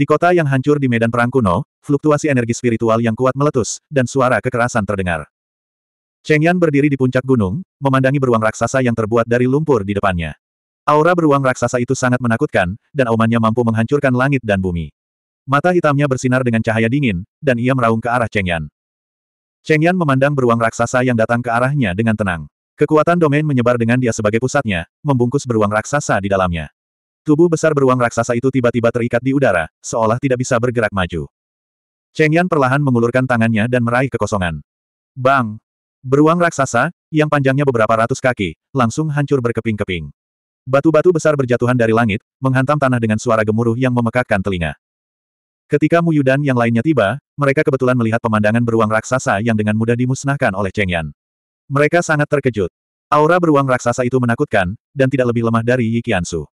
Di kota yang hancur di medan perang kuno, fluktuasi energi spiritual yang kuat meletus, dan suara kekerasan terdengar. Cheng Yan berdiri di puncak gunung, memandangi beruang raksasa yang terbuat dari lumpur di depannya. Aura beruang raksasa itu sangat menakutkan, dan aumannya mampu menghancurkan langit dan bumi. Mata hitamnya bersinar dengan cahaya dingin, dan ia meraung ke arah Cheng Yan. Cheng Yan memandang beruang raksasa yang datang ke arahnya dengan tenang. Kekuatan domain menyebar dengan dia sebagai pusatnya, membungkus beruang raksasa di dalamnya. Tubuh besar beruang raksasa itu tiba-tiba terikat di udara, seolah tidak bisa bergerak maju. Cheng Yan perlahan mengulurkan tangannya dan meraih kekosongan. Bang! Beruang raksasa, yang panjangnya beberapa ratus kaki, langsung hancur berkeping-keping. Batu-batu besar berjatuhan dari langit, menghantam tanah dengan suara gemuruh yang memekakkan telinga. Ketika Mu Yudan yang lainnya tiba, mereka kebetulan melihat pemandangan beruang raksasa yang dengan mudah dimusnahkan oleh Cheng Yan. Mereka sangat terkejut. Aura beruang raksasa itu menakutkan, dan tidak lebih lemah dari Yi Qiansu.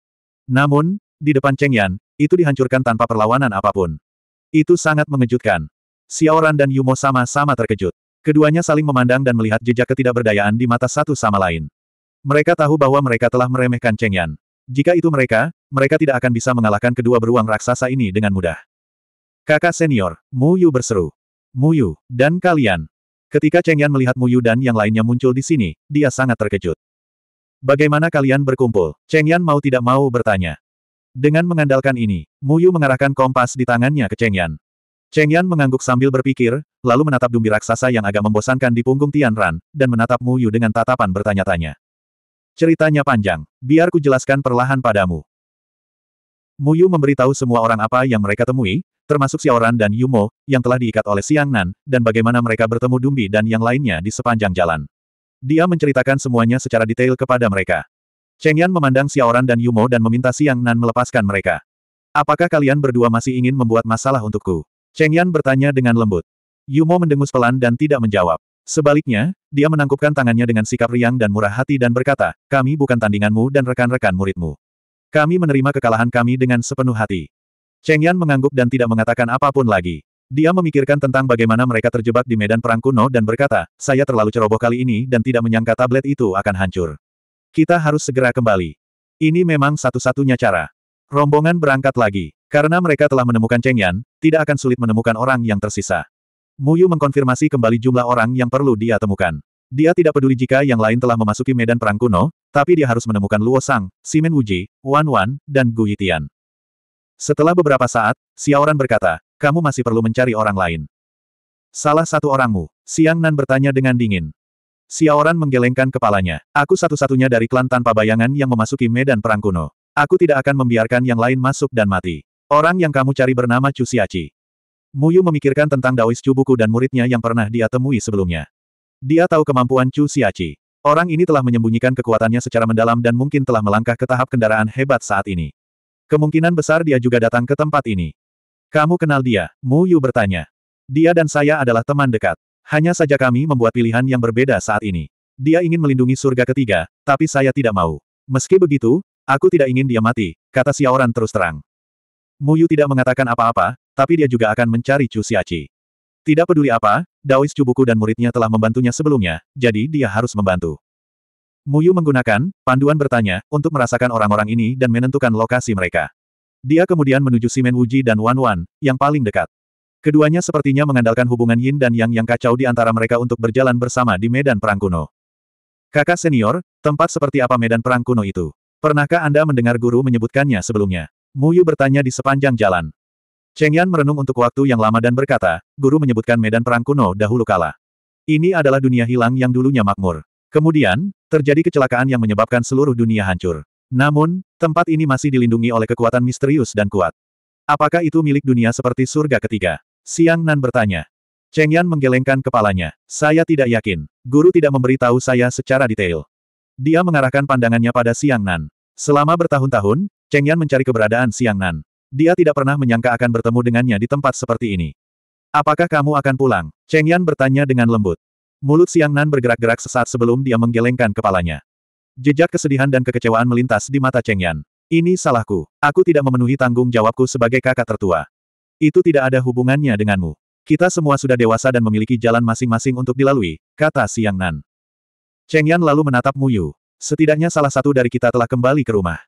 Namun, di depan Cheng Yan, itu dihancurkan tanpa perlawanan apapun. Itu sangat mengejutkan. Xiao Ran dan Yumo sama-sama terkejut. Keduanya saling memandang dan melihat jejak ketidakberdayaan di mata satu sama lain. Mereka tahu bahwa mereka telah meremehkan Cheng Yan. Jika itu mereka, mereka tidak akan bisa mengalahkan kedua beruang raksasa ini dengan mudah. Kakak senior, Mu Yu berseru. Mu Yu dan kalian. Ketika Cheng Yan melihat Mu Yu dan yang lainnya muncul di sini, dia sangat terkejut. Bagaimana kalian berkumpul? Cheng Yan mau tidak mau bertanya. Dengan mengandalkan ini, Mu Yu mengarahkan kompas di tangannya ke Cheng Yan. Cheng Yan mengangguk sambil berpikir, lalu menatap dumbi raksasa yang agak membosankan di punggung Tian Ran, dan menatap Mu Yu dengan tatapan bertanya-tanya. Ceritanya panjang, biar ku jelaskan perlahan padamu. Mu Yu memberitahu semua orang apa yang mereka temui, termasuk Xiaoran dan Yumo, yang telah diikat oleh Siang Nan, dan bagaimana mereka bertemu Dumbi dan yang lainnya di sepanjang jalan. Dia menceritakan semuanya secara detail kepada mereka. Cheng Yan memandang Xiaoran dan Yumo dan meminta Siang Nan melepaskan mereka. Apakah kalian berdua masih ingin membuat masalah untukku? Cheng Yan bertanya dengan lembut. Yumo mendengus pelan dan tidak menjawab. Sebaliknya, dia menangkupkan tangannya dengan sikap riang dan murah hati dan berkata, kami bukan tandinganmu dan rekan-rekan muridmu. Kami menerima kekalahan kami dengan sepenuh hati. Cheng Yan mengangguk dan tidak mengatakan apapun lagi. Dia memikirkan tentang bagaimana mereka terjebak di medan perang kuno dan berkata, saya terlalu ceroboh kali ini dan tidak menyangka tablet itu akan hancur. Kita harus segera kembali. Ini memang satu-satunya cara. Rombongan berangkat lagi. Karena mereka telah menemukan Cheng Yan, tidak akan sulit menemukan orang yang tersisa. Mu Yu mengkonfirmasi kembali jumlah orang yang perlu dia temukan. Dia tidak peduli jika yang lain telah memasuki medan perang kuno, tapi dia harus menemukan Luo Sang, Simen Wuji, Wan Wan, dan Gu Yitian. Setelah beberapa saat, Xiaoran berkata, kamu masih perlu mencari orang lain. Salah satu orangmu, Siang Nan bertanya dengan dingin. Xiaoran menggelengkan kepalanya. Aku satu-satunya dari klan tanpa bayangan yang memasuki medan perang kuno. Aku tidak akan membiarkan yang lain masuk dan mati. Orang yang kamu cari bernama Chu Xiaci. Muyu memikirkan tentang Daois Chubuku dan muridnya yang pernah dia temui sebelumnya. Dia tahu kemampuan Chu Siaci. Orang ini telah menyembunyikan kekuatannya secara mendalam dan mungkin telah melangkah ke tahap kendaraan hebat saat ini. Kemungkinan besar dia juga datang ke tempat ini. Kamu kenal dia? Mu Yu bertanya. Dia dan saya adalah teman dekat. Hanya saja kami membuat pilihan yang berbeda saat ini. Dia ingin melindungi surga ketiga, tapi saya tidak mau. Meski begitu, aku tidak ingin dia mati, kata Xiaoran terus terang. Mu Yu tidak mengatakan apa-apa, tapi dia juga akan mencari Chu Xiaqi. Tidak peduli apa, Daois Cubuku dan muridnya telah membantunya sebelumnya, jadi dia harus membantu. Mu Yu menggunakan panduan bertanya untuk merasakan orang-orang ini dan menentukan lokasi mereka. Dia kemudian menuju Simen Wuji dan Wan Wan, yang paling dekat. Keduanya sepertinya mengandalkan hubungan yin dan yang yang kacau di antara mereka untuk berjalan bersama di medan perang kuno. Kakak senior, tempat seperti apa medan perang kuno itu? Pernahkah Anda mendengar guru menyebutkannya sebelumnya? Mu Yu bertanya di sepanjang jalan. Cheng Yan merenung untuk waktu yang lama dan berkata, guru menyebutkan medan perang kuno dahulu kala. Ini adalah dunia hilang yang dulunya makmur. Kemudian, terjadi kecelakaan yang menyebabkan seluruh dunia hancur. Namun, tempat ini masih dilindungi oleh kekuatan misterius dan kuat. Apakah itu milik dunia seperti surga ketiga? Siang Nan bertanya. Cheng Yan menggelengkan kepalanya. Saya tidak yakin. Guru tidak memberitahu saya secara detail. Dia mengarahkan pandangannya pada Siang Nan. Selama bertahun-tahun, Cheng Yan mencari keberadaan Siang Nan. Dia tidak pernah menyangka akan bertemu dengannya di tempat seperti ini. Apakah kamu akan pulang? Cheng Yan bertanya dengan lembut. Mulut Siang Nan bergerak-gerak sesaat sebelum dia menggelengkan kepalanya. Jejak kesedihan dan kekecewaan melintas di mata Cheng Yan. Ini salahku. Aku tidak memenuhi tanggung jawabku sebagai kakak tertua. Itu tidak ada hubungannya denganmu. Kita semua sudah dewasa dan memiliki jalan masing-masing untuk dilalui, kata Siang Nan. Cheng Yan lalu menatap Mu Yu. Setidaknya salah satu dari kita telah kembali ke rumah.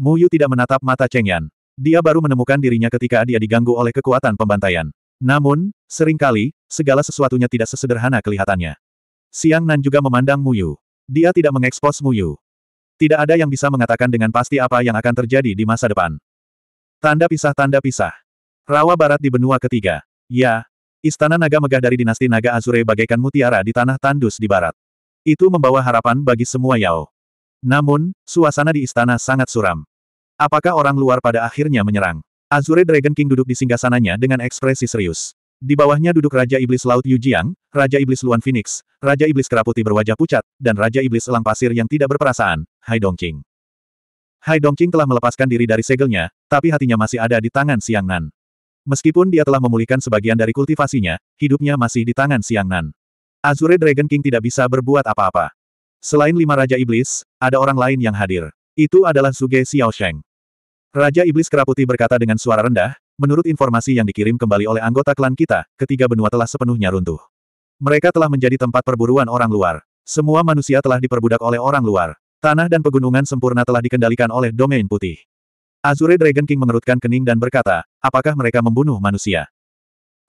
Mu Yu tidak menatap mata Cheng Yan. Dia baru menemukan dirinya ketika dia diganggu oleh kekuatan pembantaian. Namun, seringkali, segala sesuatunya tidak sesederhana kelihatannya. Siang Nan juga memandang Mu Yu. Dia tidak mengekspos Muyu. Tidak ada yang bisa mengatakan dengan pasti apa yang akan terjadi di masa depan. Tanda pisah-tanda pisah. Rawa Barat di benua ketiga. Ya, istana naga megah dari dinasti naga Azure bagaikan mutiara di tanah tandus di barat. Itu membawa harapan bagi semua Yao. Namun, suasana di istana sangat suram. Apakah orang luar pada akhirnya menyerang? Azure Dragon King duduk di singgasananya dengan ekspresi serius. Di bawahnya duduk Raja Iblis Laut Yujiang, Raja Iblis Luan Phoenix, Raja Iblis Keraputi berwajah pucat, dan Raja Iblis Elang Pasir yang tidak berperasaan, Hai Dongqing. Hai Dongqing telah melepaskan diri dari segelnya, tapi hatinya masih ada di tangan Siang Nan. Meskipun dia telah memulihkan sebagian dari kultivasinya, hidupnya masih di tangan Siang Nan. Azure Dragon King tidak bisa berbuat apa-apa. Selain lima Raja Iblis, ada orang lain yang hadir. Itu adalah Suge Sheng. Raja Iblis Keraputi berkata dengan suara rendah, Menurut informasi yang dikirim kembali oleh anggota klan kita, ketiga benua telah sepenuhnya runtuh. Mereka telah menjadi tempat perburuan orang luar. Semua manusia telah diperbudak oleh orang luar. Tanah dan pegunungan sempurna telah dikendalikan oleh domain putih. Azure Dragon King mengerutkan kening dan berkata, apakah mereka membunuh manusia?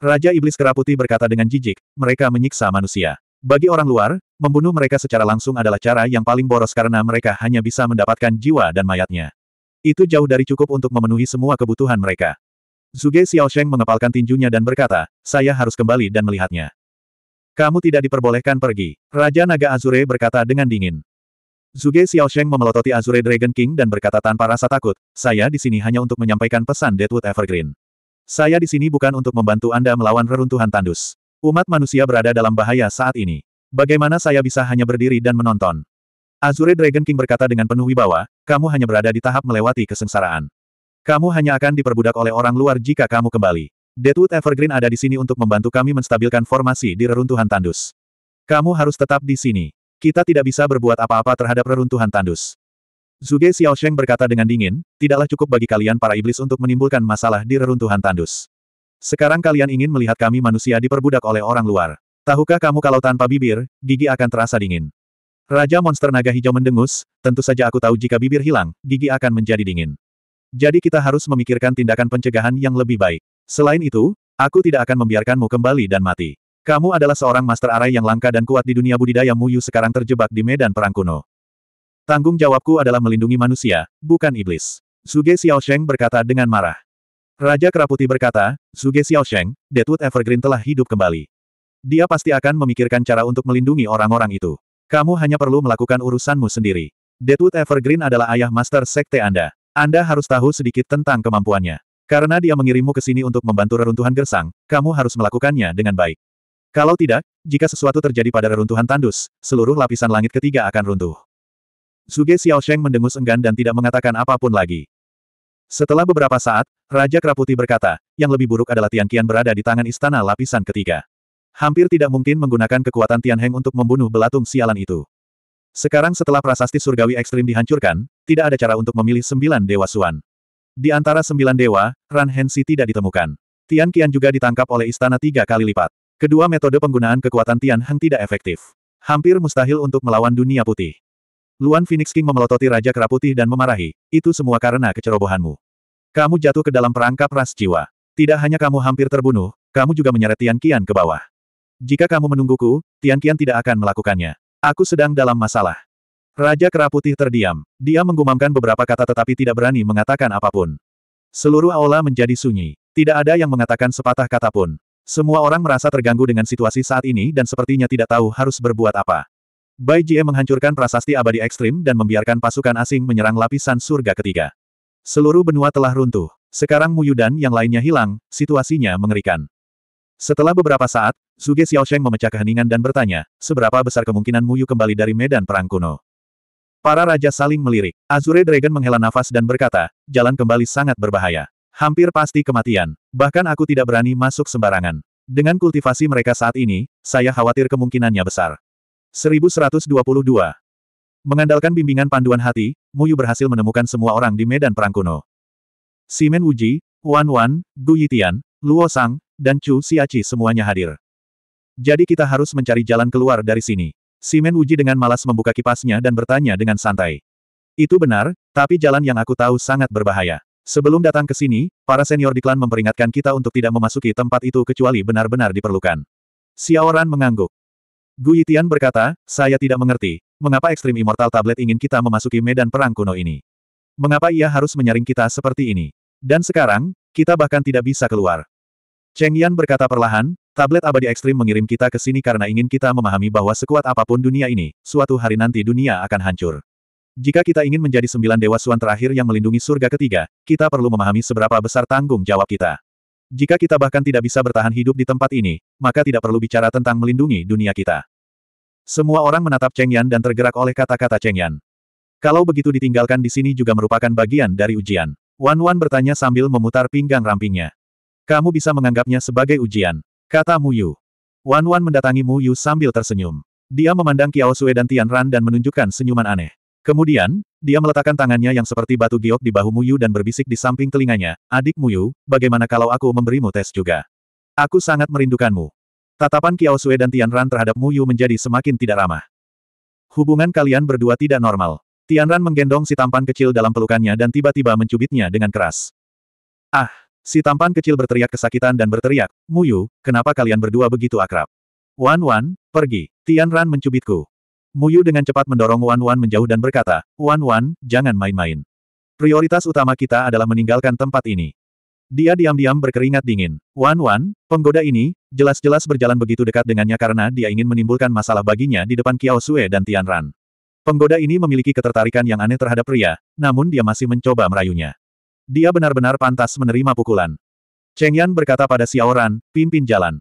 Raja Iblis Keraputi berkata dengan jijik, mereka menyiksa manusia. Bagi orang luar, membunuh mereka secara langsung adalah cara yang paling boros karena mereka hanya bisa mendapatkan jiwa dan mayatnya. Itu jauh dari cukup untuk memenuhi semua kebutuhan mereka. Zuge Xiaosheng mengepalkan tinjunya dan berkata, saya harus kembali dan melihatnya. Kamu tidak diperbolehkan pergi. Raja Naga Azure berkata dengan dingin. Zuge Xiaosheng memelototi Azure Dragon King dan berkata tanpa rasa takut, saya di sini hanya untuk menyampaikan pesan Deadwood Evergreen. Saya di sini bukan untuk membantu Anda melawan reruntuhan tandus. Umat manusia berada dalam bahaya saat ini. Bagaimana saya bisa hanya berdiri dan menonton? Azure Dragon King berkata dengan penuh wibawa, kamu hanya berada di tahap melewati kesengsaraan. Kamu hanya akan diperbudak oleh orang luar jika kamu kembali. Deadwood Evergreen ada di sini untuk membantu kami menstabilkan formasi di reruntuhan tandus. Kamu harus tetap di sini. Kita tidak bisa berbuat apa-apa terhadap reruntuhan tandus. Zuge Xiaosheng berkata dengan dingin, tidaklah cukup bagi kalian para iblis untuk menimbulkan masalah di reruntuhan tandus. Sekarang kalian ingin melihat kami manusia diperbudak oleh orang luar. Tahukah kamu kalau tanpa bibir, gigi akan terasa dingin. Raja monster naga hijau mendengus, tentu saja aku tahu jika bibir hilang, gigi akan menjadi dingin. Jadi kita harus memikirkan tindakan pencegahan yang lebih baik. Selain itu, aku tidak akan membiarkanmu kembali dan mati. Kamu adalah seorang master arai yang langka dan kuat di dunia budidaya Muyu sekarang terjebak di medan perang kuno. Tanggung jawabku adalah melindungi manusia, bukan iblis. Suge Sheng berkata dengan marah. Raja Keraputi berkata, Suge Sheng, Deadwood Evergreen telah hidup kembali. Dia pasti akan memikirkan cara untuk melindungi orang-orang itu. Kamu hanya perlu melakukan urusanmu sendiri. Deadwood Evergreen adalah ayah master sekte Anda. Anda harus tahu sedikit tentang kemampuannya. Karena dia mengirimmu ke sini untuk membantu reruntuhan gersang, kamu harus melakukannya dengan baik. Kalau tidak, jika sesuatu terjadi pada reruntuhan tandus, seluruh lapisan langit ketiga akan runtuh. Suge Sheng mendengus enggan dan tidak mengatakan apapun lagi. Setelah beberapa saat, Raja Keraputi berkata, yang lebih buruk adalah Tian Qian berada di tangan istana lapisan ketiga. Hampir tidak mungkin menggunakan kekuatan Tian Heng untuk membunuh belatung sialan itu. Sekarang setelah prasasti surgawi ekstrim dihancurkan, tidak ada cara untuk memilih sembilan dewa Suan. Di antara sembilan dewa, Ran Hensi tidak ditemukan. Tian Qian juga ditangkap oleh istana tiga kali lipat. Kedua metode penggunaan kekuatan Tian Heng tidak efektif. Hampir mustahil untuk melawan dunia putih. Luan Phoenix King memelototi Raja Kera Putih dan memarahi, itu semua karena kecerobohanmu. Kamu jatuh ke dalam perangkap ras jiwa. Tidak hanya kamu hampir terbunuh, kamu juga menyeret Tian Qian ke bawah. Jika kamu menungguku, Tian Qian tidak akan melakukannya. Aku sedang dalam masalah. Raja Kera Putih terdiam. Dia menggumamkan beberapa kata tetapi tidak berani mengatakan apapun. Seluruh aula menjadi sunyi. Tidak ada yang mengatakan sepatah kata pun. Semua orang merasa terganggu dengan situasi saat ini dan sepertinya tidak tahu harus berbuat apa. Bai Jie menghancurkan prasasti abadi ekstrim dan membiarkan pasukan asing menyerang lapisan surga ketiga. Seluruh benua telah runtuh. Sekarang Muyudan yang lainnya hilang, situasinya mengerikan. Setelah beberapa saat, Zuge Xiaosheng memecah keheningan dan bertanya, seberapa besar kemungkinan Muyu kembali dari medan perang kuno? Para raja saling melirik. Azure Dragon menghela nafas dan berkata, jalan kembali sangat berbahaya. Hampir pasti kematian. Bahkan aku tidak berani masuk sembarangan. Dengan kultivasi mereka saat ini, saya khawatir kemungkinannya besar. 1122. Mengandalkan bimbingan panduan hati, Muyu berhasil menemukan semua orang di medan perang kuno. Simen Wuji, Wan Wan, Gu Yitian, Luo Sang, dan Chu Siachi semuanya hadir. Jadi kita harus mencari jalan keluar dari sini. Simen Uji dengan malas membuka kipasnya dan bertanya dengan santai. Itu benar, tapi jalan yang aku tahu sangat berbahaya. Sebelum datang ke sini, para senior di klan memperingatkan kita untuk tidak memasuki tempat itu kecuali benar-benar diperlukan. Xiaoran mengangguk. Gu Yitian berkata, saya tidak mengerti, mengapa Ekstrim Immortal Tablet ingin kita memasuki medan perang kuno ini. Mengapa ia harus menyaring kita seperti ini? Dan sekarang, kita bahkan tidak bisa keluar. Cheng Yan berkata perlahan, tablet abadi ekstrim mengirim kita ke sini karena ingin kita memahami bahwa sekuat apapun dunia ini, suatu hari nanti dunia akan hancur. Jika kita ingin menjadi sembilan dewa suan terakhir yang melindungi surga ketiga, kita perlu memahami seberapa besar tanggung jawab kita. Jika kita bahkan tidak bisa bertahan hidup di tempat ini, maka tidak perlu bicara tentang melindungi dunia kita. Semua orang menatap Cheng Yan dan tergerak oleh kata-kata Cheng Yan. Kalau begitu ditinggalkan di sini juga merupakan bagian dari ujian. Wan Wan bertanya sambil memutar pinggang rampingnya. Kamu bisa menganggapnya sebagai ujian, kata Mu Yu. Wan Wan mendatangi Mu Yu sambil tersenyum. Dia memandang Kiao Sue dan Tian Ran dan menunjukkan senyuman aneh. Kemudian, dia meletakkan tangannya yang seperti batu giok di bahu Mu Yu dan berbisik di samping telinganya, Adik Mu Yu, bagaimana kalau aku memberimu tes juga? Aku sangat merindukanmu. Tatapan Kiao Sue dan Tian Ran terhadap Mu Yu menjadi semakin tidak ramah. Hubungan kalian berdua tidak normal. Tian Ran menggendong si tampan kecil dalam pelukannya dan tiba-tiba mencubitnya dengan keras. Ah! Si tampan kecil berteriak kesakitan dan berteriak, Muyu, kenapa kalian berdua begitu akrab? Wan Wan, pergi. Tian Ran mencubitku. Muyu dengan cepat mendorong Wan Wan menjauh dan berkata, Wan Wan, jangan main-main. Prioritas utama kita adalah meninggalkan tempat ini. Dia diam-diam berkeringat dingin. Wan Wan, penggoda ini, jelas-jelas berjalan begitu dekat dengannya karena dia ingin menimbulkan masalah baginya di depan Kiao Sue dan Tian Ran. Penggoda ini memiliki ketertarikan yang aneh terhadap pria, namun dia masih mencoba merayunya. Dia benar-benar pantas menerima pukulan. Cheng Yan berkata pada Xiaoran, pimpin jalan.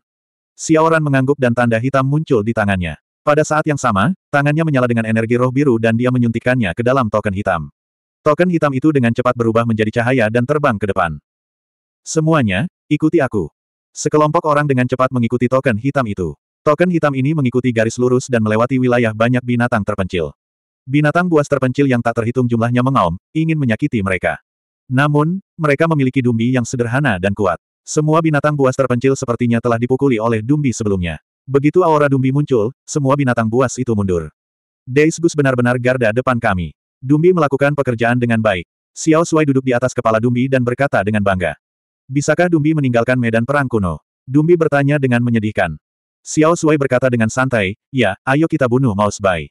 Xiaoran mengangguk dan tanda hitam muncul di tangannya. Pada saat yang sama, tangannya menyala dengan energi roh biru dan dia menyuntikkannya ke dalam token hitam. Token hitam itu dengan cepat berubah menjadi cahaya dan terbang ke depan. Semuanya, ikuti aku. Sekelompok orang dengan cepat mengikuti token hitam itu. Token hitam ini mengikuti garis lurus dan melewati wilayah banyak binatang terpencil. Binatang buas terpencil yang tak terhitung jumlahnya mengaum, ingin menyakiti mereka. Namun, mereka memiliki dumbi yang sederhana dan kuat. Semua binatang buas terpencil sepertinya telah dipukuli oleh dumbi sebelumnya. Begitu aura dumbi muncul, semua binatang buas itu mundur. Deisgus benar-benar garda depan kami. Dumbi melakukan pekerjaan dengan baik. Xiao Sui duduk di atas kepala Dumbi dan berkata dengan bangga. Bisakah Dumbi meninggalkan medan perang kuno? Dumbi bertanya dengan menyedihkan. Xiao Sui berkata dengan santai, ya, ayo kita bunuh Mouse Bai.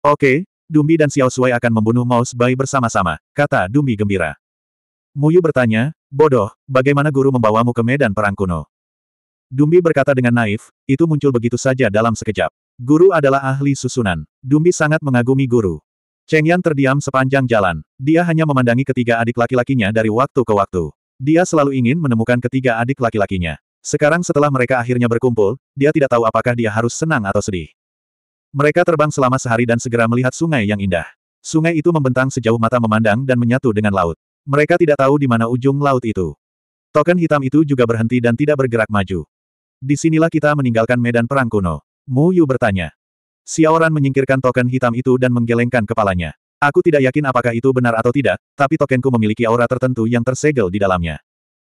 Oke, Dumbi dan Xiao Sui akan membunuh Mouse Bai bersama-sama, kata Dumbi gembira. Muyu bertanya, bodoh, bagaimana guru membawamu ke medan perang kuno? Dumbi berkata dengan naif, itu muncul begitu saja dalam sekejap. Guru adalah ahli susunan. Dumbi sangat mengagumi guru. Cheng Yan terdiam sepanjang jalan. Dia hanya memandangi ketiga adik laki-lakinya dari waktu ke waktu. Dia selalu ingin menemukan ketiga adik laki-lakinya. Sekarang setelah mereka akhirnya berkumpul, dia tidak tahu apakah dia harus senang atau sedih. Mereka terbang selama sehari dan segera melihat sungai yang indah. Sungai itu membentang sejauh mata memandang dan menyatu dengan laut. Mereka tidak tahu di mana ujung laut itu. Token hitam itu juga berhenti dan tidak bergerak maju. Disinilah kita meninggalkan medan perang kuno. Mu Yu bertanya. Xiaoran menyingkirkan token hitam itu dan menggelengkan kepalanya. Aku tidak yakin apakah itu benar atau tidak, tapi tokenku memiliki aura tertentu yang tersegel di dalamnya.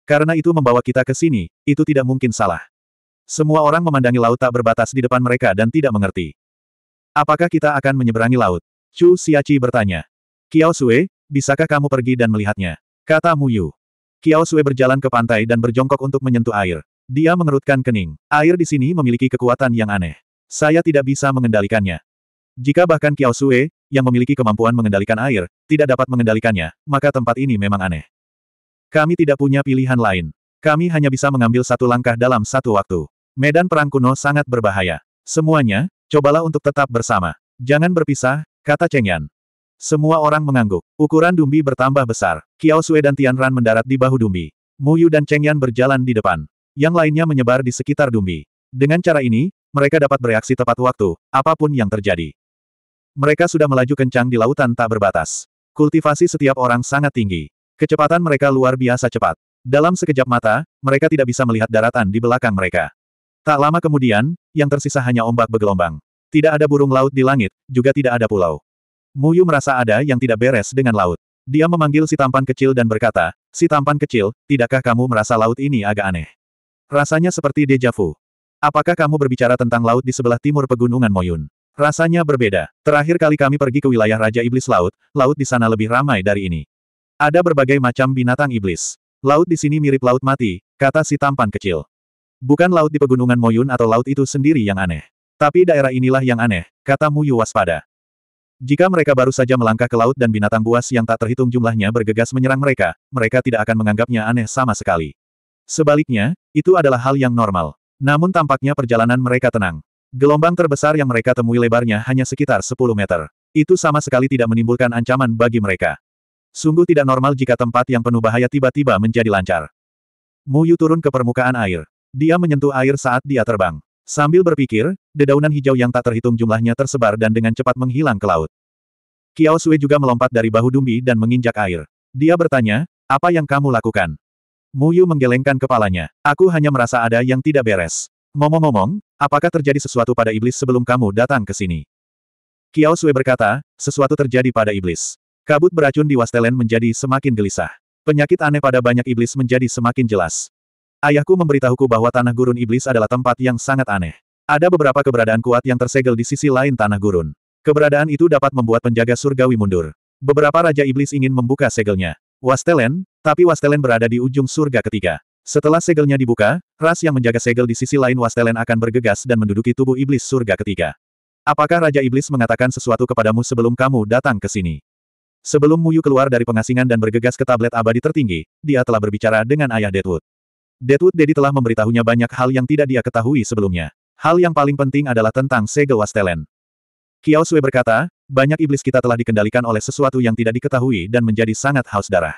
Karena itu membawa kita ke sini, itu tidak mungkin salah. Semua orang memandangi laut tak berbatas di depan mereka dan tidak mengerti. Apakah kita akan menyeberangi laut? Chu Siachi bertanya. Kiao Sui. Bisakah kamu pergi dan melihatnya? Kata Mu Yu. Kiao Sui berjalan ke pantai dan berjongkok untuk menyentuh air. Dia mengerutkan kening. Air di sini memiliki kekuatan yang aneh. Saya tidak bisa mengendalikannya. Jika bahkan Kiao Sui yang memiliki kemampuan mengendalikan air, tidak dapat mengendalikannya, maka tempat ini memang aneh. Kami tidak punya pilihan lain. Kami hanya bisa mengambil satu langkah dalam satu waktu. Medan perang kuno sangat berbahaya. Semuanya, cobalah untuk tetap bersama. Jangan berpisah, kata Cheng Yan. Semua orang mengangguk. Ukuran Dumbi bertambah besar. Kiao Sue dan Tian Ran mendarat di bahu Dumbi. Yu dan Cheng Yan berjalan di depan. Yang lainnya menyebar di sekitar Dumbi. Dengan cara ini, mereka dapat bereaksi tepat waktu, apapun yang terjadi. Mereka sudah melaju kencang di lautan tak berbatas. Kultivasi setiap orang sangat tinggi. Kecepatan mereka luar biasa cepat. Dalam sekejap mata, mereka tidak bisa melihat daratan di belakang mereka. Tak lama kemudian, yang tersisa hanya ombak bergelombang. Tidak ada burung laut di langit, juga tidak ada pulau. Muyu merasa ada yang tidak beres dengan laut. Dia memanggil si tampan kecil dan berkata, Si tampan kecil, tidakkah kamu merasa laut ini agak aneh? Rasanya seperti deja vu. Apakah kamu berbicara tentang laut di sebelah timur pegunungan Moyun? Rasanya berbeda. Terakhir kali kami pergi ke wilayah Raja Iblis Laut, laut di sana lebih ramai dari ini. Ada berbagai macam binatang iblis. Laut di sini mirip laut mati, kata si tampan kecil. Bukan laut di pegunungan Moyun atau laut itu sendiri yang aneh. Tapi daerah inilah yang aneh, kata Muyu waspada. Jika mereka baru saja melangkah ke laut dan binatang buas yang tak terhitung jumlahnya bergegas menyerang mereka, mereka tidak akan menganggapnya aneh sama sekali. Sebaliknya, itu adalah hal yang normal. Namun tampaknya perjalanan mereka tenang. Gelombang terbesar yang mereka temui lebarnya hanya sekitar 10 meter. Itu sama sekali tidak menimbulkan ancaman bagi mereka. Sungguh tidak normal jika tempat yang penuh bahaya tiba-tiba menjadi lancar. Muyu turun ke permukaan air. Dia menyentuh air saat dia terbang. Sambil berpikir, dedaunan hijau yang tak terhitung jumlahnya tersebar dan dengan cepat menghilang ke laut. Kiao Sui juga melompat dari bahu Dumbi dan menginjak air. Dia bertanya, apa yang kamu lakukan? Mu Yu menggelengkan kepalanya. Aku hanya merasa ada yang tidak beres. Ngomong-ngomong, apakah terjadi sesuatu pada iblis sebelum kamu datang ke sini? Kiao Sui berkata, sesuatu terjadi pada iblis. Kabut beracun di Wastelen menjadi semakin gelisah. Penyakit aneh pada banyak iblis menjadi semakin jelas. Ayahku memberitahuku bahwa tanah gurun iblis adalah tempat yang sangat aneh. Ada beberapa keberadaan kuat yang tersegel di sisi lain tanah gurun. Keberadaan itu dapat membuat penjaga surgawi mundur. Beberapa raja iblis ingin membuka segelnya. Wastelen, tapi Wastelen berada di ujung surga ketiga. Setelah segelnya dibuka, ras yang menjaga segel di sisi lain Wastelen akan bergegas dan menduduki tubuh iblis surga ketiga. Apakah Raja Iblis mengatakan sesuatu kepadamu sebelum kamu datang ke sini? Sebelum Muyu keluar dari pengasingan dan bergegas ke tablet abadi tertinggi, dia telah berbicara dengan ayah Deadwood. Deadwood deddy telah memberitahunya banyak hal yang tidak dia ketahui sebelumnya. Hal yang paling penting adalah tentang Segel Wastelen. Kiao Sui berkata, banyak iblis kita telah dikendalikan oleh sesuatu yang tidak diketahui dan menjadi sangat haus darah.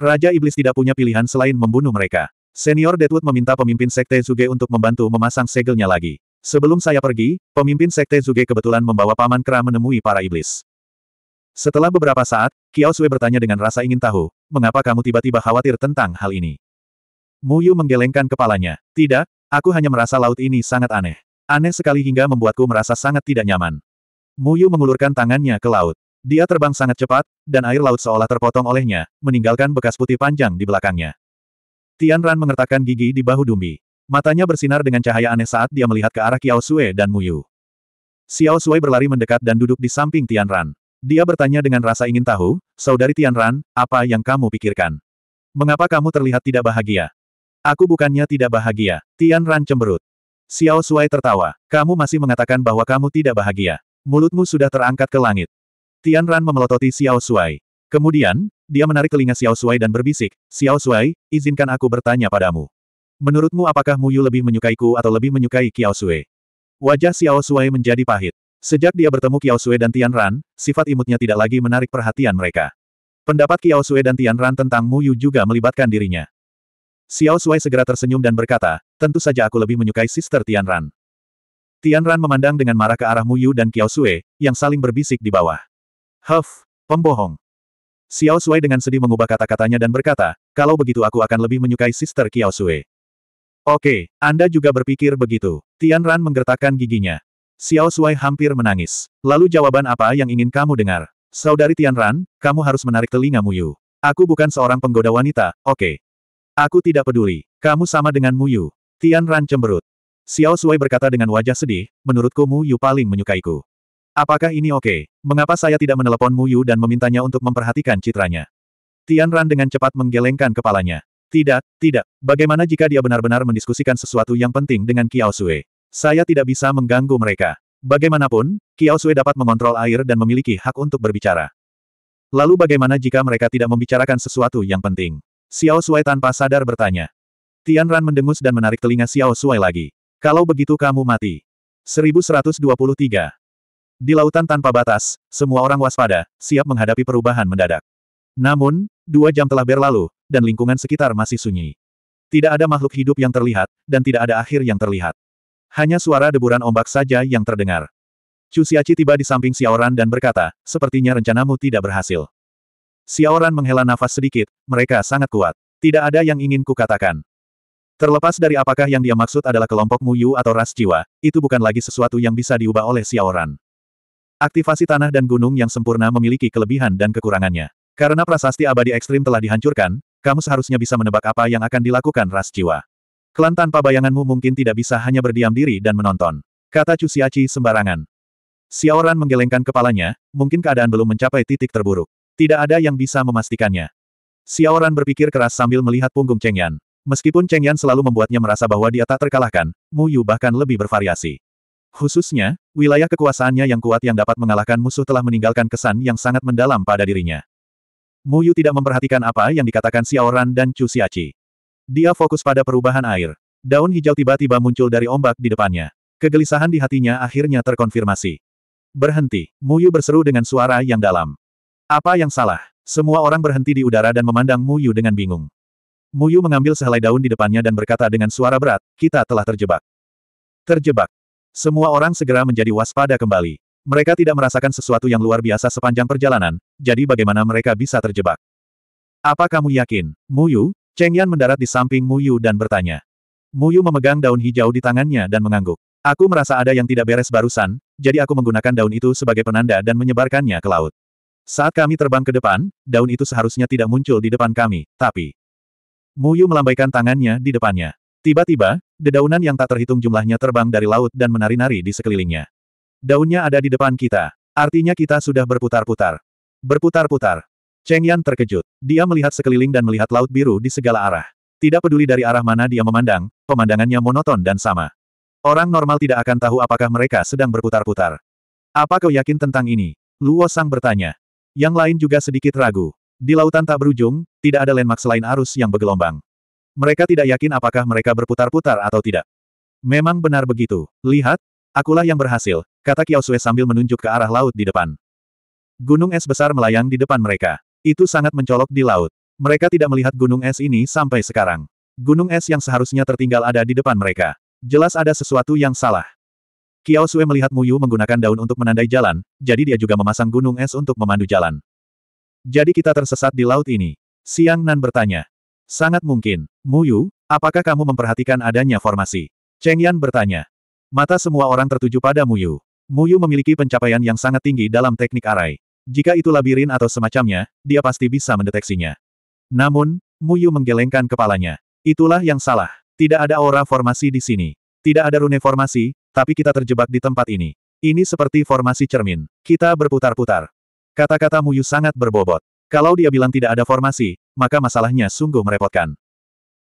Raja Iblis tidak punya pilihan selain membunuh mereka. Senior Deadwood meminta pemimpin Sekte Zuge untuk membantu memasang segelnya lagi. Sebelum saya pergi, pemimpin Sekte Zuge kebetulan membawa Paman Kera menemui para iblis. Setelah beberapa saat, Kiao Sui bertanya dengan rasa ingin tahu, mengapa kamu tiba-tiba khawatir tentang hal ini? Muyu menggelengkan kepalanya. Tidak, aku hanya merasa laut ini sangat aneh. Aneh sekali hingga membuatku merasa sangat tidak nyaman. Muyu mengulurkan tangannya ke laut. Dia terbang sangat cepat, dan air laut seolah terpotong olehnya, meninggalkan bekas putih panjang di belakangnya. Tian Ran mengertakkan gigi di bahu Dumbi. Matanya bersinar dengan cahaya aneh saat dia melihat ke arah Xiao Sue dan Muyu. Xiao Sui berlari mendekat dan duduk di samping Tian Ran. Dia bertanya dengan rasa ingin tahu, Saudari Tian Ran, apa yang kamu pikirkan? Mengapa kamu terlihat tidak bahagia? Aku bukannya tidak bahagia. Tian Ran cemberut. Xiao Suai tertawa. Kamu masih mengatakan bahwa kamu tidak bahagia. Mulutmu sudah terangkat ke langit. Tian Ran memelototi Xiao Suai. Kemudian, dia menarik telinga Xiao Suai dan berbisik, Xiao Suai, izinkan aku bertanya padamu. Menurutmu apakah Muyu lebih menyukaiku atau lebih menyukai Qiao Sui? Wajah Xiao Suai menjadi pahit. Sejak dia bertemu Qiao Sui dan Tian Ran, sifat imutnya tidak lagi menarik perhatian mereka. Pendapat Qiao Sui dan Tian Ran tentang Muyu juga melibatkan dirinya. Xiao Sui segera tersenyum dan berkata, tentu saja aku lebih menyukai Sister Tian Ran. Tian Ran memandang dengan marah ke arah Mu Yu dan Qiao Sui, yang saling berbisik di bawah. Huff, pembohong. Xiao Sui dengan sedih mengubah kata-katanya dan berkata, kalau begitu aku akan lebih menyukai Sister Qiao Sui. Oke, Anda juga berpikir begitu. Tian Ran menggertakkan giginya. Xiao Sui hampir menangis. Lalu jawaban apa yang ingin kamu dengar? Saudari Tian Ran, kamu harus menarik telinga Mu Yu. Aku bukan seorang penggoda wanita, oke. Okay. Aku tidak peduli. Kamu sama dengan Mu Yu. Tian Ran cemberut. Xiao Sui berkata dengan wajah sedih, menurutku Mu Yu paling menyukaiku. Apakah ini oke? Okay? Mengapa saya tidak menelepon Yu dan memintanya untuk memperhatikan citranya? Tian Ran dengan cepat menggelengkan kepalanya. Tidak, tidak. Bagaimana jika dia benar-benar mendiskusikan sesuatu yang penting dengan Qiao Sui? Saya tidak bisa mengganggu mereka. Bagaimanapun, Qiao Sui dapat mengontrol air dan memiliki hak untuk berbicara. Lalu bagaimana jika mereka tidak membicarakan sesuatu yang penting? Xiao Suai tanpa sadar bertanya. Tian Ran mendengus dan menarik telinga Xiao Suai lagi. Kalau begitu kamu mati. 1123. Di lautan tanpa batas, semua orang waspada, siap menghadapi perubahan mendadak. Namun, dua jam telah berlalu, dan lingkungan sekitar masih sunyi. Tidak ada makhluk hidup yang terlihat, dan tidak ada akhir yang terlihat. Hanya suara deburan ombak saja yang terdengar. Chu Xiachi tiba di samping Xiao Ran dan berkata, sepertinya rencanamu tidak berhasil. Xiaoran menghela nafas sedikit, mereka sangat kuat. Tidak ada yang ingin kukatakan. Terlepas dari apakah yang dia maksud adalah kelompok Muyu atau ras jiwa, itu bukan lagi sesuatu yang bisa diubah oleh Xiaoran. Aktivasi tanah dan gunung yang sempurna memiliki kelebihan dan kekurangannya. Karena prasasti abadi ekstrim telah dihancurkan, kamu seharusnya bisa menebak apa yang akan dilakukan ras jiwa. Klan tanpa bayanganmu mungkin tidak bisa hanya berdiam diri dan menonton. Kata Cusiaci sembarangan. Xiaoran menggelengkan kepalanya, mungkin keadaan belum mencapai titik terburuk. Tidak ada yang bisa memastikannya. Xiaoran berpikir keras sambil melihat punggung Cheng Yan. Meskipun Cheng Yan selalu membuatnya merasa bahwa dia tak terkalahkan, Mu Yu bahkan lebih bervariasi. Khususnya, wilayah kekuasaannya yang kuat yang dapat mengalahkan musuh telah meninggalkan kesan yang sangat mendalam pada dirinya. Mu Yu tidak memperhatikan apa yang dikatakan Xiaoran dan Chu Xiaqi. Dia fokus pada perubahan air. Daun hijau tiba-tiba muncul dari ombak di depannya. Kegelisahan di hatinya akhirnya terkonfirmasi. Berhenti, Mu Yu berseru dengan suara yang dalam. Apa yang salah? Semua orang berhenti di udara dan memandang Mu Yu dengan bingung. Mu Yu mengambil sehelai daun di depannya dan berkata dengan suara berat, kita telah terjebak. Terjebak. Semua orang segera menjadi waspada kembali. Mereka tidak merasakan sesuatu yang luar biasa sepanjang perjalanan, jadi bagaimana mereka bisa terjebak? Apa kamu yakin? Mu Yu? Cheng Yan mendarat di samping Mu Yu dan bertanya. Mu Yu memegang daun hijau di tangannya dan mengangguk. Aku merasa ada yang tidak beres barusan, jadi aku menggunakan daun itu sebagai penanda dan menyebarkannya ke laut. Saat kami terbang ke depan, daun itu seharusnya tidak muncul di depan kami, tapi... Muyu melambaikan tangannya di depannya. Tiba-tiba, dedaunan yang tak terhitung jumlahnya terbang dari laut dan menari-nari di sekelilingnya. Daunnya ada di depan kita. Artinya kita sudah berputar-putar. Berputar-putar. Cheng Yan terkejut. Dia melihat sekeliling dan melihat laut biru di segala arah. Tidak peduli dari arah mana dia memandang, pemandangannya monoton dan sama. Orang normal tidak akan tahu apakah mereka sedang berputar-putar. Apa kau yakin tentang ini? Luo Sang bertanya. Yang lain juga sedikit ragu. Di lautan tak berujung, tidak ada landmark selain arus yang bergelombang. Mereka tidak yakin apakah mereka berputar-putar atau tidak. Memang benar begitu. Lihat, akulah yang berhasil, kata Kiao Sue sambil menunjuk ke arah laut di depan. Gunung es besar melayang di depan mereka. Itu sangat mencolok di laut. Mereka tidak melihat gunung es ini sampai sekarang. Gunung es yang seharusnya tertinggal ada di depan mereka. Jelas ada sesuatu yang salah. Kiao Sue melihat Yu menggunakan daun untuk menandai jalan, jadi dia juga memasang gunung es untuk memandu jalan. Jadi kita tersesat di laut ini. Siang Nan bertanya. Sangat mungkin. Mu Yu, apakah kamu memperhatikan adanya formasi? Cheng Yan bertanya. Mata semua orang tertuju pada Mu Yu. Mu Yu memiliki pencapaian yang sangat tinggi dalam teknik arai. Jika itu labirin atau semacamnya, dia pasti bisa mendeteksinya. Namun, Mu Yu menggelengkan kepalanya. Itulah yang salah. Tidak ada aura formasi di sini. Tidak ada rune formasi, tapi kita terjebak di tempat ini. Ini seperti formasi cermin. Kita berputar-putar. Kata-kata Muyu sangat berbobot. Kalau dia bilang tidak ada formasi, maka masalahnya sungguh merepotkan.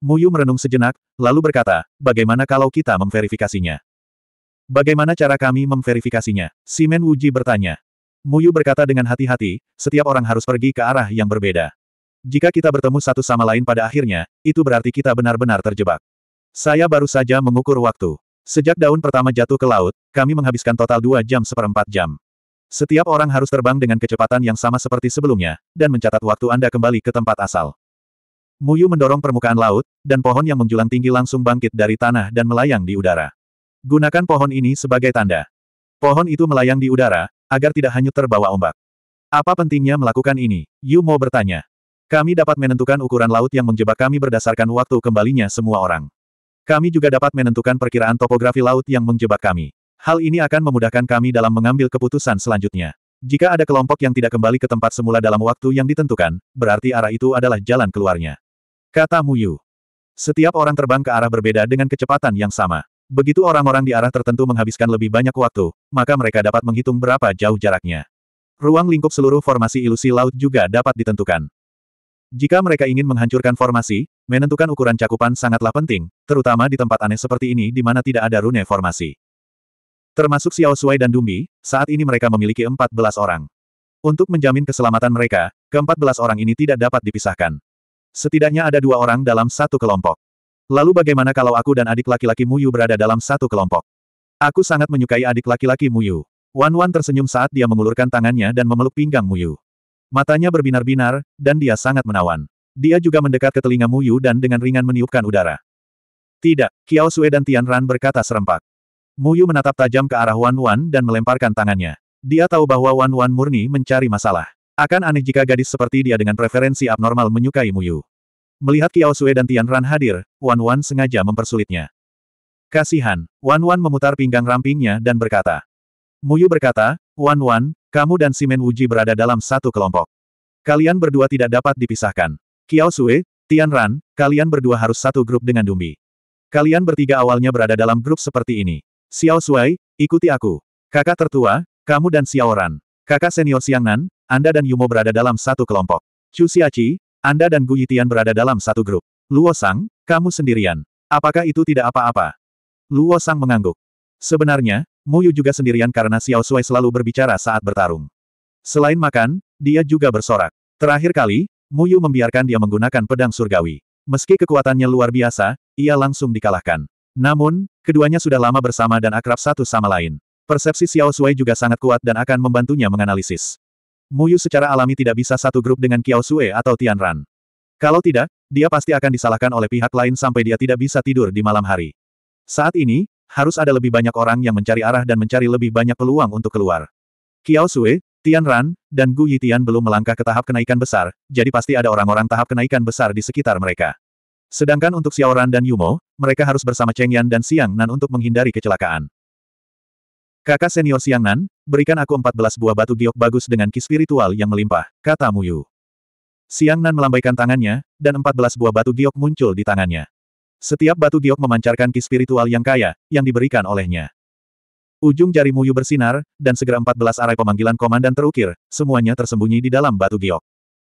Muyu merenung sejenak, lalu berkata, bagaimana kalau kita memverifikasinya? Bagaimana cara kami memverifikasinya? Simen Wuji bertanya. Muyu berkata dengan hati-hati, setiap orang harus pergi ke arah yang berbeda. Jika kita bertemu satu sama lain pada akhirnya, itu berarti kita benar-benar terjebak. Saya baru saja mengukur waktu. Sejak daun pertama jatuh ke laut, kami menghabiskan total dua jam seperempat jam. Setiap orang harus terbang dengan kecepatan yang sama seperti sebelumnya, dan mencatat waktu Anda kembali ke tempat asal. Muyu mendorong permukaan laut, dan pohon yang menjulang tinggi langsung bangkit dari tanah dan melayang di udara. Gunakan pohon ini sebagai tanda. Pohon itu melayang di udara, agar tidak hanyut terbawa ombak. Apa pentingnya melakukan ini? Yu Mo bertanya. Kami dapat menentukan ukuran laut yang menjebak kami berdasarkan waktu kembalinya semua orang. Kami juga dapat menentukan perkiraan topografi laut yang menjebak kami. Hal ini akan memudahkan kami dalam mengambil keputusan selanjutnya. Jika ada kelompok yang tidak kembali ke tempat semula dalam waktu yang ditentukan, berarti arah itu adalah jalan keluarnya. Kata Muyu. Setiap orang terbang ke arah berbeda dengan kecepatan yang sama. Begitu orang-orang di arah tertentu menghabiskan lebih banyak waktu, maka mereka dapat menghitung berapa jauh jaraknya. Ruang lingkup seluruh formasi ilusi laut juga dapat ditentukan. Jika mereka ingin menghancurkan formasi, Menentukan ukuran cakupan sangatlah penting, terutama di tempat aneh seperti ini di mana tidak ada rune formasi. Termasuk Xiao Suai dan Dumbi, saat ini mereka memiliki 14 orang. Untuk menjamin keselamatan mereka, ke-14 orang ini tidak dapat dipisahkan. Setidaknya ada dua orang dalam satu kelompok. Lalu bagaimana kalau aku dan adik laki-laki Muyu berada dalam satu kelompok? Aku sangat menyukai adik laki-laki Muyu. Wan Wan tersenyum saat dia mengulurkan tangannya dan memeluk pinggang Muyu. Matanya berbinar-binar, dan dia sangat menawan. Dia juga mendekat ke telinga Mu Yu dan dengan ringan meniupkan udara. Tidak, Kiao Sue dan Tian Ran berkata serempak. Mu Yu menatap tajam ke arah Wan Wan dan melemparkan tangannya. Dia tahu bahwa Wan Wan murni mencari masalah. Akan aneh jika gadis seperti dia dengan preferensi abnormal menyukai Mu Yu. Melihat Kiao Sue dan Tian Ran hadir, Wan Wan sengaja mempersulitnya. Kasihan, Wan Wan memutar pinggang rampingnya dan berkata. Mu Yu berkata, Wan Wan, kamu dan Simen Wuji berada dalam satu kelompok. Kalian berdua tidak dapat dipisahkan. Kiao Sue, Tian Ran, kalian berdua harus satu grup dengan Dumbi. Kalian bertiga awalnya berada dalam grup seperti ini. Xiao Sui, ikuti aku. Kakak tertua, kamu dan Xiao Ran. Kakak senior Xiangnan, Anda dan Yumo berada dalam satu kelompok. Chu Xiaqi, Anda dan Gu Yitian berada dalam satu grup. Luo Sang, kamu sendirian. Apakah itu tidak apa-apa? Luo Sang mengangguk. Sebenarnya, Mu Yu juga sendirian karena Xiao Sui selalu berbicara saat bertarung. Selain makan, dia juga bersorak. Terakhir kali, Muyu membiarkan dia menggunakan pedang surgawi. Meski kekuatannya luar biasa, ia langsung dikalahkan. Namun, keduanya sudah lama bersama dan akrab satu sama lain. Persepsi Xiao Sui juga sangat kuat dan akan membantunya menganalisis. Muyu secara alami tidak bisa satu grup dengan Xiao Sui atau Tian Ran. Kalau tidak, dia pasti akan disalahkan oleh pihak lain sampai dia tidak bisa tidur di malam hari. Saat ini, harus ada lebih banyak orang yang mencari arah dan mencari lebih banyak peluang untuk keluar. Qiao Sui, Tian Ran, dan Gu Yitian belum melangkah ke tahap kenaikan besar, jadi pasti ada orang-orang tahap kenaikan besar di sekitar mereka. Sedangkan untuk Xiao Ran dan Yumo, mereka harus bersama Cheng Yan dan Xiang Nan untuk menghindari kecelakaan. Kakak senior Xiang Nan, berikan aku 14 buah batu giok bagus dengan ki spiritual yang melimpah, kata Mu Yu. Xiang Nan melambaikan tangannya, dan 14 buah batu giok muncul di tangannya. Setiap batu giok memancarkan ki spiritual yang kaya, yang diberikan olehnya. Ujung jari Muyu bersinar, dan segera 14 arai pemanggilan komandan terukir, semuanya tersembunyi di dalam batu giok.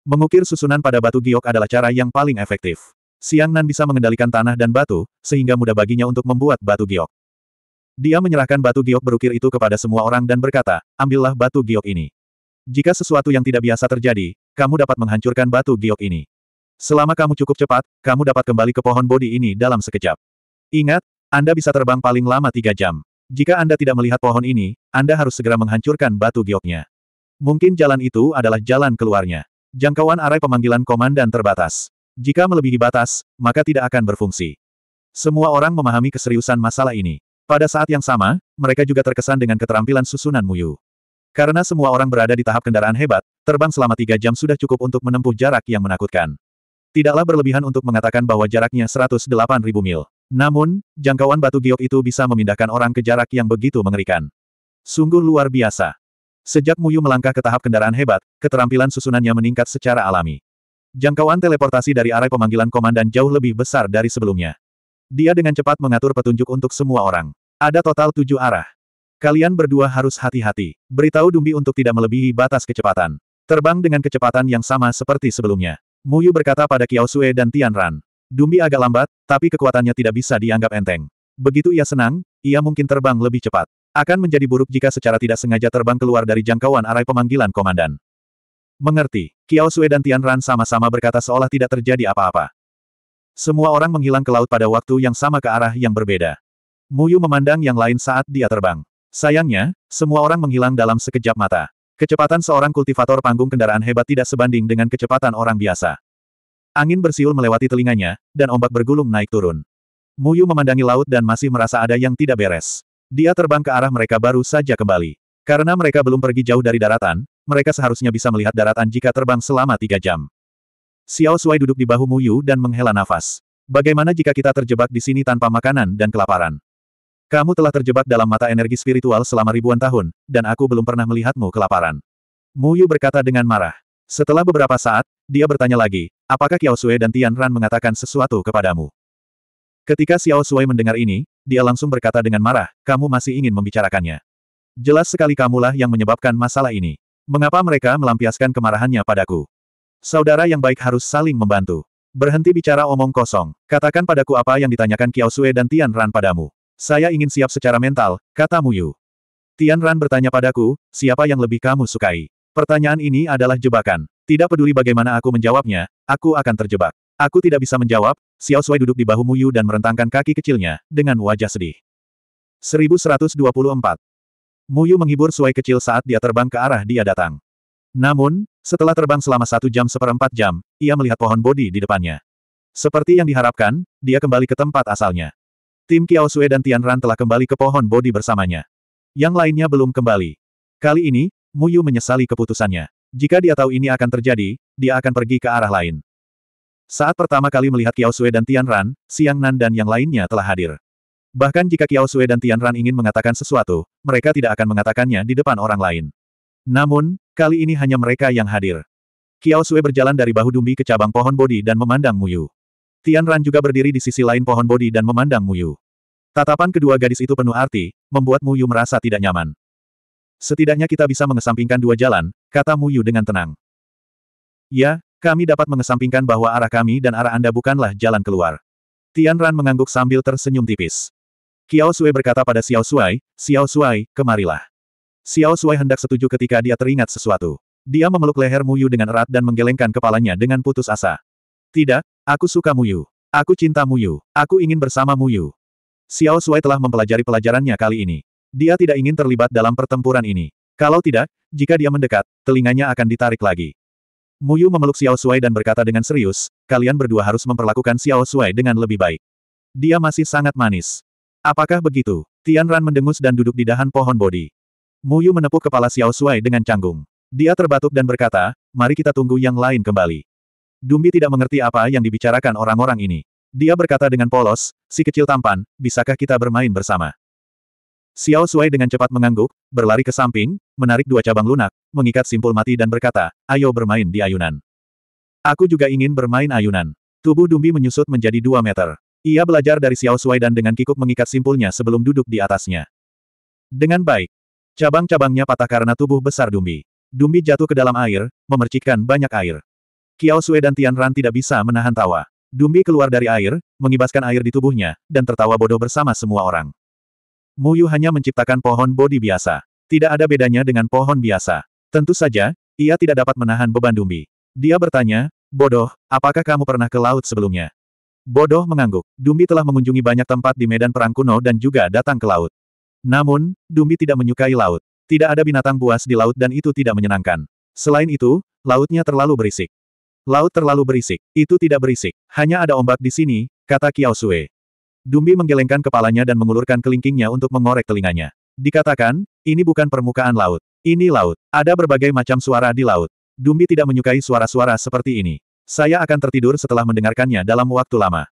Mengukir susunan pada batu giok adalah cara yang paling efektif. Siang Nan bisa mengendalikan tanah dan batu, sehingga mudah baginya untuk membuat batu giok. Dia menyerahkan batu giok berukir itu kepada semua orang dan berkata, ambillah batu giok ini. Jika sesuatu yang tidak biasa terjadi, kamu dapat menghancurkan batu giok ini. Selama kamu cukup cepat, kamu dapat kembali ke pohon bodi ini dalam sekejap. Ingat, Anda bisa terbang paling lama tiga jam. Jika Anda tidak melihat pohon ini, Anda harus segera menghancurkan batu gioknya. Mungkin jalan itu adalah jalan keluarnya. Jangkauan arai pemanggilan komandan terbatas. Jika melebihi batas, maka tidak akan berfungsi. Semua orang memahami keseriusan masalah ini. Pada saat yang sama, mereka juga terkesan dengan keterampilan susunan Muyu. Karena semua orang berada di tahap kendaraan hebat, terbang selama tiga jam sudah cukup untuk menempuh jarak yang menakutkan. Tidaklah berlebihan untuk mengatakan bahwa jaraknya 108.000 mil. Namun, jangkauan batu giok itu bisa memindahkan orang ke jarak yang begitu mengerikan. Sungguh luar biasa. Sejak Muyu melangkah ke tahap kendaraan hebat, keterampilan susunannya meningkat secara alami. Jangkauan teleportasi dari arah pemanggilan komandan jauh lebih besar dari sebelumnya. Dia dengan cepat mengatur petunjuk untuk semua orang. Ada total tujuh arah. Kalian berdua harus hati-hati. Beritahu Dumbi untuk tidak melebihi batas kecepatan. Terbang dengan kecepatan yang sama seperti sebelumnya. Muyu berkata pada Kiao Sue dan Tian Ran. Dumbi agak lambat, tapi kekuatannya tidak bisa dianggap enteng. Begitu ia senang, ia mungkin terbang lebih cepat. Akan menjadi buruk jika secara tidak sengaja terbang keluar dari jangkauan arai pemanggilan komandan. Mengerti, Kiao Sue dan Tian Ran sama-sama berkata seolah tidak terjadi apa-apa. Semua orang menghilang ke laut pada waktu yang sama ke arah yang berbeda. Muyu memandang yang lain saat dia terbang. Sayangnya, semua orang menghilang dalam sekejap mata. Kecepatan seorang kultivator panggung kendaraan hebat tidak sebanding dengan kecepatan orang biasa. Angin bersiul melewati telinganya, dan ombak bergulung naik turun. Muyu memandangi laut dan masih merasa ada yang tidak beres. Dia terbang ke arah mereka baru saja kembali. Karena mereka belum pergi jauh dari daratan, mereka seharusnya bisa melihat daratan jika terbang selama tiga jam. Xiao Shuai duduk di bahu Muyu dan menghela nafas. Bagaimana jika kita terjebak di sini tanpa makanan dan kelaparan? Kamu telah terjebak dalam mata energi spiritual selama ribuan tahun, dan aku belum pernah melihatmu kelaparan. Muyu berkata dengan marah. Setelah beberapa saat, dia bertanya lagi, Apakah Xiao Sui dan Tian Ran mengatakan sesuatu kepadamu? Ketika Xiao Sui mendengar ini, dia langsung berkata dengan marah, kamu masih ingin membicarakannya. Jelas sekali kamulah yang menyebabkan masalah ini. Mengapa mereka melampiaskan kemarahannya padaku? Saudara yang baik harus saling membantu. Berhenti bicara omong kosong. Katakan padaku apa yang ditanyakan Kiao Sui dan Tian Ran padamu. Saya ingin siap secara mental, kata Mu Yu. Tian Ran bertanya padaku, siapa yang lebih kamu sukai? Pertanyaan ini adalah jebakan. Tidak peduli bagaimana aku menjawabnya, aku akan terjebak. Aku tidak bisa menjawab, Xiao Sui duduk di bahu Muyu dan merentangkan kaki kecilnya, dengan wajah sedih. 1124. Muyu menghibur Sui kecil saat dia terbang ke arah dia datang. Namun, setelah terbang selama satu jam seperempat jam, ia melihat pohon bodi di depannya. Seperti yang diharapkan, dia kembali ke tempat asalnya. Tim Kiao Sui dan Tian Ran telah kembali ke pohon bodi bersamanya. Yang lainnya belum kembali. Kali ini, Muyu menyesali keputusannya. Jika dia tahu ini akan terjadi, dia akan pergi ke arah lain. Saat pertama kali melihat Kiao Sui dan Tian Ran, Siang Nan dan yang lainnya telah hadir. Bahkan jika Kiao Sui dan Tian Ran ingin mengatakan sesuatu, mereka tidak akan mengatakannya di depan orang lain. Namun, kali ini hanya mereka yang hadir. Kiao Sui berjalan dari bahu Dumbi ke cabang pohon bodi dan memandang Muyu. Tian Ran juga berdiri di sisi lain pohon bodi dan memandang Muyu. Tatapan kedua gadis itu penuh arti, membuat Muyu merasa tidak nyaman setidaknya kita bisa mengesampingkan dua jalan, kata Mu Yu dengan tenang. Ya, kami dapat mengesampingkan bahwa arah kami dan arah Anda bukanlah jalan keluar. Tian Ran mengangguk sambil tersenyum tipis. Qiao Sui berkata pada Xiao Sui, Xiao Sui, kemarilah. Xiao Sui hendak setuju ketika dia teringat sesuatu. Dia memeluk leher Mu Yu dengan erat dan menggelengkan kepalanya dengan putus asa. Tidak, aku suka Mu Yu, Aku cinta Mu Yu, Aku ingin bersama Mu Yu." Xiao Sui telah mempelajari pelajarannya kali ini. Dia tidak ingin terlibat dalam pertempuran ini. Kalau tidak, jika dia mendekat, telinganya akan ditarik lagi. Muyu memeluk Xiao Shuai dan berkata dengan serius, kalian berdua harus memperlakukan Xiao Shuai dengan lebih baik. Dia masih sangat manis. Apakah begitu? Tian Ran mendengus dan duduk di dahan pohon bodi. Muyu menepuk kepala Xiao Shuai dengan canggung. Dia terbatuk dan berkata, mari kita tunggu yang lain kembali. Dumbi tidak mengerti apa yang dibicarakan orang-orang ini. Dia berkata dengan polos, si kecil tampan, bisakah kita bermain bersama? Xiao Sui dengan cepat mengangguk, berlari ke samping, menarik dua cabang lunak, mengikat simpul mati dan berkata, ayo bermain di ayunan. Aku juga ingin bermain ayunan. Tubuh Dumbi menyusut menjadi dua meter. Ia belajar dari Xiao Sui dan dengan kikuk mengikat simpulnya sebelum duduk di atasnya. Dengan baik, cabang-cabangnya patah karena tubuh besar Dumbi. Dumbi jatuh ke dalam air, memercikkan banyak air. Xiao Sui dan Tian Ran tidak bisa menahan tawa. Dumbi keluar dari air, mengibaskan air di tubuhnya, dan tertawa bodoh bersama semua orang. Muyu hanya menciptakan pohon bodi biasa. Tidak ada bedanya dengan pohon biasa. Tentu saja, ia tidak dapat menahan beban Dumbi. Dia bertanya, bodoh, apakah kamu pernah ke laut sebelumnya? Bodoh mengangguk. Dumbi telah mengunjungi banyak tempat di medan perang kuno dan juga datang ke laut. Namun, Dumbi tidak menyukai laut. Tidak ada binatang buas di laut dan itu tidak menyenangkan. Selain itu, lautnya terlalu berisik. Laut terlalu berisik. Itu tidak berisik. Hanya ada ombak di sini, kata Kiao Sue. Dumbi menggelengkan kepalanya dan mengulurkan kelingkingnya untuk mengorek telinganya. Dikatakan, ini bukan permukaan laut. Ini laut. Ada berbagai macam suara di laut. Dumbi tidak menyukai suara-suara seperti ini. Saya akan tertidur setelah mendengarkannya dalam waktu lama.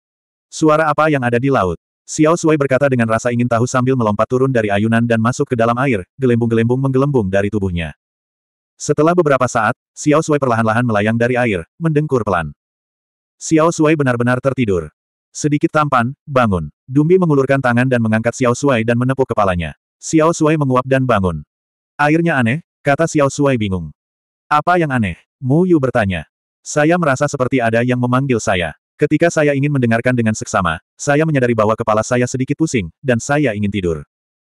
Suara apa yang ada di laut? Xiao Sui berkata dengan rasa ingin tahu sambil melompat turun dari ayunan dan masuk ke dalam air, gelembung-gelembung menggelembung dari tubuhnya. Setelah beberapa saat, Xiao Sui perlahan-lahan melayang dari air, mendengkur pelan. Xiao Sui benar-benar tertidur. Sedikit tampan, bangun. Dumbi mengulurkan tangan dan mengangkat Xiao Shuai dan menepuk kepalanya. Xiao Shuai menguap dan bangun. Airnya aneh, kata Xiao Shuai bingung. Apa yang aneh? Mu Yu bertanya. Saya merasa seperti ada yang memanggil saya. Ketika saya ingin mendengarkan dengan seksama, saya menyadari bahwa kepala saya sedikit pusing, dan saya ingin tidur.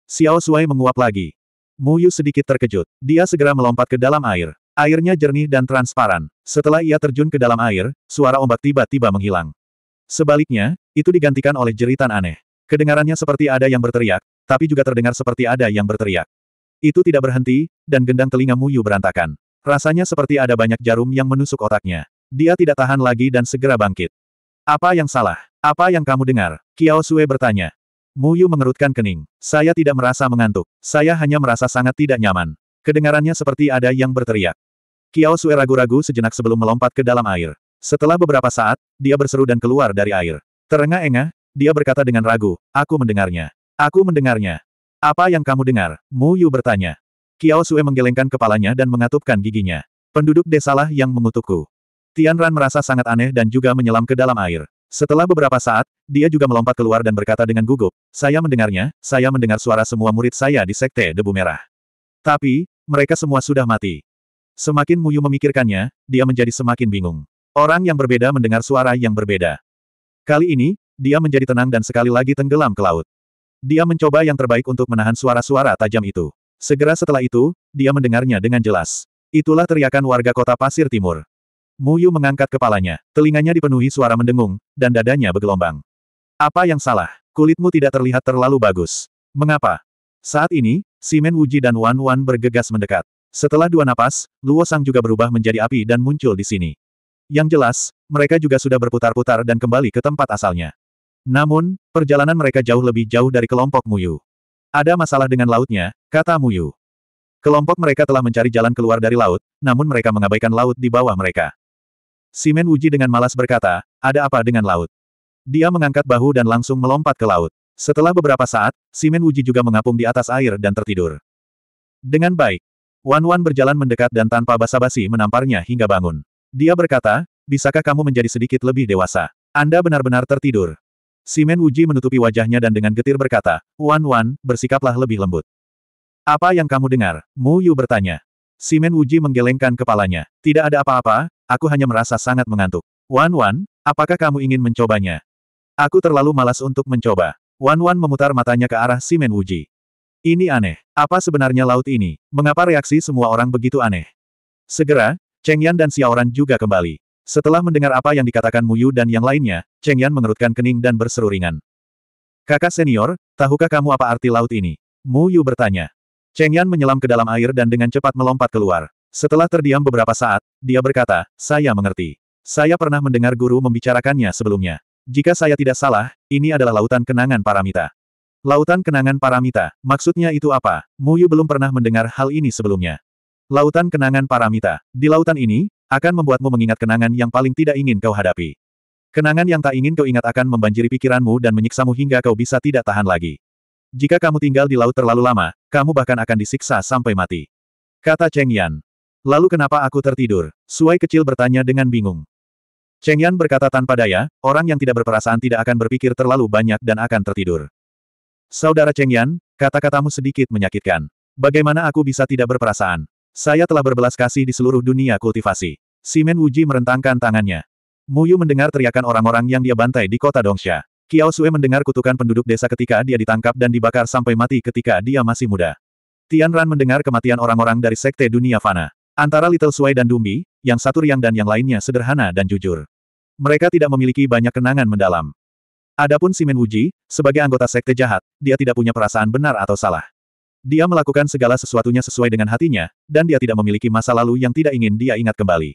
Xiao Shuai menguap lagi. Mu Yu sedikit terkejut. Dia segera melompat ke dalam air. Airnya jernih dan transparan. Setelah ia terjun ke dalam air, suara ombak tiba-tiba menghilang. Sebaliknya, itu digantikan oleh jeritan aneh. Kedengarannya seperti ada yang berteriak, tapi juga terdengar seperti ada yang berteriak. Itu tidak berhenti, dan gendang telinga Muyu berantakan. Rasanya seperti ada banyak jarum yang menusuk otaknya. Dia tidak tahan lagi dan segera bangkit. Apa yang salah? Apa yang kamu dengar? Kiao Sue bertanya. Muyu mengerutkan kening. Saya tidak merasa mengantuk. Saya hanya merasa sangat tidak nyaman. Kedengarannya seperti ada yang berteriak. Kiao Sue ragu-ragu sejenak sebelum melompat ke dalam air. Setelah beberapa saat, dia berseru dan keluar dari air. Terengah-engah, dia berkata dengan ragu, aku mendengarnya. Aku mendengarnya. Apa yang kamu dengar? Mu Yu bertanya. Kiao Sue menggelengkan kepalanya dan mengatupkan giginya. Penduduk desalah yang mengutukku. Tian Ran merasa sangat aneh dan juga menyelam ke dalam air. Setelah beberapa saat, dia juga melompat keluar dan berkata dengan gugup, saya mendengarnya, saya mendengar suara semua murid saya di Sekte Debu Merah. Tapi, mereka semua sudah mati. Semakin Muyu memikirkannya, dia menjadi semakin bingung. Orang yang berbeda mendengar suara yang berbeda. Kali ini, dia menjadi tenang dan sekali lagi tenggelam ke laut. Dia mencoba yang terbaik untuk menahan suara-suara tajam itu. Segera setelah itu, dia mendengarnya dengan jelas. Itulah teriakan warga kota Pasir Timur. Muyu mengangkat kepalanya, telinganya dipenuhi suara mendengung, dan dadanya bergelombang. Apa yang salah? Kulitmu tidak terlihat terlalu bagus. Mengapa? Saat ini, Simen Wuji dan Wan Wan bergegas mendekat. Setelah dua napas, Luo Sang juga berubah menjadi api dan muncul di sini. Yang jelas, mereka juga sudah berputar-putar dan kembali ke tempat asalnya. Namun, perjalanan mereka jauh lebih jauh dari kelompok Muyu. Ada masalah dengan lautnya, kata Muyu. Kelompok mereka telah mencari jalan keluar dari laut, namun mereka mengabaikan laut di bawah mereka. Simen Uji dengan malas berkata, ada apa dengan laut? Dia mengangkat bahu dan langsung melompat ke laut. Setelah beberapa saat, Simen Wuji juga mengapung di atas air dan tertidur. Dengan baik, Wan Wan berjalan mendekat dan tanpa basa-basi menamparnya hingga bangun. Dia berkata, bisakah kamu menjadi sedikit lebih dewasa? Anda benar-benar tertidur. Simen Wuji menutupi wajahnya dan dengan getir berkata, Wan Wan, bersikaplah lebih lembut. Apa yang kamu dengar? Mu Yu bertanya. Simen Wuji menggelengkan kepalanya. Tidak ada apa-apa, aku hanya merasa sangat mengantuk. Wan Wan, apakah kamu ingin mencobanya? Aku terlalu malas untuk mencoba. Wan Wan memutar matanya ke arah Simen Wuji. Ini aneh. Apa sebenarnya laut ini? Mengapa reaksi semua orang begitu aneh? Segera, Cheng Yan dan Xiaoran juga kembali. Setelah mendengar apa yang dikatakan Mu Yu dan yang lainnya, Cheng Yan mengerutkan kening dan berseru ringan. Kakak senior, tahukah kamu apa arti laut ini? Mu Yu bertanya. Cheng Yan menyelam ke dalam air dan dengan cepat melompat keluar. Setelah terdiam beberapa saat, dia berkata, saya mengerti. Saya pernah mendengar guru membicarakannya sebelumnya. Jika saya tidak salah, ini adalah lautan kenangan paramita. Lautan kenangan paramita, maksudnya itu apa? Mu Yu belum pernah mendengar hal ini sebelumnya. Lautan Kenangan Paramita. Di lautan ini, akan membuatmu mengingat kenangan yang paling tidak ingin kau hadapi. Kenangan yang tak ingin kau ingat akan membanjiri pikiranmu dan menyiksamu hingga kau bisa tidak tahan lagi. Jika kamu tinggal di laut terlalu lama, kamu bahkan akan disiksa sampai mati. Kata Cheng Yan. Lalu kenapa aku tertidur? Suai kecil bertanya dengan bingung. Cheng Yan berkata tanpa daya, orang yang tidak berperasaan tidak akan berpikir terlalu banyak dan akan tertidur. Saudara Cheng Yan, kata-katamu sedikit menyakitkan. Bagaimana aku bisa tidak berperasaan? Saya telah berbelas kasih di seluruh dunia kultivasi. Simen Wuji merentangkan tangannya. Muyu mendengar teriakan orang-orang yang dia bantai di kota Dongsha. Kiao Sue mendengar kutukan penduduk desa ketika dia ditangkap dan dibakar sampai mati ketika dia masih muda. Tian Ran mendengar kematian orang-orang dari sekte dunia fana. Antara Little Sui dan Dumbi, yang satu riang dan yang lainnya sederhana dan jujur. Mereka tidak memiliki banyak kenangan mendalam. Adapun Simen Wuji, sebagai anggota sekte jahat, dia tidak punya perasaan benar atau salah. Dia melakukan segala sesuatunya sesuai dengan hatinya, dan dia tidak memiliki masa lalu yang tidak ingin dia ingat kembali.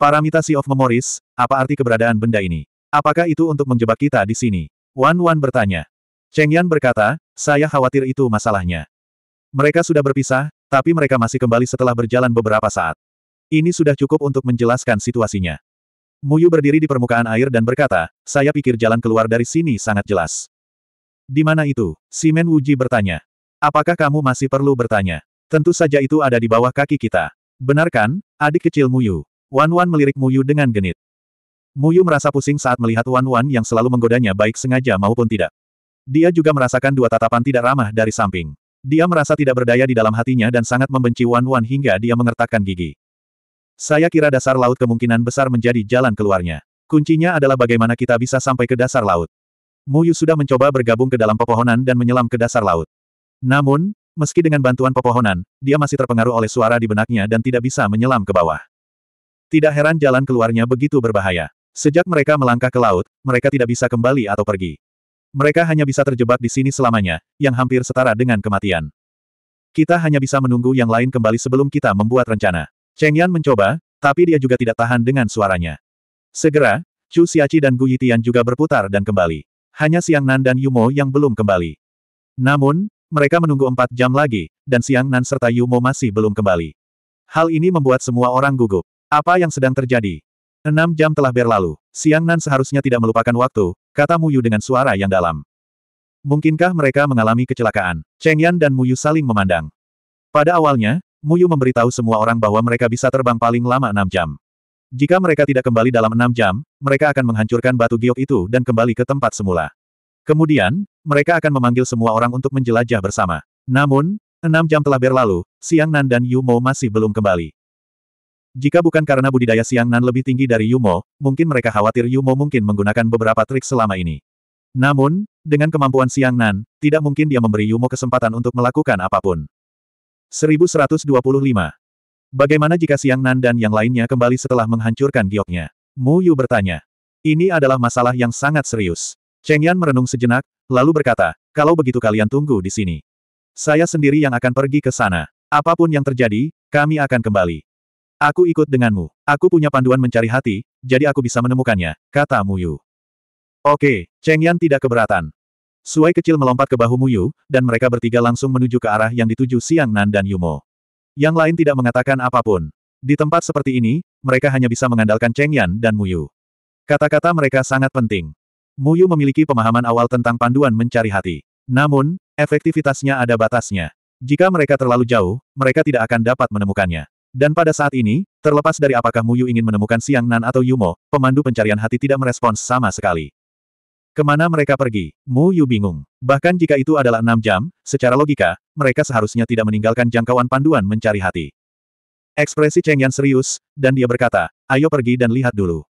Paramita Paramitasi of Memories, apa arti keberadaan benda ini? Apakah itu untuk menjebak kita di sini? Wan Wan bertanya. Cheng Yan berkata, saya khawatir itu masalahnya. Mereka sudah berpisah, tapi mereka masih kembali setelah berjalan beberapa saat. Ini sudah cukup untuk menjelaskan situasinya. Muyu berdiri di permukaan air dan berkata, saya pikir jalan keluar dari sini sangat jelas. Di mana itu? Simen Wuji bertanya. Apakah kamu masih perlu bertanya? Tentu saja itu ada di bawah kaki kita. benarkan? adik kecil Muyu? Wan Wan melirik Muyu dengan genit. Muyu merasa pusing saat melihat Wan Wan yang selalu menggodanya baik sengaja maupun tidak. Dia juga merasakan dua tatapan tidak ramah dari samping. Dia merasa tidak berdaya di dalam hatinya dan sangat membenci Wan Wan hingga dia mengertakkan gigi. Saya kira dasar laut kemungkinan besar menjadi jalan keluarnya. Kuncinya adalah bagaimana kita bisa sampai ke dasar laut. Muyu sudah mencoba bergabung ke dalam pepohonan dan menyelam ke dasar laut. Namun, meski dengan bantuan pepohonan, dia masih terpengaruh oleh suara di benaknya dan tidak bisa menyelam ke bawah. Tidak heran jalan keluarnya begitu berbahaya. Sejak mereka melangkah ke laut, mereka tidak bisa kembali atau pergi. Mereka hanya bisa terjebak di sini selamanya, yang hampir setara dengan kematian. Kita hanya bisa menunggu yang lain kembali sebelum kita membuat rencana. Cheng Yan mencoba, tapi dia juga tidak tahan dengan suaranya. Segera, Chu Siachi dan Gu Yitian juga berputar dan kembali. Hanya Siang Nan dan Yumo yang belum kembali. Namun, mereka menunggu empat jam lagi, dan Siang Nan serta Yumo masih belum kembali. Hal ini membuat semua orang gugup. Apa yang sedang terjadi? Enam jam telah berlalu. Siang Nan seharusnya tidak melupakan waktu, kata Muyu dengan suara yang dalam. Mungkinkah mereka mengalami kecelakaan? Cheng Yan dan Muyu saling memandang. Pada awalnya, Muyu memberitahu semua orang bahwa mereka bisa terbang paling lama enam jam. Jika mereka tidak kembali dalam enam jam, mereka akan menghancurkan batu giok itu dan kembali ke tempat semula. Kemudian, mereka akan memanggil semua orang untuk menjelajah bersama. Namun, enam jam telah berlalu, Siang Nan dan Yumo masih belum kembali. Jika bukan karena budidaya Siang Nan lebih tinggi dari Yumo, mungkin mereka khawatir Yumo mungkin menggunakan beberapa trik selama ini. Namun, dengan kemampuan Siang Nan, tidak mungkin dia memberi Yumo kesempatan untuk melakukan apapun. 1125. Bagaimana jika Siang Nan dan yang lainnya kembali setelah menghancurkan gioknya? Mu Yu bertanya. Ini adalah masalah yang sangat serius. Cheng Yan merenung sejenak, lalu berkata, kalau begitu kalian tunggu di sini. Saya sendiri yang akan pergi ke sana. Apapun yang terjadi, kami akan kembali. Aku ikut denganmu. Aku punya panduan mencari hati, jadi aku bisa menemukannya, kata Mu Yu. Oke, Cheng Yan tidak keberatan. Suai kecil melompat ke bahu Mu Yu, dan mereka bertiga langsung menuju ke arah yang dituju Siang Nan dan Yumo. Yang lain tidak mengatakan apapun. Di tempat seperti ini, mereka hanya bisa mengandalkan Cheng Yan dan Mu Yu. Kata-kata mereka sangat penting. Muyu memiliki pemahaman awal tentang panduan mencari hati. Namun, efektivitasnya ada batasnya. Jika mereka terlalu jauh, mereka tidak akan dapat menemukannya. Dan pada saat ini, terlepas dari apakah Muyu ingin menemukan Siang Nan atau Yumo, pemandu pencarian hati tidak merespons sama sekali. Kemana mereka pergi? Muyu bingung. Bahkan jika itu adalah enam jam, secara logika, mereka seharusnya tidak meninggalkan jangkauan panduan mencari hati. Ekspresi Cheng Yan serius, dan dia berkata, ayo pergi dan lihat dulu.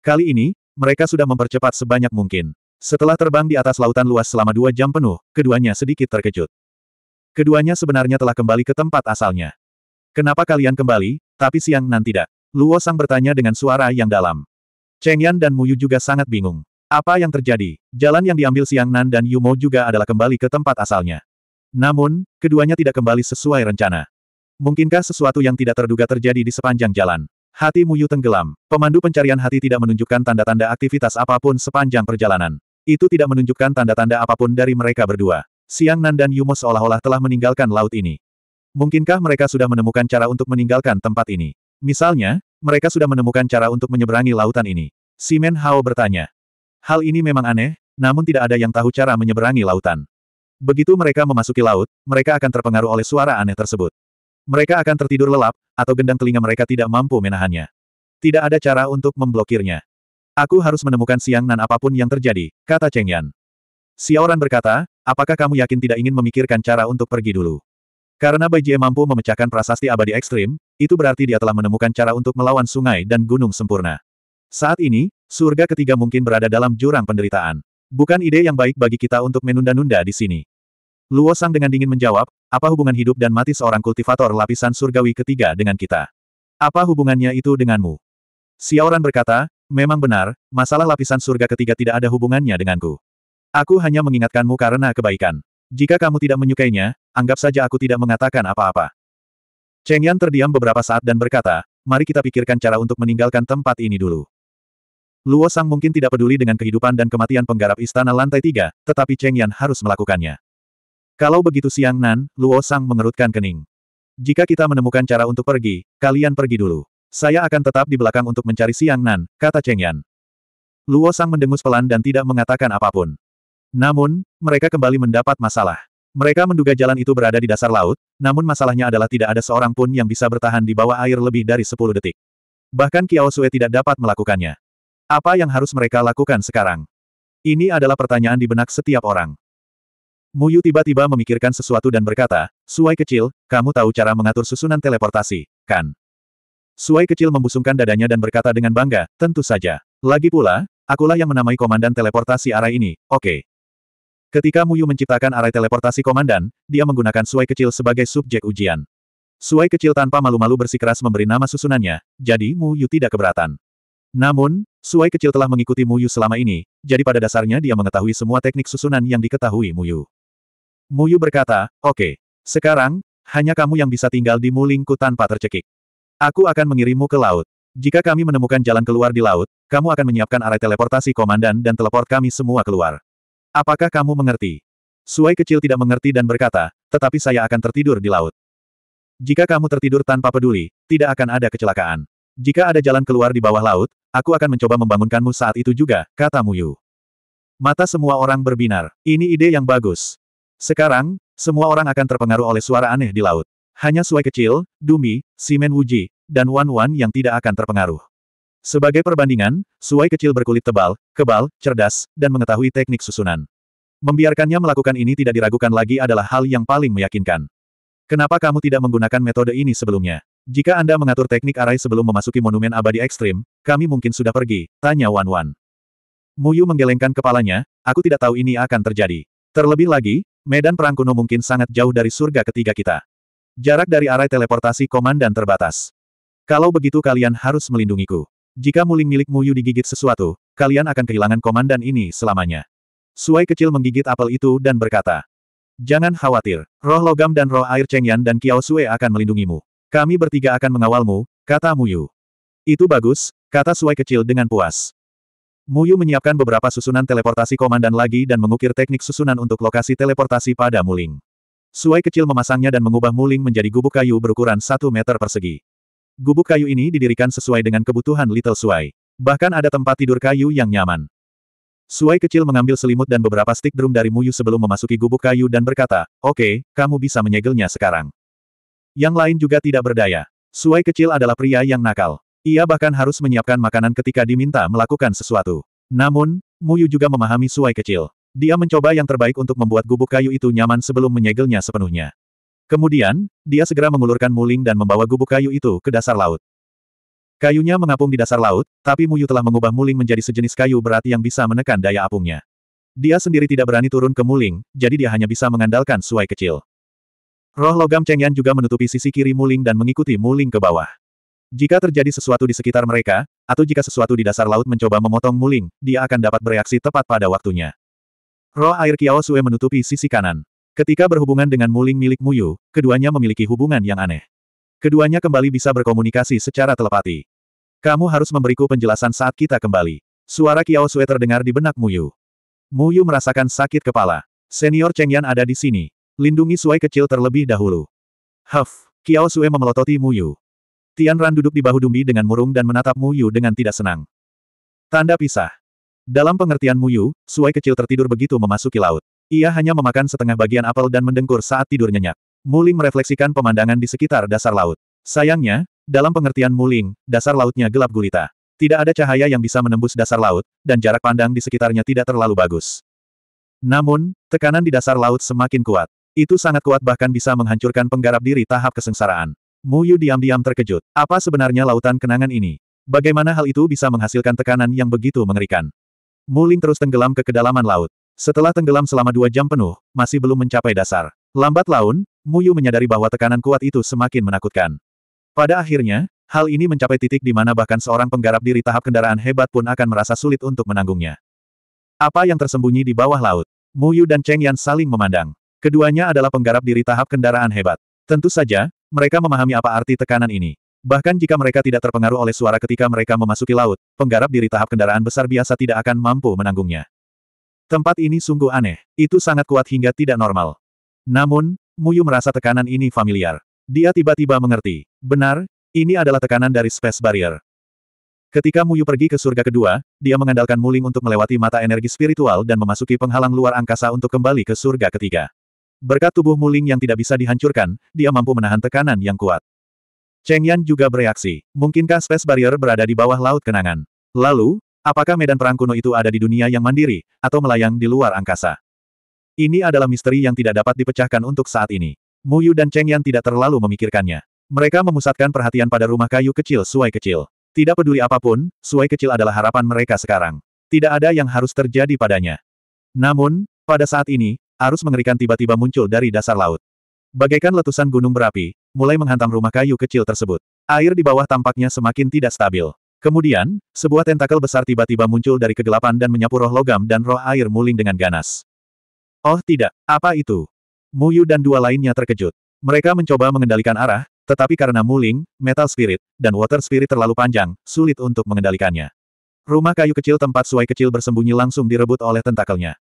Kali ini, mereka sudah mempercepat sebanyak mungkin. Setelah terbang di atas lautan luas selama dua jam penuh, keduanya sedikit terkejut. Keduanya sebenarnya telah kembali ke tempat asalnya. Kenapa kalian kembali, tapi siang nan tidak? Luo Sang bertanya dengan suara yang dalam. Cheng Yan dan Yu juga sangat bingung. Apa yang terjadi? Jalan yang diambil Siang Nan dan Yumo juga adalah kembali ke tempat asalnya. Namun, keduanya tidak kembali sesuai rencana. Mungkinkah sesuatu yang tidak terduga terjadi di sepanjang jalan? Hati Muyu tenggelam. Pemandu pencarian hati tidak menunjukkan tanda-tanda aktivitas apapun sepanjang perjalanan. Itu tidak menunjukkan tanda-tanda apapun dari mereka berdua. Siang Nan dan Yumo seolah-olah telah meninggalkan laut ini. Mungkinkah mereka sudah menemukan cara untuk meninggalkan tempat ini? Misalnya, mereka sudah menemukan cara untuk menyeberangi lautan ini. Simen Hao bertanya. Hal ini memang aneh, namun tidak ada yang tahu cara menyeberangi lautan. Begitu mereka memasuki laut, mereka akan terpengaruh oleh suara aneh tersebut. Mereka akan tertidur lelap, atau gendang telinga mereka tidak mampu menahannya. Tidak ada cara untuk memblokirnya. Aku harus menemukan Siang Nan apapun yang terjadi, kata Cheng Yan. Xiaoran berkata, apakah kamu yakin tidak ingin memikirkan cara untuk pergi dulu? Karena Bai Jie mampu memecahkan prasasti abadi ekstrim, itu berarti dia telah menemukan cara untuk melawan sungai dan gunung sempurna. Saat ini, surga ketiga mungkin berada dalam jurang penderitaan. Bukan ide yang baik bagi kita untuk menunda-nunda di sini. Luo Sang dengan dingin menjawab, apa hubungan hidup dan mati seorang kultivator lapisan surgawi ketiga dengan kita? Apa hubungannya itu denganmu? Xiaoran berkata, memang benar, masalah lapisan surga ketiga tidak ada hubungannya denganku. Aku hanya mengingatkanmu karena kebaikan. Jika kamu tidak menyukainya, anggap saja aku tidak mengatakan apa-apa. Cheng Yan terdiam beberapa saat dan berkata, mari kita pikirkan cara untuk meninggalkan tempat ini dulu. Luo Sang mungkin tidak peduli dengan kehidupan dan kematian penggarap istana lantai tiga, tetapi Cheng Yan harus melakukannya. Kalau begitu Siang Nan, Luo Sang mengerutkan kening. Jika kita menemukan cara untuk pergi, kalian pergi dulu. Saya akan tetap di belakang untuk mencari Siang Nan, kata Cheng Yan. Luo Sang mendengus pelan dan tidak mengatakan apapun. Namun, mereka kembali mendapat masalah. Mereka menduga jalan itu berada di dasar laut, namun masalahnya adalah tidak ada seorang pun yang bisa bertahan di bawah air lebih dari 10 detik. Bahkan Kiao Sue tidak dapat melakukannya. Apa yang harus mereka lakukan sekarang? Ini adalah pertanyaan di benak setiap orang. Muyu tiba-tiba memikirkan sesuatu dan berkata, Suai kecil, kamu tahu cara mengatur susunan teleportasi, kan? Suai kecil membusungkan dadanya dan berkata dengan bangga, tentu saja. Lagi pula, akulah yang menamai komandan teleportasi arah ini, oke. Okay. Ketika Muyu menciptakan arai teleportasi komandan, dia menggunakan Suai kecil sebagai subjek ujian. Suai kecil tanpa malu-malu bersikeras memberi nama susunannya, jadi Muyu tidak keberatan. Namun, Suai kecil telah mengikuti Muyu selama ini, jadi pada dasarnya dia mengetahui semua teknik susunan yang diketahui Muyu. Muyu berkata, oke. Okay. Sekarang, hanya kamu yang bisa tinggal di mulingku tanpa tercekik. Aku akan mengirimmu ke laut. Jika kami menemukan jalan keluar di laut, kamu akan menyiapkan arai teleportasi komandan dan teleport kami semua keluar. Apakah kamu mengerti? Suai kecil tidak mengerti dan berkata, tetapi saya akan tertidur di laut. Jika kamu tertidur tanpa peduli, tidak akan ada kecelakaan. Jika ada jalan keluar di bawah laut, aku akan mencoba membangunkanmu saat itu juga, kata Muyu. Mata semua orang berbinar. Ini ide yang bagus. Sekarang, semua orang akan terpengaruh oleh suara aneh di laut. Hanya Suai kecil, Dumi, Simen Wuji, dan Wan Wan yang tidak akan terpengaruh. Sebagai perbandingan, Suai kecil berkulit tebal, kebal, cerdas, dan mengetahui teknik susunan. Membiarkannya melakukan ini tidak diragukan lagi adalah hal yang paling meyakinkan. Kenapa kamu tidak menggunakan metode ini sebelumnya? Jika Anda mengatur teknik arai sebelum memasuki monumen abadi ekstrim, kami mungkin sudah pergi, tanya Wan Wan. Muyu menggelengkan kepalanya, aku tidak tahu ini akan terjadi. Terlebih lagi, medan perang kuno mungkin sangat jauh dari surga ketiga kita. Jarak dari arah teleportasi komandan terbatas. Kalau begitu kalian harus melindungiku. Jika muling milik Muyu digigit sesuatu, kalian akan kehilangan komandan ini selamanya. Suai kecil menggigit apel itu dan berkata, Jangan khawatir, roh logam dan roh air Chengyan dan Kiao Sue akan melindungimu. Kami bertiga akan mengawalmu, kata Muyu. Itu bagus, kata Suai kecil dengan puas. Muyu menyiapkan beberapa susunan teleportasi komandan lagi dan mengukir teknik susunan untuk lokasi teleportasi pada Muling. Suai kecil memasangnya dan mengubah Muling menjadi gubuk kayu berukuran 1 meter persegi. Gubuk kayu ini didirikan sesuai dengan kebutuhan Little Suai. Bahkan ada tempat tidur kayu yang nyaman. Suai kecil mengambil selimut dan beberapa stick drum dari Muyu sebelum memasuki gubuk kayu dan berkata, Oke, okay, kamu bisa menyegelnya sekarang. Yang lain juga tidak berdaya. Suai kecil adalah pria yang nakal. Ia bahkan harus menyiapkan makanan ketika diminta melakukan sesuatu. Namun, Muyu juga memahami suai kecil. Dia mencoba yang terbaik untuk membuat gubuk kayu itu nyaman sebelum menyegelnya sepenuhnya. Kemudian, dia segera mengulurkan muling dan membawa gubuk kayu itu ke dasar laut. Kayunya mengapung di dasar laut, tapi Muyu telah mengubah muling menjadi sejenis kayu berat yang bisa menekan daya apungnya. Dia sendiri tidak berani turun ke muling, jadi dia hanya bisa mengandalkan suai kecil. Roh logam Cheng Yan juga menutupi sisi kiri Muling dan mengikuti Muling ke bawah. Jika terjadi sesuatu di sekitar mereka, atau jika sesuatu di dasar laut mencoba memotong Muling, dia akan dapat bereaksi tepat pada waktunya. Roh air Kiao Sue menutupi sisi kanan. Ketika berhubungan dengan Muling milik Muyu, keduanya memiliki hubungan yang aneh. Keduanya kembali bisa berkomunikasi secara telepati. Kamu harus memberiku penjelasan saat kita kembali. Suara Kiao Sue terdengar di benak Muyu. Muyu merasakan sakit kepala. Senior Cheng Yan ada di sini. Lindungi Suai kecil terlebih dahulu. Huff, Kiao Sue memelototi Muyu. Tian Ran duduk di bahu Dumbi dengan murung dan menatap Mu Yu dengan tidak senang. Tanda pisah. Dalam pengertian Mu Yu, Suai kecil tertidur begitu memasuki laut. Ia hanya memakan setengah bagian apel dan mendengkur saat tidur nyenyak. Muling merefleksikan pemandangan di sekitar dasar laut. Sayangnya, dalam pengertian Muling, dasar lautnya gelap gulita. Tidak ada cahaya yang bisa menembus dasar laut, dan jarak pandang di sekitarnya tidak terlalu bagus. Namun, tekanan di dasar laut semakin kuat. Itu sangat kuat bahkan bisa menghancurkan penggarap diri tahap kesengsaraan. Mu Yu diam-diam terkejut. Apa sebenarnya lautan kenangan ini? Bagaimana hal itu bisa menghasilkan tekanan yang begitu mengerikan? Mu Ling terus tenggelam ke kedalaman laut. Setelah tenggelam selama dua jam penuh, masih belum mencapai dasar. Lambat laun, Mu Yu menyadari bahwa tekanan kuat itu semakin menakutkan. Pada akhirnya, hal ini mencapai titik di mana bahkan seorang penggarap diri tahap kendaraan hebat pun akan merasa sulit untuk menanggungnya. Apa yang tersembunyi di bawah laut? Mu Yu dan Cheng Yan saling memandang. Keduanya adalah penggarap diri tahap kendaraan hebat. Tentu saja, mereka memahami apa arti tekanan ini. Bahkan jika mereka tidak terpengaruh oleh suara ketika mereka memasuki laut, penggarap diri tahap kendaraan besar biasa tidak akan mampu menanggungnya. Tempat ini sungguh aneh. Itu sangat kuat hingga tidak normal. Namun, Muyu merasa tekanan ini familiar. Dia tiba-tiba mengerti. Benar, ini adalah tekanan dari space barrier. Ketika Muyu pergi ke surga kedua, dia mengandalkan Muling untuk melewati mata energi spiritual dan memasuki penghalang luar angkasa untuk kembali ke surga ketiga. Berkat tubuh Muling yang tidak bisa dihancurkan, dia mampu menahan tekanan yang kuat. Cheng Yan juga bereaksi. Mungkinkah space barrier berada di bawah laut kenangan? Lalu, apakah medan perang kuno itu ada di dunia yang mandiri, atau melayang di luar angkasa? Ini adalah misteri yang tidak dapat dipecahkan untuk saat ini. Mu Yu dan Cheng Yan tidak terlalu memikirkannya. Mereka memusatkan perhatian pada rumah kayu kecil suai kecil. Tidak peduli apapun, suai kecil adalah harapan mereka sekarang. Tidak ada yang harus terjadi padanya. Namun, pada saat ini, Arus mengerikan tiba-tiba muncul dari dasar laut. Bagaikan letusan gunung berapi, mulai menghantam rumah kayu kecil tersebut. Air di bawah tampaknya semakin tidak stabil. Kemudian, sebuah tentakel besar tiba-tiba muncul dari kegelapan dan menyapu roh logam dan roh air muling dengan ganas. Oh tidak, apa itu? Muyu dan dua lainnya terkejut. Mereka mencoba mengendalikan arah, tetapi karena Muling, Metal Spirit, dan Water Spirit terlalu panjang, sulit untuk mengendalikannya. Rumah kayu kecil tempat suai kecil bersembunyi langsung direbut oleh tentakelnya.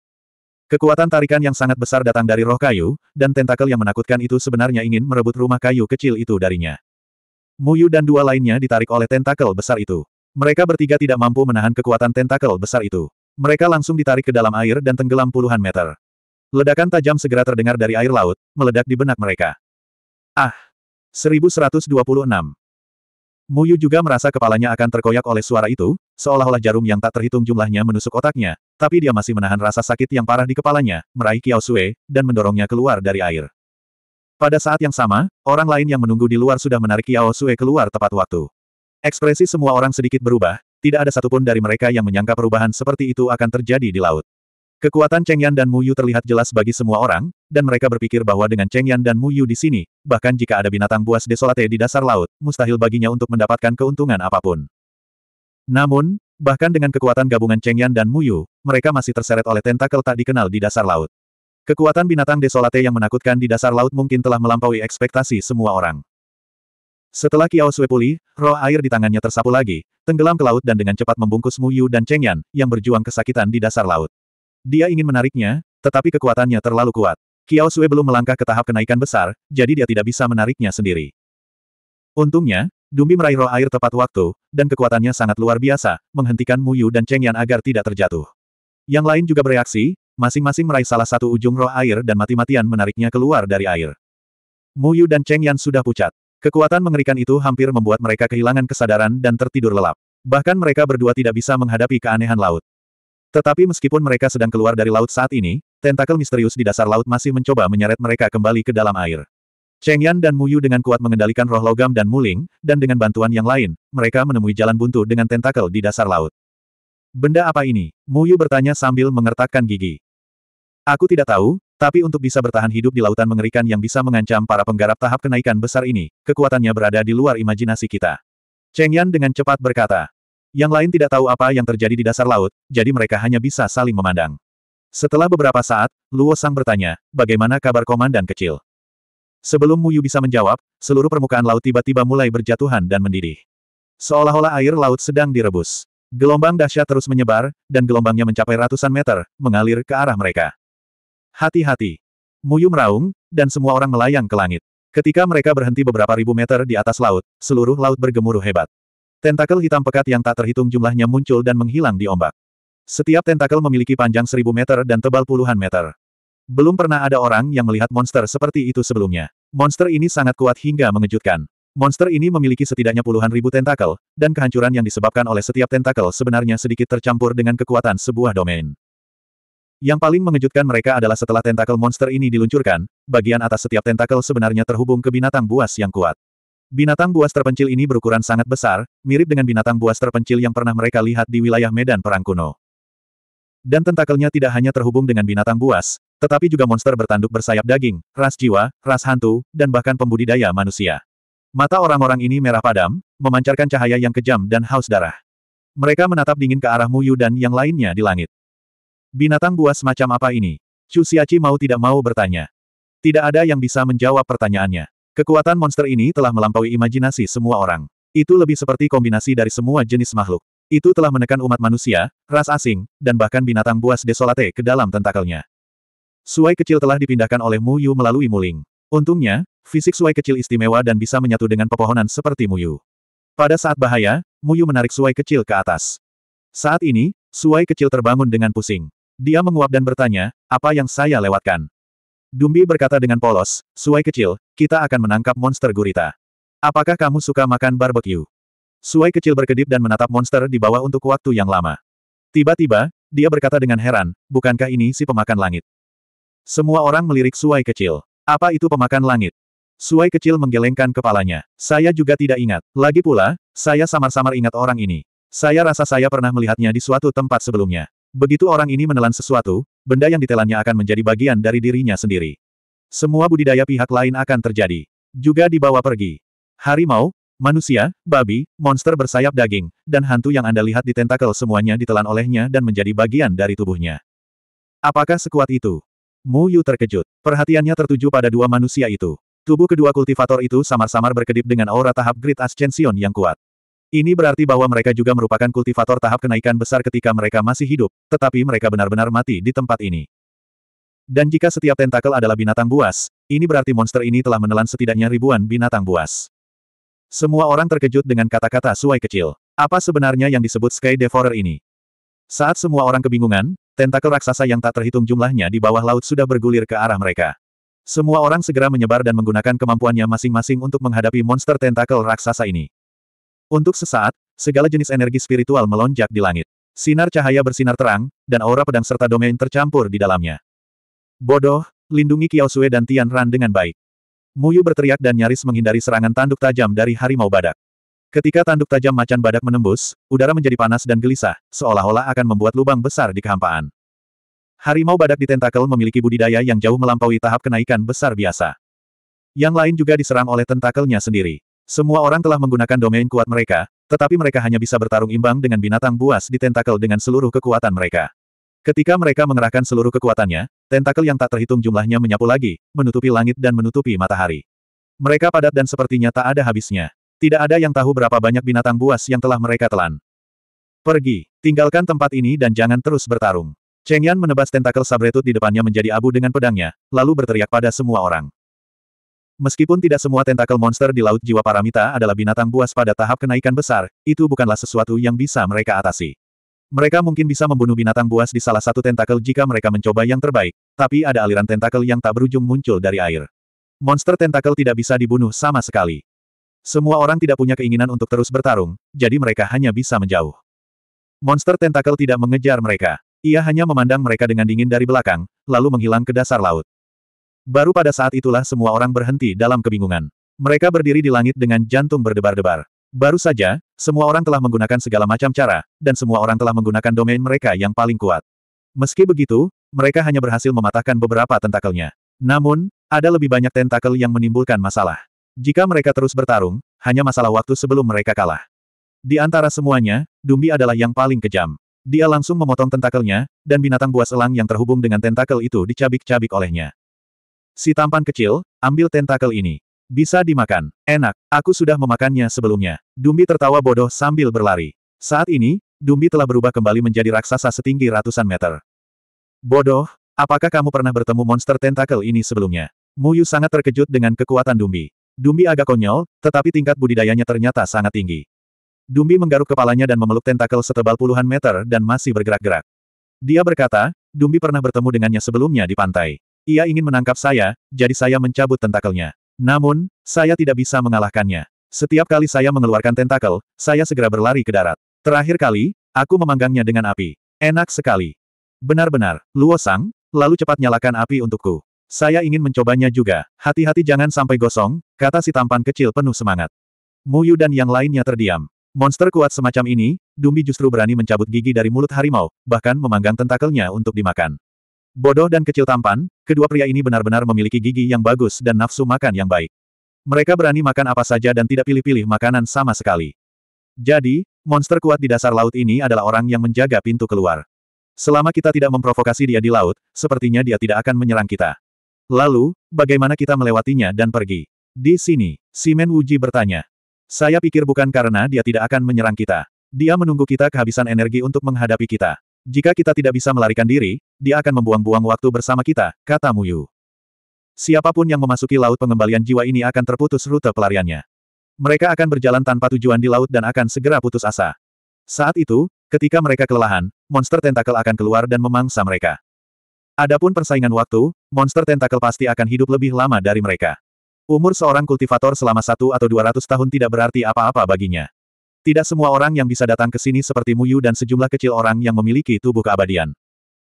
Kekuatan tarikan yang sangat besar datang dari roh kayu, dan tentakel yang menakutkan itu sebenarnya ingin merebut rumah kayu kecil itu darinya. Muyu dan dua lainnya ditarik oleh tentakel besar itu. Mereka bertiga tidak mampu menahan kekuatan tentakel besar itu. Mereka langsung ditarik ke dalam air dan tenggelam puluhan meter. Ledakan tajam segera terdengar dari air laut, meledak di benak mereka. Ah! 1126 Muyu juga merasa kepalanya akan terkoyak oleh suara itu, seolah-olah jarum yang tak terhitung jumlahnya menusuk otaknya, tapi dia masih menahan rasa sakit yang parah di kepalanya, meraih Kiao Sue, dan mendorongnya keluar dari air. Pada saat yang sama, orang lain yang menunggu di luar sudah menarik Kiao Sue keluar tepat waktu. Ekspresi semua orang sedikit berubah, tidak ada satupun dari mereka yang menyangka perubahan seperti itu akan terjadi di laut. Kekuatan Cheng Yan dan Mu Yu terlihat jelas bagi semua orang, dan mereka berpikir bahwa dengan Cheng Yan dan Mu Yu di sini, bahkan jika ada binatang buas desolate di dasar laut, mustahil baginya untuk mendapatkan keuntungan apapun. Namun, bahkan dengan kekuatan gabungan Cheng Yan dan Mu Yu, mereka masih terseret oleh tentakel tak dikenal di dasar laut. Kekuatan binatang desolate yang menakutkan di dasar laut mungkin telah melampaui ekspektasi semua orang. Setelah Kiao Sui pulih, roh air di tangannya tersapu lagi, tenggelam ke laut dan dengan cepat membungkus Mu Yu dan Cheng Yan, yang berjuang kesakitan di dasar laut. Dia ingin menariknya, tetapi kekuatannya terlalu kuat. Kiao Sue belum melangkah ke tahap kenaikan besar, jadi dia tidak bisa menariknya sendiri. Untungnya, Dumbi meraih roh air tepat waktu, dan kekuatannya sangat luar biasa, menghentikan Mu Yu dan Cheng Yan agar tidak terjatuh. Yang lain juga bereaksi, masing-masing meraih salah satu ujung roh air dan mati-matian menariknya keluar dari air. Mu Yu dan Cheng Yan sudah pucat. Kekuatan mengerikan itu hampir membuat mereka kehilangan kesadaran dan tertidur lelap. Bahkan mereka berdua tidak bisa menghadapi keanehan laut. Tetapi meskipun mereka sedang keluar dari laut saat ini, tentakel misterius di dasar laut masih mencoba menyeret mereka kembali ke dalam air. Cheng Yan dan Mu Yu dengan kuat mengendalikan roh logam dan muling, dan dengan bantuan yang lain, mereka menemui jalan buntu dengan tentakel di dasar laut. Benda apa ini? Mu Yu bertanya sambil mengertakkan gigi. Aku tidak tahu, tapi untuk bisa bertahan hidup di lautan mengerikan yang bisa mengancam para penggarap tahap kenaikan besar ini, kekuatannya berada di luar imajinasi kita. Cheng Yan dengan cepat berkata. Yang lain tidak tahu apa yang terjadi di dasar laut, jadi mereka hanya bisa saling memandang. Setelah beberapa saat, Luo Sang bertanya, bagaimana kabar komandan kecil? Sebelum Mu Yu bisa menjawab, seluruh permukaan laut tiba-tiba mulai berjatuhan dan mendidih. Seolah-olah air laut sedang direbus. Gelombang dahsyat terus menyebar, dan gelombangnya mencapai ratusan meter, mengalir ke arah mereka. Hati-hati. Mu Yu meraung, dan semua orang melayang ke langit. Ketika mereka berhenti beberapa ribu meter di atas laut, seluruh laut bergemuruh hebat. Tentakel hitam pekat yang tak terhitung jumlahnya muncul dan menghilang di ombak. Setiap tentakel memiliki panjang seribu meter dan tebal puluhan meter. Belum pernah ada orang yang melihat monster seperti itu sebelumnya. Monster ini sangat kuat hingga mengejutkan. Monster ini memiliki setidaknya puluhan ribu tentakel, dan kehancuran yang disebabkan oleh setiap tentakel sebenarnya sedikit tercampur dengan kekuatan sebuah domain. Yang paling mengejutkan mereka adalah setelah tentakel monster ini diluncurkan, bagian atas setiap tentakel sebenarnya terhubung ke binatang buas yang kuat. Binatang buas terpencil ini berukuran sangat besar, mirip dengan binatang buas terpencil yang pernah mereka lihat di wilayah medan perang kuno. Dan tentakelnya tidak hanya terhubung dengan binatang buas, tetapi juga monster bertanduk bersayap daging, ras jiwa, ras hantu, dan bahkan pembudidaya manusia. Mata orang-orang ini merah padam, memancarkan cahaya yang kejam dan haus darah. Mereka menatap dingin ke arah Muyu dan yang lainnya di langit. Binatang buas macam apa ini? Chu Siachi mau tidak mau bertanya. Tidak ada yang bisa menjawab pertanyaannya. Kekuatan monster ini telah melampaui imajinasi semua orang. Itu lebih seperti kombinasi dari semua jenis makhluk. Itu telah menekan umat manusia, ras asing, dan bahkan binatang buas desolate ke dalam tentakelnya. Suai kecil telah dipindahkan oleh Mu Yu melalui Muling. Untungnya, fisik Suai kecil istimewa dan bisa menyatu dengan pepohonan seperti Mu Yu. Pada saat bahaya, Mu Yu menarik Suai kecil ke atas. Saat ini, Suai kecil terbangun dengan pusing. Dia menguap dan bertanya, apa yang saya lewatkan? Dumbi berkata dengan polos, Suai kecil, kita akan menangkap monster gurita. Apakah kamu suka makan barbeque? Suai kecil berkedip dan menatap monster di bawah untuk waktu yang lama. Tiba-tiba, dia berkata dengan heran, bukankah ini si pemakan langit? Semua orang melirik Suai kecil. Apa itu pemakan langit? Suai kecil menggelengkan kepalanya. Saya juga tidak ingat. Lagi pula, saya samar-samar ingat orang ini. Saya rasa saya pernah melihatnya di suatu tempat sebelumnya. Begitu orang ini menelan sesuatu, benda yang ditelannya akan menjadi bagian dari dirinya sendiri. Semua budidaya pihak lain akan terjadi. Juga dibawa pergi. Harimau, manusia, babi, monster bersayap daging, dan hantu yang Anda lihat di tentakel semuanya ditelan olehnya dan menjadi bagian dari tubuhnya. Apakah sekuat itu? Mu Yu terkejut. Perhatiannya tertuju pada dua manusia itu. Tubuh kedua kultivator itu samar-samar berkedip dengan aura tahap Great Ascension yang kuat. Ini berarti bahwa mereka juga merupakan kultivator tahap kenaikan besar ketika mereka masih hidup, tetapi mereka benar-benar mati di tempat ini. Dan jika setiap tentakel adalah binatang buas, ini berarti monster ini telah menelan setidaknya ribuan binatang buas. Semua orang terkejut dengan kata-kata suai kecil. Apa sebenarnya yang disebut Sky Devourer ini? Saat semua orang kebingungan, tentakel raksasa yang tak terhitung jumlahnya di bawah laut sudah bergulir ke arah mereka. Semua orang segera menyebar dan menggunakan kemampuannya masing-masing untuk menghadapi monster tentakel raksasa ini. Untuk sesaat, segala jenis energi spiritual melonjak di langit. Sinar cahaya bersinar terang, dan aura pedang serta domain tercampur di dalamnya. Bodoh, lindungi Kiao Sue dan Tian Ran dengan baik. Muyu berteriak dan nyaris menghindari serangan tanduk tajam dari harimau badak. Ketika tanduk tajam macan badak menembus, udara menjadi panas dan gelisah, seolah-olah akan membuat lubang besar di kehampaan. Harimau badak di tentakel memiliki budidaya yang jauh melampaui tahap kenaikan besar biasa. Yang lain juga diserang oleh tentakelnya sendiri. Semua orang telah menggunakan domain kuat mereka, tetapi mereka hanya bisa bertarung imbang dengan binatang buas di tentakel dengan seluruh kekuatan mereka. Ketika mereka mengerahkan seluruh kekuatannya, tentakel yang tak terhitung jumlahnya menyapu lagi, menutupi langit dan menutupi matahari. Mereka padat dan sepertinya tak ada habisnya. Tidak ada yang tahu berapa banyak binatang buas yang telah mereka telan. Pergi, tinggalkan tempat ini dan jangan terus bertarung. Cheng Yan menebas tentakel sabretut di depannya menjadi abu dengan pedangnya, lalu berteriak pada semua orang. Meskipun tidak semua tentakel monster di Laut Jiwa Paramita adalah binatang buas pada tahap kenaikan besar, itu bukanlah sesuatu yang bisa mereka atasi. Mereka mungkin bisa membunuh binatang buas di salah satu tentakel jika mereka mencoba yang terbaik, tapi ada aliran tentakel yang tak berujung muncul dari air. Monster tentakel tidak bisa dibunuh sama sekali. Semua orang tidak punya keinginan untuk terus bertarung, jadi mereka hanya bisa menjauh. Monster tentakel tidak mengejar mereka. Ia hanya memandang mereka dengan dingin dari belakang, lalu menghilang ke dasar laut. Baru pada saat itulah semua orang berhenti dalam kebingungan. Mereka berdiri di langit dengan jantung berdebar-debar. Baru saja, semua orang telah menggunakan segala macam cara, dan semua orang telah menggunakan domain mereka yang paling kuat. Meski begitu, mereka hanya berhasil mematahkan beberapa tentakelnya. Namun, ada lebih banyak tentakel yang menimbulkan masalah. Jika mereka terus bertarung, hanya masalah waktu sebelum mereka kalah. Di antara semuanya, Dumbi adalah yang paling kejam. Dia langsung memotong tentakelnya, dan binatang buas elang yang terhubung dengan tentakel itu dicabik-cabik olehnya. Si tampan kecil, ambil tentakel ini. Bisa dimakan. Enak, aku sudah memakannya sebelumnya. Dumbi tertawa bodoh sambil berlari. Saat ini, Dumbi telah berubah kembali menjadi raksasa setinggi ratusan meter. Bodoh, apakah kamu pernah bertemu monster tentakel ini sebelumnya? Muyu sangat terkejut dengan kekuatan Dumbi. Dumbi agak konyol, tetapi tingkat budidayanya ternyata sangat tinggi. Dumbi menggaruk kepalanya dan memeluk tentakel setebal puluhan meter dan masih bergerak-gerak. Dia berkata, Dumbi pernah bertemu dengannya sebelumnya di pantai. Ia ingin menangkap saya, jadi saya mencabut tentakelnya. Namun, saya tidak bisa mengalahkannya. Setiap kali saya mengeluarkan tentakel, saya segera berlari ke darat. Terakhir kali, aku memanggangnya dengan api. Enak sekali. Benar-benar, Luo Sang, lalu cepat nyalakan api untukku. Saya ingin mencobanya juga, hati-hati jangan sampai gosong, kata si tampan kecil penuh semangat. Muyu dan yang lainnya terdiam. Monster kuat semacam ini, Dumbi justru berani mencabut gigi dari mulut harimau, bahkan memanggang tentakelnya untuk dimakan. Bodoh dan kecil tampan, kedua pria ini benar-benar memiliki gigi yang bagus dan nafsu makan yang baik. Mereka berani makan apa saja dan tidak pilih-pilih makanan sama sekali. Jadi, monster kuat di dasar laut ini adalah orang yang menjaga pintu keluar. Selama kita tidak memprovokasi dia di laut, sepertinya dia tidak akan menyerang kita. Lalu, bagaimana kita melewatinya dan pergi? Di sini, Simen Wuji bertanya. Saya pikir bukan karena dia tidak akan menyerang kita. Dia menunggu kita kehabisan energi untuk menghadapi kita. Jika kita tidak bisa melarikan diri, dia akan membuang-buang waktu bersama kita, kata Muyu. Siapapun yang memasuki laut pengembalian jiwa ini akan terputus rute pelariannya. Mereka akan berjalan tanpa tujuan di laut dan akan segera putus asa. Saat itu, ketika mereka kelelahan, monster tentakel akan keluar dan memangsa mereka. Adapun persaingan waktu, monster tentakel pasti akan hidup lebih lama dari mereka. Umur seorang kultivator selama satu atau dua ratus tahun tidak berarti apa-apa baginya. Tidak semua orang yang bisa datang ke sini seperti Mu Yu dan sejumlah kecil orang yang memiliki tubuh keabadian.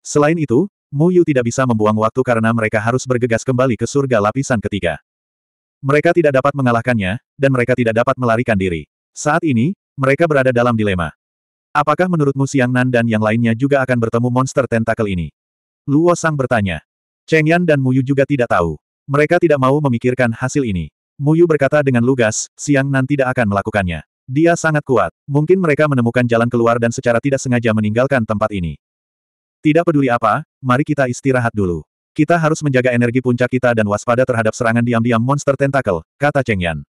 Selain itu, Mu Yu tidak bisa membuang waktu karena mereka harus bergegas kembali ke surga lapisan ketiga. Mereka tidak dapat mengalahkannya, dan mereka tidak dapat melarikan diri. Saat ini, mereka berada dalam dilema. Apakah menurutmu Siang Nan dan yang lainnya juga akan bertemu monster tentakel ini? Luo Sang bertanya. Cheng Yan dan Mu Yu juga tidak tahu. Mereka tidak mau memikirkan hasil ini. Mu Yu berkata dengan lugas, Siang Nan tidak akan melakukannya. Dia sangat kuat. Mungkin mereka menemukan jalan keluar dan secara tidak sengaja meninggalkan tempat ini. Tidak peduli apa, mari kita istirahat dulu. Kita harus menjaga energi puncak kita dan waspada terhadap serangan diam-diam monster tentakel, kata Cheng Yan.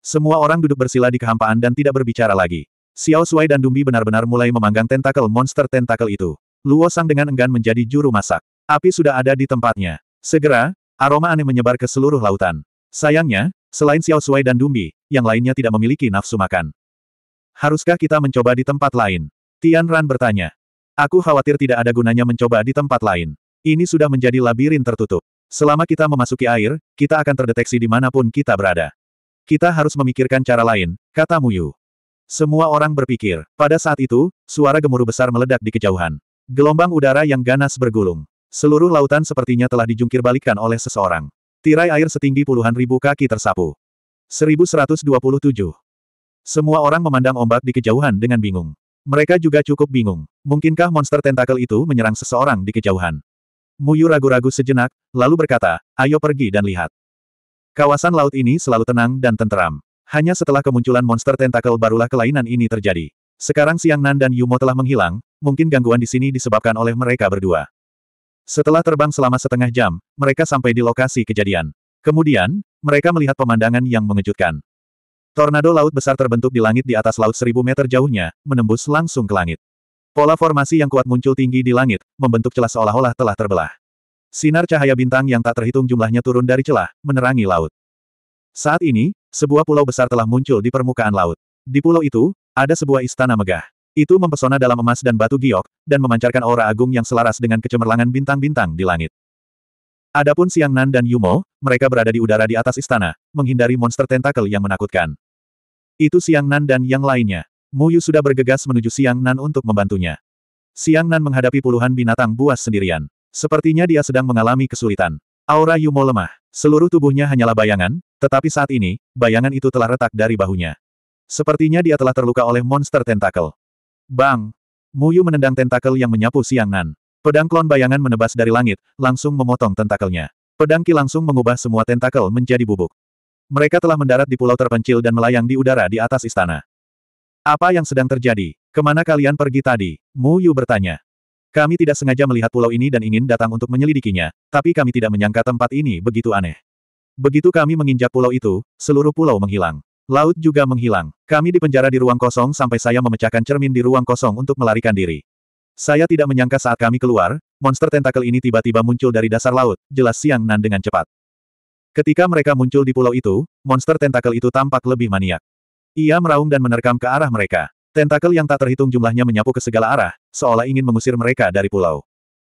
Semua orang duduk bersila di kehampaan dan tidak berbicara lagi. Xiao Shuai dan Dumbi benar-benar mulai memanggang tentakel monster tentakel itu. Luo Sang dengan enggan menjadi juru masak. Api sudah ada di tempatnya. Segera, aroma aneh menyebar ke seluruh lautan. Sayangnya, Selain Xiao Sui dan Dumbi, yang lainnya tidak memiliki nafsu makan. Haruskah kita mencoba di tempat lain? Tian Ran bertanya. Aku khawatir tidak ada gunanya mencoba di tempat lain. Ini sudah menjadi labirin tertutup. Selama kita memasuki air, kita akan terdeteksi di dimanapun kita berada. Kita harus memikirkan cara lain, kata Mu Yu. Semua orang berpikir. Pada saat itu, suara gemuruh besar meledak di kejauhan. Gelombang udara yang ganas bergulung. Seluruh lautan sepertinya telah dijungkir oleh seseorang. Tirai air setinggi puluhan ribu kaki tersapu. 1127. Semua orang memandang ombak di kejauhan dengan bingung. Mereka juga cukup bingung. Mungkinkah monster tentakel itu menyerang seseorang di kejauhan? Muyu ragu-ragu sejenak, lalu berkata, ayo pergi dan lihat. Kawasan laut ini selalu tenang dan tenteram. Hanya setelah kemunculan monster tentakel barulah kelainan ini terjadi. Sekarang Siang Nan dan Yumo telah menghilang, mungkin gangguan di sini disebabkan oleh mereka berdua. Setelah terbang selama setengah jam, mereka sampai di lokasi kejadian. Kemudian, mereka melihat pemandangan yang mengejutkan. Tornado laut besar terbentuk di langit di atas laut seribu meter jauhnya, menembus langsung ke langit. Pola formasi yang kuat muncul tinggi di langit, membentuk celah seolah-olah telah terbelah. Sinar cahaya bintang yang tak terhitung jumlahnya turun dari celah, menerangi laut. Saat ini, sebuah pulau besar telah muncul di permukaan laut. Di pulau itu, ada sebuah istana megah. Itu mempesona dalam emas dan batu giok, dan memancarkan aura agung yang selaras dengan kecemerlangan bintang-bintang di langit. Adapun Siang Nan dan Yumo, mereka berada di udara di atas istana, menghindari monster tentakel yang menakutkan. Itu Siang Nan dan yang lainnya. Mu Yu sudah bergegas menuju Siang Nan untuk membantunya. Siang Nan menghadapi puluhan binatang buas sendirian. Sepertinya dia sedang mengalami kesulitan. Aura Yumo lemah. Seluruh tubuhnya hanyalah bayangan, tetapi saat ini, bayangan itu telah retak dari bahunya. Sepertinya dia telah terluka oleh monster tentakel. Bang! Muyu menendang tentakel yang menyapu Siang Pedang klon bayangan menebas dari langit, langsung memotong tentakelnya. Pedang Ki langsung mengubah semua tentakel menjadi bubuk. Mereka telah mendarat di pulau terpencil dan melayang di udara di atas istana. Apa yang sedang terjadi? Kemana kalian pergi tadi? Mu Yu bertanya. Kami tidak sengaja melihat pulau ini dan ingin datang untuk menyelidikinya, tapi kami tidak menyangka tempat ini begitu aneh. Begitu kami menginjak pulau itu, seluruh pulau menghilang. Laut juga menghilang. Kami dipenjara di ruang kosong sampai saya memecahkan cermin di ruang kosong untuk melarikan diri. Saya tidak menyangka saat kami keluar, monster tentakel ini tiba-tiba muncul dari dasar laut, jelas Siang Nan dengan cepat. Ketika mereka muncul di pulau itu, monster tentakel itu tampak lebih maniak. Ia meraung dan menerkam ke arah mereka. Tentakel yang tak terhitung jumlahnya menyapu ke segala arah, seolah ingin mengusir mereka dari pulau.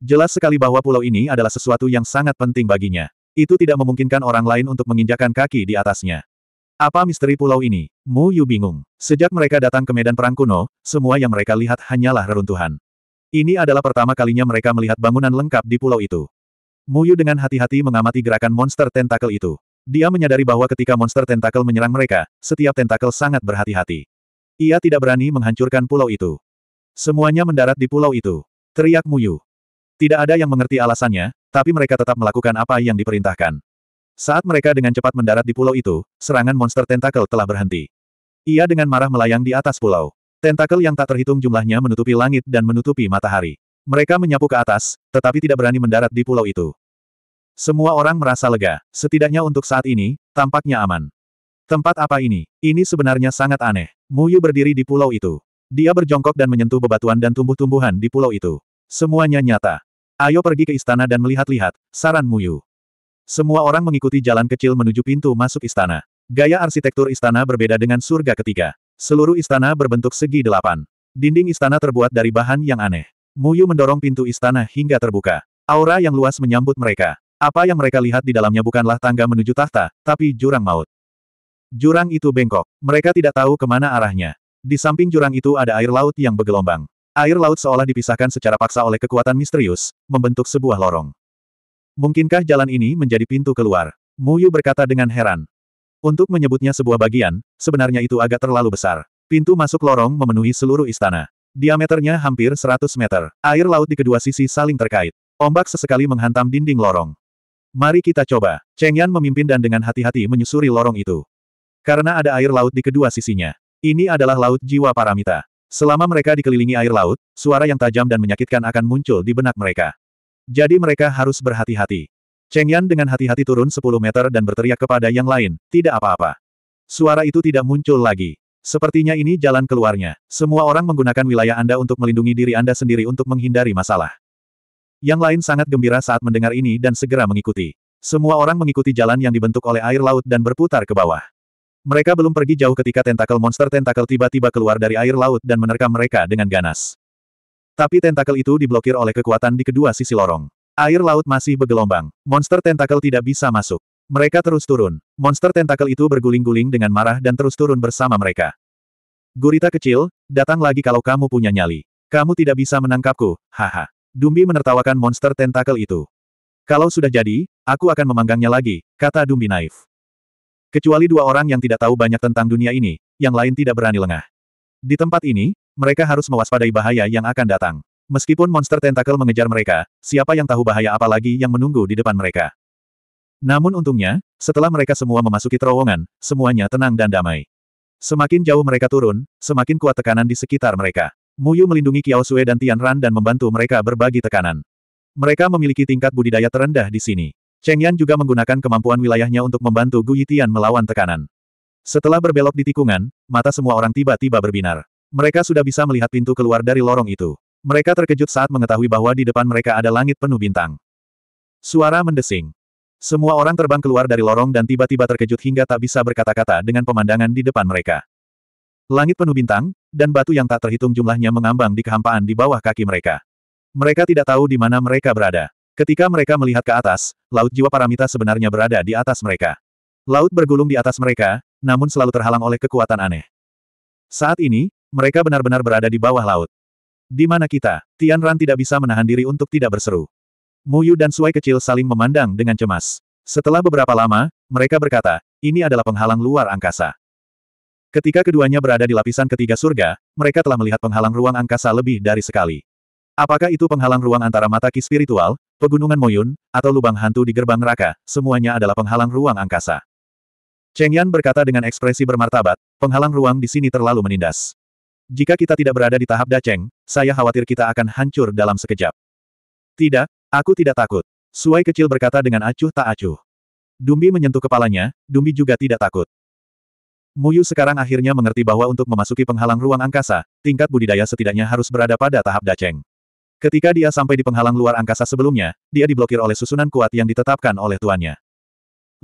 Jelas sekali bahwa pulau ini adalah sesuatu yang sangat penting baginya. Itu tidak memungkinkan orang lain untuk menginjakan kaki di atasnya. Apa misteri pulau ini? Mu Yu bingung. Sejak mereka datang ke medan perang kuno, semua yang mereka lihat hanyalah reruntuhan. Ini adalah pertama kalinya mereka melihat bangunan lengkap di pulau itu. Mu Yu dengan hati-hati mengamati gerakan monster tentakel itu. Dia menyadari bahwa ketika monster tentakel menyerang mereka, setiap tentakel sangat berhati-hati. Ia tidak berani menghancurkan pulau itu. Semuanya mendarat di pulau itu. Teriak Mu Yu. Tidak ada yang mengerti alasannya, tapi mereka tetap melakukan apa yang diperintahkan. Saat mereka dengan cepat mendarat di pulau itu, serangan monster tentakel telah berhenti. Ia dengan marah melayang di atas pulau. Tentakel yang tak terhitung jumlahnya menutupi langit dan menutupi matahari. Mereka menyapu ke atas, tetapi tidak berani mendarat di pulau itu. Semua orang merasa lega, setidaknya untuk saat ini, tampaknya aman. Tempat apa ini? Ini sebenarnya sangat aneh. Muyu berdiri di pulau itu. Dia berjongkok dan menyentuh bebatuan dan tumbuh-tumbuhan di pulau itu. Semuanya nyata. Ayo pergi ke istana dan melihat-lihat, saran Muyu. Semua orang mengikuti jalan kecil menuju pintu masuk istana. Gaya arsitektur istana berbeda dengan surga ketiga. Seluruh istana berbentuk segi delapan. Dinding istana terbuat dari bahan yang aneh. Muyu mendorong pintu istana hingga terbuka. Aura yang luas menyambut mereka. Apa yang mereka lihat di dalamnya bukanlah tangga menuju tahta, tapi jurang maut. Jurang itu bengkok. Mereka tidak tahu kemana arahnya. Di samping jurang itu ada air laut yang bergelombang. Air laut seolah dipisahkan secara paksa oleh kekuatan misterius, membentuk sebuah lorong. Mungkinkah jalan ini menjadi pintu keluar? Muyu berkata dengan heran. Untuk menyebutnya sebuah bagian, sebenarnya itu agak terlalu besar. Pintu masuk lorong memenuhi seluruh istana. Diameternya hampir 100 meter. Air laut di kedua sisi saling terkait. Ombak sesekali menghantam dinding lorong. Mari kita coba. Cheng Yan memimpin dan dengan hati-hati menyusuri lorong itu. Karena ada air laut di kedua sisinya. Ini adalah laut jiwa paramita. Selama mereka dikelilingi air laut, suara yang tajam dan menyakitkan akan muncul di benak mereka. Jadi mereka harus berhati-hati. Cheng Yan dengan hati-hati turun 10 meter dan berteriak kepada yang lain, tidak apa-apa. Suara itu tidak muncul lagi. Sepertinya ini jalan keluarnya. Semua orang menggunakan wilayah Anda untuk melindungi diri Anda sendiri untuk menghindari masalah. Yang lain sangat gembira saat mendengar ini dan segera mengikuti. Semua orang mengikuti jalan yang dibentuk oleh air laut dan berputar ke bawah. Mereka belum pergi jauh ketika tentakel monster tentakel tiba-tiba keluar dari air laut dan menerkam mereka dengan ganas. Tapi tentakel itu diblokir oleh kekuatan di kedua sisi lorong. Air laut masih bergelombang. Monster tentakel tidak bisa masuk. Mereka terus turun. Monster tentakel itu berguling-guling dengan marah dan terus turun bersama mereka. Gurita kecil, datang lagi kalau kamu punya nyali. Kamu tidak bisa menangkapku, haha. Dumbi menertawakan monster tentakel itu. Kalau sudah jadi, aku akan memanggangnya lagi, kata Dumbi naif. Kecuali dua orang yang tidak tahu banyak tentang dunia ini, yang lain tidak berani lengah. Di tempat ini, mereka harus mewaspadai bahaya yang akan datang. Meskipun monster tentakel mengejar mereka, siapa yang tahu bahaya apalagi yang menunggu di depan mereka. Namun untungnya, setelah mereka semua memasuki terowongan, semuanya tenang dan damai. Semakin jauh mereka turun, semakin kuat tekanan di sekitar mereka. Muyu melindungi Kiao Sue dan Tian Ran dan membantu mereka berbagi tekanan. Mereka memiliki tingkat budidaya terendah di sini. Cheng Yan juga menggunakan kemampuan wilayahnya untuk membantu Gu Yitian melawan tekanan. Setelah berbelok di tikungan, mata semua orang tiba-tiba berbinar. Mereka sudah bisa melihat pintu keluar dari lorong itu. Mereka terkejut saat mengetahui bahwa di depan mereka ada langit penuh bintang. Suara mendesing. Semua orang terbang keluar dari lorong dan tiba-tiba terkejut hingga tak bisa berkata-kata dengan pemandangan di depan mereka. Langit penuh bintang, dan batu yang tak terhitung jumlahnya mengambang di kehampaan di bawah kaki mereka. Mereka tidak tahu di mana mereka berada. Ketika mereka melihat ke atas, Laut Jiwa Paramita sebenarnya berada di atas mereka. Laut bergulung di atas mereka, namun selalu terhalang oleh kekuatan aneh. Saat ini, mereka benar-benar berada di bawah laut. Di mana kita? Tian Ran tidak bisa menahan diri untuk tidak berseru. Mu Yu dan Suai kecil saling memandang dengan cemas. Setelah beberapa lama, mereka berkata, ini adalah penghalang luar angkasa. Ketika keduanya berada di lapisan ketiga surga, mereka telah melihat penghalang ruang angkasa lebih dari sekali. Apakah itu penghalang ruang antara mata ki spiritual, pegunungan Moyun, atau lubang hantu di gerbang neraka, semuanya adalah penghalang ruang angkasa. Cheng Yan berkata dengan ekspresi bermartabat, penghalang ruang di sini terlalu menindas. Jika kita tidak berada di tahap daceng, saya khawatir kita akan hancur dalam sekejap. Tidak, aku tidak takut. Suai kecil berkata dengan acuh tak acuh. Dumbi menyentuh kepalanya, Dumbi juga tidak takut. Muyu sekarang akhirnya mengerti bahwa untuk memasuki penghalang ruang angkasa, tingkat budidaya setidaknya harus berada pada tahap daceng. Ketika dia sampai di penghalang luar angkasa sebelumnya, dia diblokir oleh susunan kuat yang ditetapkan oleh tuannya.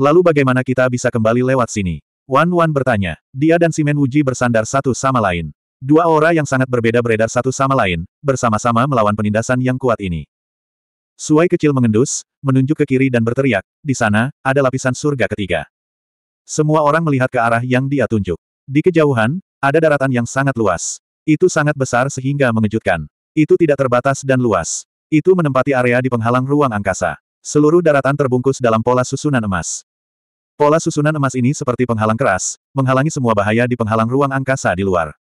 Lalu bagaimana kita bisa kembali lewat sini? Wan Wan bertanya. Dia dan Simen Wuji bersandar satu sama lain. Dua aura yang sangat berbeda beredar satu sama lain, bersama-sama melawan penindasan yang kuat ini. Suai kecil mengendus, menunjuk ke kiri dan berteriak, di sana, ada lapisan surga ketiga. Semua orang melihat ke arah yang dia tunjuk. Di kejauhan, ada daratan yang sangat luas. Itu sangat besar sehingga mengejutkan. Itu tidak terbatas dan luas. Itu menempati area di penghalang ruang angkasa. Seluruh daratan terbungkus dalam pola susunan emas. Pola susunan emas ini seperti penghalang keras, menghalangi semua bahaya di penghalang ruang angkasa di luar.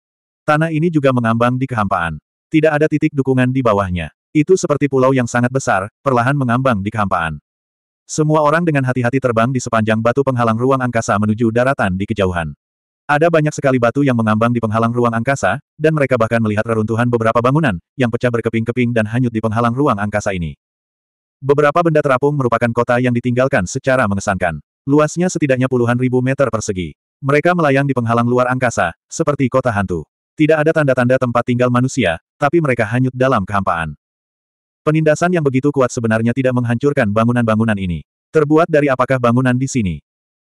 Tanah ini juga mengambang di kehampaan. Tidak ada titik dukungan di bawahnya. Itu seperti pulau yang sangat besar, perlahan mengambang di kehampaan. Semua orang dengan hati-hati terbang di sepanjang batu penghalang ruang angkasa menuju daratan di kejauhan. Ada banyak sekali batu yang mengambang di penghalang ruang angkasa, dan mereka bahkan melihat reruntuhan beberapa bangunan, yang pecah berkeping-keping dan hanyut di penghalang ruang angkasa ini. Beberapa benda terapung merupakan kota yang ditinggalkan secara mengesankan. Luasnya setidaknya puluhan ribu meter persegi. Mereka melayang di penghalang luar angkasa, seperti kota hantu. Tidak ada tanda-tanda tempat tinggal manusia, tapi mereka hanyut dalam kehampaan. Penindasan yang begitu kuat sebenarnya tidak menghancurkan bangunan-bangunan ini. Terbuat dari apakah bangunan di sini?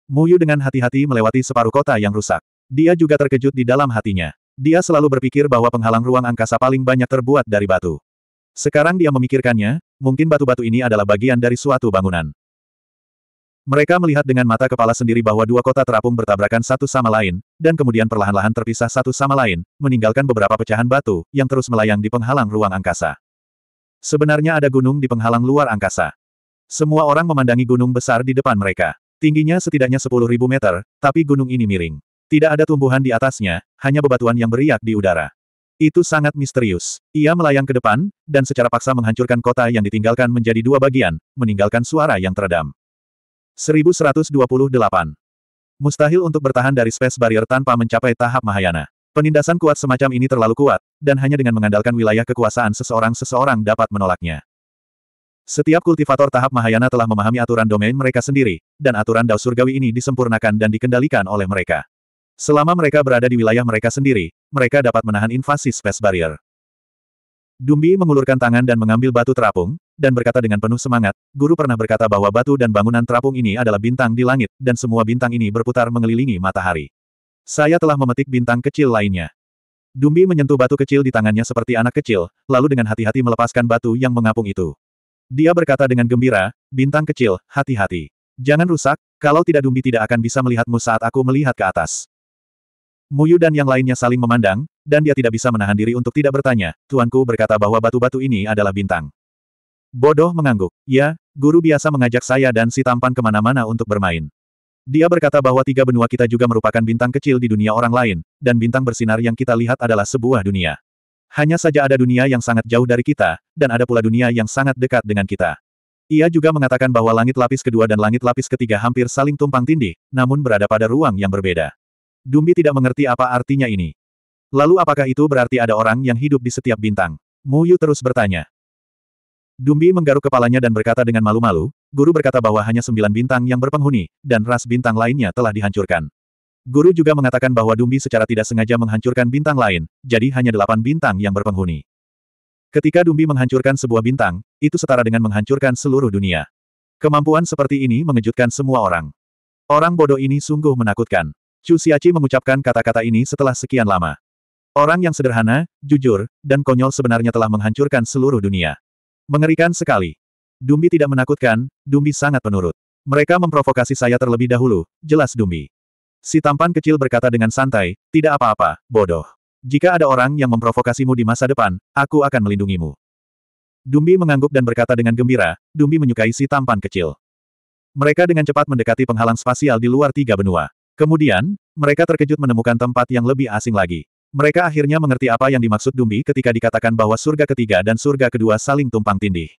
Muyu dengan hati-hati melewati separuh kota yang rusak. Dia juga terkejut di dalam hatinya. Dia selalu berpikir bahwa penghalang ruang angkasa paling banyak terbuat dari batu. Sekarang dia memikirkannya, mungkin batu-batu ini adalah bagian dari suatu bangunan. Mereka melihat dengan mata kepala sendiri bahwa dua kota terapung bertabrakan satu sama lain, dan kemudian perlahan-lahan terpisah satu sama lain, meninggalkan beberapa pecahan batu, yang terus melayang di penghalang ruang angkasa. Sebenarnya ada gunung di penghalang luar angkasa. Semua orang memandangi gunung besar di depan mereka. Tingginya setidaknya 10.000 meter, tapi gunung ini miring. Tidak ada tumbuhan di atasnya, hanya bebatuan yang beriak di udara. Itu sangat misterius. Ia melayang ke depan, dan secara paksa menghancurkan kota yang ditinggalkan menjadi dua bagian, meninggalkan suara yang teredam. 1128. Mustahil untuk bertahan dari space barrier tanpa mencapai tahap Mahayana. Penindasan kuat semacam ini terlalu kuat, dan hanya dengan mengandalkan wilayah kekuasaan seseorang-seseorang dapat menolaknya. Setiap kultivator tahap Mahayana telah memahami aturan domain mereka sendiri, dan aturan Dao Surgawi ini disempurnakan dan dikendalikan oleh mereka. Selama mereka berada di wilayah mereka sendiri, mereka dapat menahan invasi space barrier. Dumbi mengulurkan tangan dan mengambil batu terapung, dan berkata dengan penuh semangat, Guru pernah berkata bahwa batu dan bangunan terapung ini adalah bintang di langit, dan semua bintang ini berputar mengelilingi matahari. Saya telah memetik bintang kecil lainnya. Dumbi menyentuh batu kecil di tangannya seperti anak kecil, lalu dengan hati-hati melepaskan batu yang mengapung itu. Dia berkata dengan gembira, bintang kecil, hati-hati. Jangan rusak, kalau tidak Dumbi tidak akan bisa melihatmu saat aku melihat ke atas. Muyu dan yang lainnya saling memandang, dan dia tidak bisa menahan diri untuk tidak bertanya, tuanku berkata bahwa batu-batu ini adalah bintang. Bodoh mengangguk, ya, guru biasa mengajak saya dan si tampan kemana-mana untuk bermain. Dia berkata bahwa tiga benua kita juga merupakan bintang kecil di dunia orang lain, dan bintang bersinar yang kita lihat adalah sebuah dunia. Hanya saja ada dunia yang sangat jauh dari kita, dan ada pula dunia yang sangat dekat dengan kita. Ia juga mengatakan bahwa langit lapis kedua dan langit lapis ketiga hampir saling tumpang tindih, namun berada pada ruang yang berbeda. Dumbi tidak mengerti apa artinya ini. Lalu apakah itu berarti ada orang yang hidup di setiap bintang? Mu Yu terus bertanya. Dumbi menggaruk kepalanya dan berkata dengan malu-malu, guru berkata bahwa hanya sembilan bintang yang berpenghuni, dan ras bintang lainnya telah dihancurkan. Guru juga mengatakan bahwa Dumbi secara tidak sengaja menghancurkan bintang lain, jadi hanya delapan bintang yang berpenghuni. Ketika Dumbi menghancurkan sebuah bintang, itu setara dengan menghancurkan seluruh dunia. Kemampuan seperti ini mengejutkan semua orang. Orang bodoh ini sungguh menakutkan. Chu Xiachi mengucapkan kata-kata ini setelah sekian lama. Orang yang sederhana, jujur, dan konyol sebenarnya telah menghancurkan seluruh dunia. Mengerikan sekali. Dumbi tidak menakutkan, Dumbi sangat penurut. Mereka memprovokasi saya terlebih dahulu, jelas Dumbi. Si tampan kecil berkata dengan santai, tidak apa-apa, bodoh. Jika ada orang yang memprovokasimu di masa depan, aku akan melindungimu. Dumbi mengangguk dan berkata dengan gembira, Dumbi menyukai si tampan kecil. Mereka dengan cepat mendekati penghalang spasial di luar tiga benua. Kemudian, mereka terkejut menemukan tempat yang lebih asing lagi. Mereka akhirnya mengerti apa yang dimaksud Dumbi ketika dikatakan bahwa surga ketiga dan surga kedua saling tumpang tindih.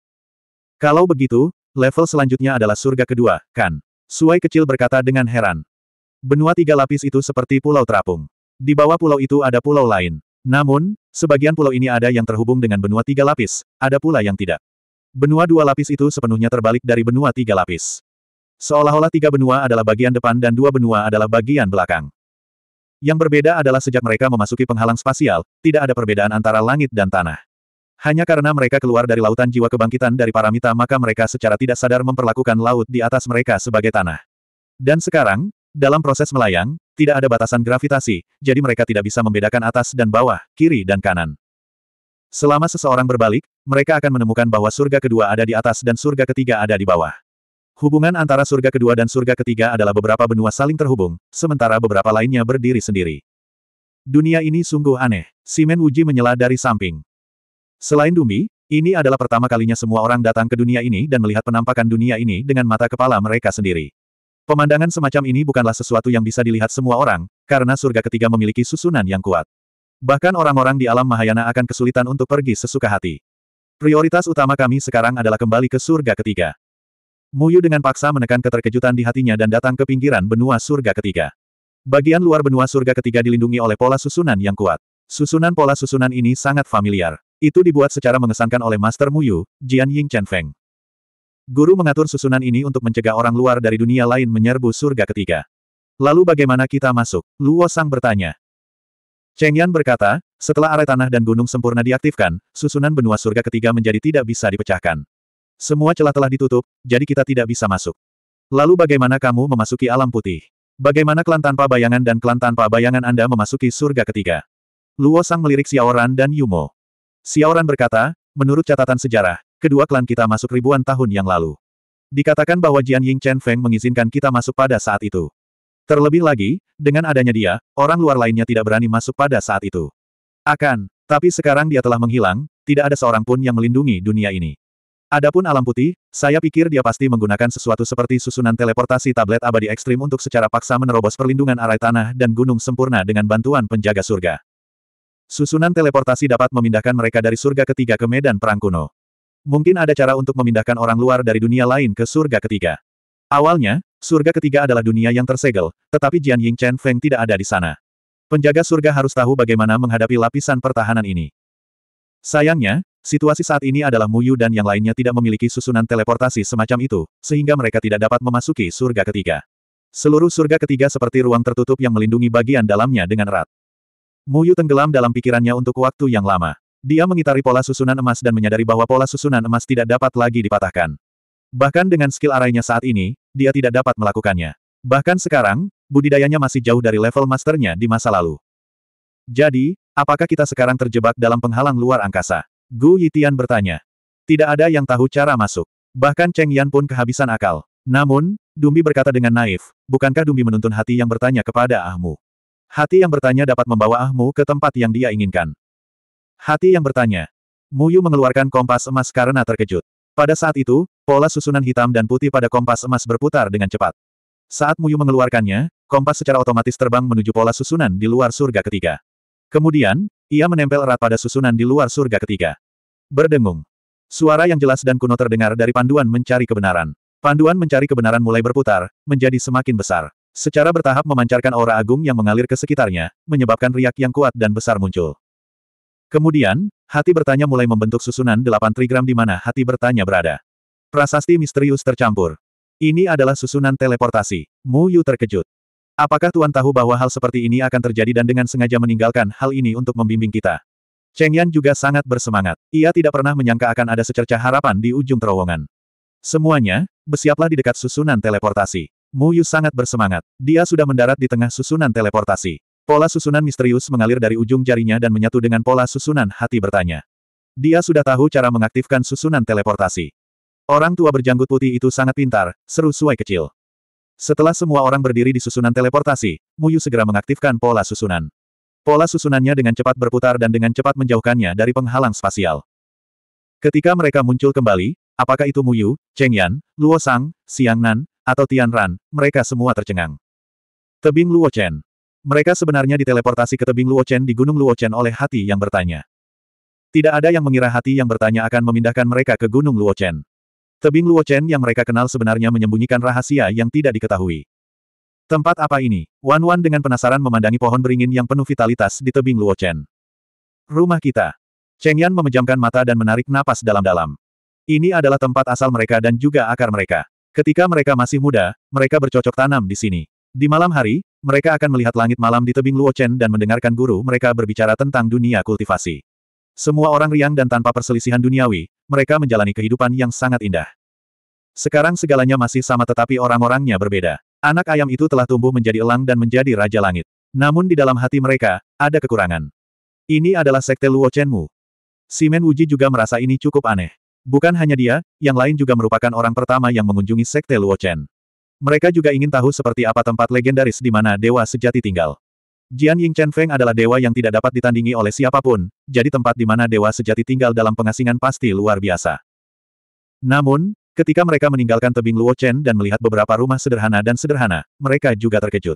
Kalau begitu, level selanjutnya adalah surga kedua, kan? Suai kecil berkata dengan heran. Benua tiga lapis itu seperti pulau terapung. Di bawah pulau itu ada pulau lain. Namun, sebagian pulau ini ada yang terhubung dengan benua tiga lapis, ada pula yang tidak. Benua dua lapis itu sepenuhnya terbalik dari benua tiga lapis. Seolah-olah tiga benua adalah bagian depan dan dua benua adalah bagian belakang. Yang berbeda adalah sejak mereka memasuki penghalang spasial, tidak ada perbedaan antara langit dan tanah. Hanya karena mereka keluar dari lautan jiwa kebangkitan dari paramita maka mereka secara tidak sadar memperlakukan laut di atas mereka sebagai tanah. Dan sekarang, dalam proses melayang, tidak ada batasan gravitasi, jadi mereka tidak bisa membedakan atas dan bawah, kiri dan kanan. Selama seseorang berbalik, mereka akan menemukan bahwa surga kedua ada di atas dan surga ketiga ada di bawah. Hubungan antara surga kedua dan surga ketiga adalah beberapa benua saling terhubung, sementara beberapa lainnya berdiri sendiri. Dunia ini sungguh aneh. Simen Wuji menyela dari samping. Selain Dumi, ini adalah pertama kalinya semua orang datang ke dunia ini dan melihat penampakan dunia ini dengan mata kepala mereka sendiri. Pemandangan semacam ini bukanlah sesuatu yang bisa dilihat semua orang, karena surga ketiga memiliki susunan yang kuat. Bahkan orang-orang di alam Mahayana akan kesulitan untuk pergi sesuka hati. Prioritas utama kami sekarang adalah kembali ke surga ketiga. Muyu dengan paksa menekan keterkejutan di hatinya dan datang ke pinggiran benua surga ketiga. Bagian luar benua surga ketiga dilindungi oleh pola susunan yang kuat. Susunan pola susunan ini sangat familiar. Itu dibuat secara mengesankan oleh Master Muyu, Jian Ying Chen Feng. Guru mengatur susunan ini untuk mencegah orang luar dari dunia lain menyerbu surga ketiga. Lalu bagaimana kita masuk? Luo Sang bertanya. Cheng Yan berkata, setelah arai tanah dan gunung sempurna diaktifkan, susunan benua surga ketiga menjadi tidak bisa dipecahkan. Semua celah telah ditutup, jadi kita tidak bisa masuk. Lalu bagaimana kamu memasuki alam putih? Bagaimana klan tanpa bayangan dan klan tanpa bayangan Anda memasuki surga ketiga? Luo Sang melirik Xiaoran dan Yumo. Xiaoran berkata, menurut catatan sejarah, kedua klan kita masuk ribuan tahun yang lalu. Dikatakan bahwa Jian Ying Chen Feng mengizinkan kita masuk pada saat itu. Terlebih lagi, dengan adanya dia, orang luar lainnya tidak berani masuk pada saat itu. Akan, tapi sekarang dia telah menghilang, tidak ada seorang pun yang melindungi dunia ini. Adapun alam putih, saya pikir dia pasti menggunakan sesuatu seperti susunan teleportasi tablet abadi ekstrim untuk secara paksa menerobos perlindungan arai tanah dan gunung sempurna dengan bantuan penjaga surga. Susunan teleportasi dapat memindahkan mereka dari surga ketiga ke medan perang kuno. Mungkin ada cara untuk memindahkan orang luar dari dunia lain ke surga ketiga. Awalnya, surga ketiga adalah dunia yang tersegel, tetapi Jian Ying Chen Feng tidak ada di sana. Penjaga surga harus tahu bagaimana menghadapi lapisan pertahanan ini. Sayangnya, Situasi saat ini adalah Muyu dan yang lainnya tidak memiliki susunan teleportasi semacam itu, sehingga mereka tidak dapat memasuki surga ketiga. Seluruh surga ketiga seperti ruang tertutup yang melindungi bagian dalamnya dengan erat. Muyu tenggelam dalam pikirannya untuk waktu yang lama. Dia mengitari pola susunan emas dan menyadari bahwa pola susunan emas tidak dapat lagi dipatahkan. Bahkan dengan skill arainya saat ini, dia tidak dapat melakukannya. Bahkan sekarang, budidayanya masih jauh dari level masternya di masa lalu. Jadi, apakah kita sekarang terjebak dalam penghalang luar angkasa? Gu Yitian bertanya. Tidak ada yang tahu cara masuk. Bahkan Cheng Yan pun kehabisan akal. Namun, Dumbi berkata dengan naif, bukankah Dumbi menuntun hati yang bertanya kepada Ahmu? Hati yang bertanya dapat membawa Ahmu ke tempat yang dia inginkan. Hati yang bertanya. Muyu mengeluarkan kompas emas karena terkejut. Pada saat itu, pola susunan hitam dan putih pada kompas emas berputar dengan cepat. Saat Muyu mengeluarkannya, kompas secara otomatis terbang menuju pola susunan di luar surga ketiga. Kemudian, ia menempel erat pada susunan di luar surga ketiga. Berdengung. Suara yang jelas dan kuno terdengar dari panduan mencari kebenaran. Panduan mencari kebenaran mulai berputar, menjadi semakin besar. Secara bertahap memancarkan aura agung yang mengalir ke sekitarnya, menyebabkan riak yang kuat dan besar muncul. Kemudian, hati bertanya mulai membentuk susunan delapan trigram di mana hati bertanya berada. Prasasti misterius tercampur. Ini adalah susunan teleportasi. Mu Yu terkejut. Apakah Tuan tahu bahwa hal seperti ini akan terjadi dan dengan sengaja meninggalkan hal ini untuk membimbing kita? Cheng Yan juga sangat bersemangat. Ia tidak pernah menyangka akan ada secerca harapan di ujung terowongan. Semuanya, bersiaplah di dekat susunan teleportasi. Mu Yu sangat bersemangat. Dia sudah mendarat di tengah susunan teleportasi. Pola susunan misterius mengalir dari ujung jarinya dan menyatu dengan pola susunan hati bertanya. Dia sudah tahu cara mengaktifkan susunan teleportasi. Orang tua berjanggut putih itu sangat pintar, seru suai kecil. Setelah semua orang berdiri di susunan teleportasi, Muyu segera mengaktifkan pola susunan. Pola susunannya dengan cepat berputar dan dengan cepat menjauhkannya dari penghalang spasial. Ketika mereka muncul kembali, apakah itu Muyu, Cheng Yan, Luo Sang, Xiang Nan, atau Tian Ran, mereka semua tercengang. Tebing Luo Chen. Mereka sebenarnya diteleportasi ke tebing Luo Chen di Gunung Luo Chen oleh hati yang bertanya. Tidak ada yang mengira hati yang bertanya akan memindahkan mereka ke Gunung Luo Chen. Tebing Luo Chen yang mereka kenal sebenarnya menyembunyikan rahasia yang tidak diketahui. Tempat apa ini? Wan Wan dengan penasaran memandangi pohon beringin yang penuh vitalitas di tebing Luo Chen. Rumah kita. Cheng Yan memejamkan mata dan menarik napas dalam-dalam. Ini adalah tempat asal mereka dan juga akar mereka. Ketika mereka masih muda, mereka bercocok tanam di sini. Di malam hari, mereka akan melihat langit malam di tebing Luo Chen dan mendengarkan guru mereka berbicara tentang dunia kultivasi. Semua orang riang dan tanpa perselisihan duniawi, mereka menjalani kehidupan yang sangat indah. Sekarang segalanya masih sama tetapi orang-orangnya berbeda. Anak ayam itu telah tumbuh menjadi elang dan menjadi raja langit. Namun di dalam hati mereka, ada kekurangan. Ini adalah sekte Luo Chenmu. Simen Wuji juga merasa ini cukup aneh. Bukan hanya dia, yang lain juga merupakan orang pertama yang mengunjungi sekte Luo Chen. Mereka juga ingin tahu seperti apa tempat legendaris di mana dewa sejati tinggal. Jian Ying Chen Feng adalah dewa yang tidak dapat ditandingi oleh siapapun, jadi tempat di mana dewa sejati tinggal dalam pengasingan pasti luar biasa. Namun, ketika mereka meninggalkan tebing Luo Chen dan melihat beberapa rumah sederhana dan sederhana, mereka juga terkejut.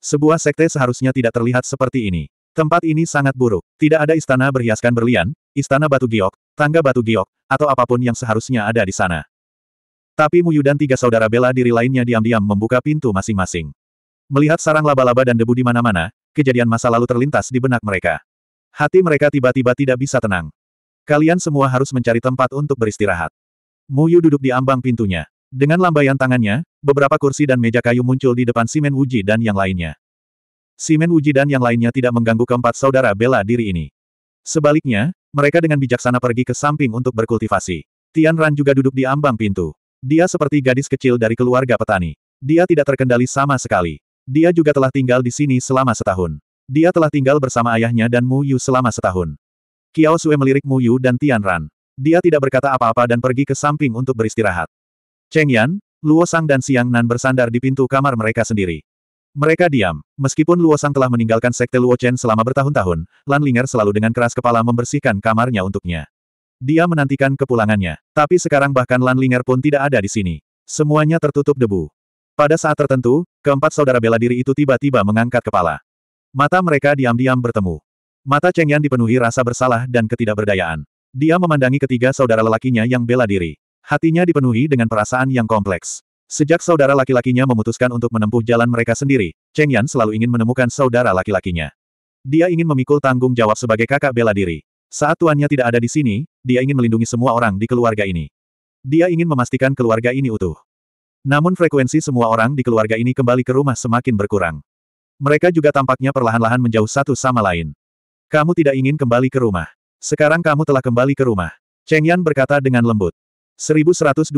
Sebuah sekte seharusnya tidak terlihat seperti ini. Tempat ini sangat buruk. Tidak ada istana berhiaskan berlian, istana batu giok, tangga batu giok, atau apapun yang seharusnya ada di sana. Tapi Muyu dan tiga saudara bela diri lainnya diam-diam membuka pintu masing-masing. Melihat sarang laba-laba dan debu di mana-mana, kejadian masa lalu terlintas di benak mereka. Hati mereka tiba-tiba tidak bisa tenang. Kalian semua harus mencari tempat untuk beristirahat. Mu Yu duduk di ambang pintunya. Dengan lambaian tangannya, beberapa kursi dan meja kayu muncul di depan Simen Wuji dan yang lainnya. Simen Wuji dan yang lainnya tidak mengganggu keempat saudara bela diri ini. Sebaliknya, mereka dengan bijaksana pergi ke samping untuk berkultivasi. Tian Ran juga duduk di ambang pintu. Dia seperti gadis kecil dari keluarga petani. Dia tidak terkendali sama sekali. Dia juga telah tinggal di sini selama setahun. Dia telah tinggal bersama ayahnya dan Mu Yu selama setahun. Kiao Sue melirik Mu Yu dan Tian Ran. Dia tidak berkata apa-apa dan pergi ke samping untuk beristirahat. Cheng Yan, Luo Sang dan Siang Nan bersandar di pintu kamar mereka sendiri. Mereka diam. Meskipun Luo Sang telah meninggalkan sekte Luo Chen selama bertahun-tahun, Lan Linger selalu dengan keras kepala membersihkan kamarnya untuknya. Dia menantikan kepulangannya. Tapi sekarang bahkan Lan Linger pun tidak ada di sini. Semuanya tertutup debu. Pada saat tertentu, Keempat saudara bela diri itu tiba-tiba mengangkat kepala. Mata mereka diam-diam bertemu. Mata Cheng Yan dipenuhi rasa bersalah dan ketidakberdayaan. Dia memandangi ketiga saudara lelakinya yang bela diri. Hatinya dipenuhi dengan perasaan yang kompleks. Sejak saudara laki-lakinya memutuskan untuk menempuh jalan mereka sendiri, Cheng Yan selalu ingin menemukan saudara laki-lakinya. Dia ingin memikul tanggung jawab sebagai kakak bela diri. Saat tuannya tidak ada di sini, dia ingin melindungi semua orang di keluarga ini. Dia ingin memastikan keluarga ini utuh. Namun frekuensi semua orang di keluarga ini kembali ke rumah semakin berkurang. Mereka juga tampaknya perlahan-lahan menjauh satu sama lain. Kamu tidak ingin kembali ke rumah. Sekarang kamu telah kembali ke rumah. Cheng Yan berkata dengan lembut. 1129.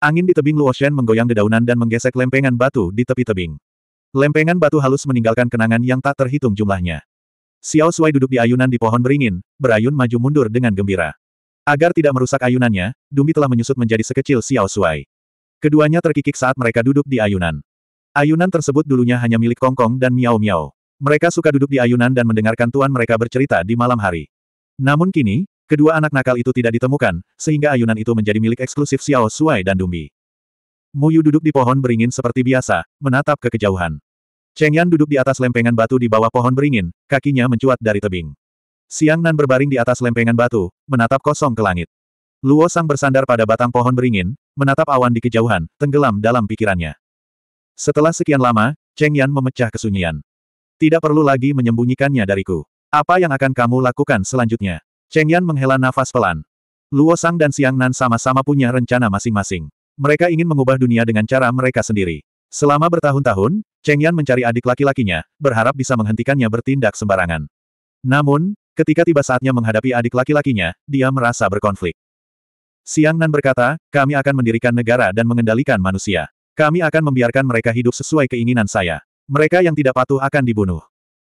Angin di tebing Luoshan menggoyang dedaunan dan menggesek lempengan batu di tepi tebing. Lempengan batu halus meninggalkan kenangan yang tak terhitung jumlahnya. Xiao Shuai duduk di ayunan di pohon beringin, berayun maju mundur dengan gembira. Agar tidak merusak ayunannya, Dumi telah menyusut menjadi sekecil Xiao Shuai. Keduanya terkikik saat mereka duduk di ayunan. Ayunan tersebut dulunya hanya milik Kongkong dan Miao Miao. Mereka suka duduk di ayunan dan mendengarkan tuan mereka bercerita di malam hari. Namun kini, kedua anak nakal itu tidak ditemukan, sehingga ayunan itu menjadi milik eksklusif Xiao Suai dan Dumbi. Muyu duduk di pohon beringin seperti biasa, menatap ke kejauhan. Cheng Yan duduk di atas lempengan batu di bawah pohon beringin, kakinya mencuat dari tebing. Siang Nan berbaring di atas lempengan batu, menatap kosong ke langit. Luo Sang bersandar pada batang pohon beringin, menatap awan di kejauhan, tenggelam dalam pikirannya. Setelah sekian lama, Cheng Yan memecah kesunyian. Tidak perlu lagi menyembunyikannya dariku. Apa yang akan kamu lakukan selanjutnya? Cheng Yan menghela nafas pelan. Luo Sang dan Xiang Nan sama-sama punya rencana masing-masing. Mereka ingin mengubah dunia dengan cara mereka sendiri. Selama bertahun-tahun, Cheng Yan mencari adik laki-lakinya, berharap bisa menghentikannya bertindak sembarangan. Namun, ketika tiba saatnya menghadapi adik laki-lakinya, dia merasa berkonflik. Siang Nan berkata, kami akan mendirikan negara dan mengendalikan manusia. Kami akan membiarkan mereka hidup sesuai keinginan saya. Mereka yang tidak patuh akan dibunuh.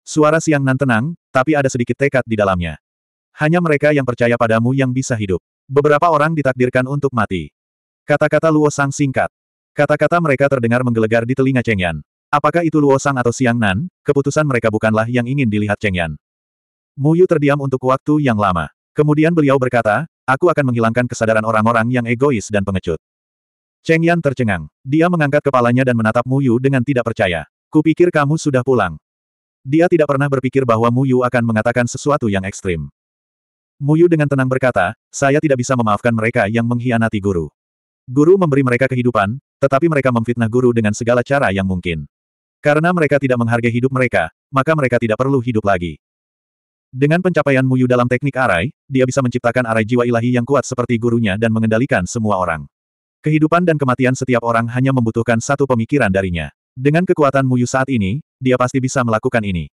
Suara Siang Nan tenang, tapi ada sedikit tekad di dalamnya. Hanya mereka yang percaya padamu yang bisa hidup. Beberapa orang ditakdirkan untuk mati. Kata-kata Luo Sang singkat. Kata-kata mereka terdengar menggelegar di telinga Cheng Yan. Apakah itu Luo Sang atau Siang Nan, keputusan mereka bukanlah yang ingin dilihat Cheng Yan. Mu Yu terdiam untuk waktu yang lama. Kemudian beliau berkata, aku akan menghilangkan kesadaran orang-orang yang egois dan pengecut. Cheng Yan tercengang. Dia mengangkat kepalanya dan menatap Mu Yu dengan tidak percaya. Kupikir kamu sudah pulang. Dia tidak pernah berpikir bahwa Mu Yu akan mengatakan sesuatu yang ekstrim. Mu Yu dengan tenang berkata, saya tidak bisa memaafkan mereka yang mengkhianati guru. Guru memberi mereka kehidupan, tetapi mereka memfitnah guru dengan segala cara yang mungkin. Karena mereka tidak menghargai hidup mereka, maka mereka tidak perlu hidup lagi. Dengan pencapaian Muyu dalam teknik arai, dia bisa menciptakan arai jiwa ilahi yang kuat seperti gurunya dan mengendalikan semua orang. Kehidupan dan kematian setiap orang hanya membutuhkan satu pemikiran darinya. Dengan kekuatan Muyu saat ini, dia pasti bisa melakukan ini.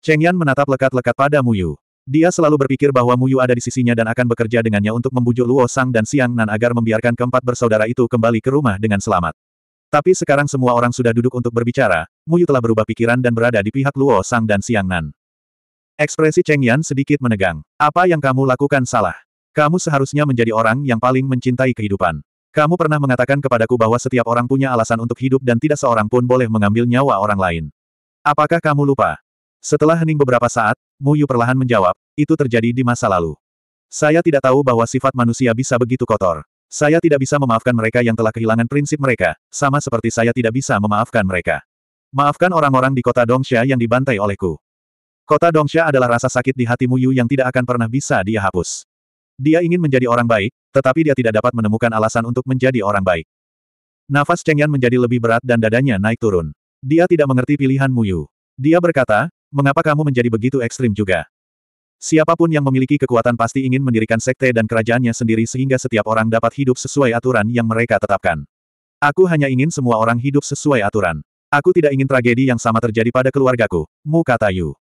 Cheng Yan menatap lekat-lekat pada Muyu. Dia selalu berpikir bahwa Muyu ada di sisinya dan akan bekerja dengannya untuk membujuk Luo Sang dan Siang Nan agar membiarkan keempat bersaudara itu kembali ke rumah dengan selamat. Tapi sekarang semua orang sudah duduk untuk berbicara, Muyu telah berubah pikiran dan berada di pihak Luo Sang dan Siang Nan. Ekspresi Cheng Yan sedikit menegang. Apa yang kamu lakukan salah. Kamu seharusnya menjadi orang yang paling mencintai kehidupan. Kamu pernah mengatakan kepadaku bahwa setiap orang punya alasan untuk hidup dan tidak seorang pun boleh mengambil nyawa orang lain. Apakah kamu lupa? Setelah hening beberapa saat, Mu Yu perlahan menjawab, itu terjadi di masa lalu. Saya tidak tahu bahwa sifat manusia bisa begitu kotor. Saya tidak bisa memaafkan mereka yang telah kehilangan prinsip mereka, sama seperti saya tidak bisa memaafkan mereka. Maafkan orang-orang di kota Dongsha yang dibantai olehku. Kota Dongsha adalah rasa sakit di hati Muyu yang tidak akan pernah bisa dia hapus. Dia ingin menjadi orang baik, tetapi dia tidak dapat menemukan alasan untuk menjadi orang baik. Nafas Cheng Yan menjadi lebih berat dan dadanya naik turun. Dia tidak mengerti pilihan Muyu. Dia berkata, mengapa kamu menjadi begitu ekstrim juga? Siapapun yang memiliki kekuatan pasti ingin mendirikan sekte dan kerajaannya sendiri sehingga setiap orang dapat hidup sesuai aturan yang mereka tetapkan. Aku hanya ingin semua orang hidup sesuai aturan. Aku tidak ingin tragedi yang sama terjadi pada keluargaku, Mu kata Yu.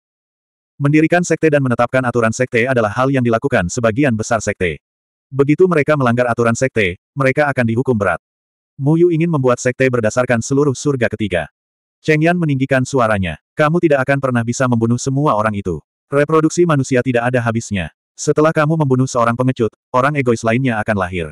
Mendirikan sekte dan menetapkan aturan sekte adalah hal yang dilakukan sebagian besar sekte. Begitu mereka melanggar aturan sekte, mereka akan dihukum berat. Mu Yu ingin membuat sekte berdasarkan seluruh surga ketiga. Cheng Yan meninggikan suaranya. Kamu tidak akan pernah bisa membunuh semua orang itu. Reproduksi manusia tidak ada habisnya. Setelah kamu membunuh seorang pengecut, orang egois lainnya akan lahir.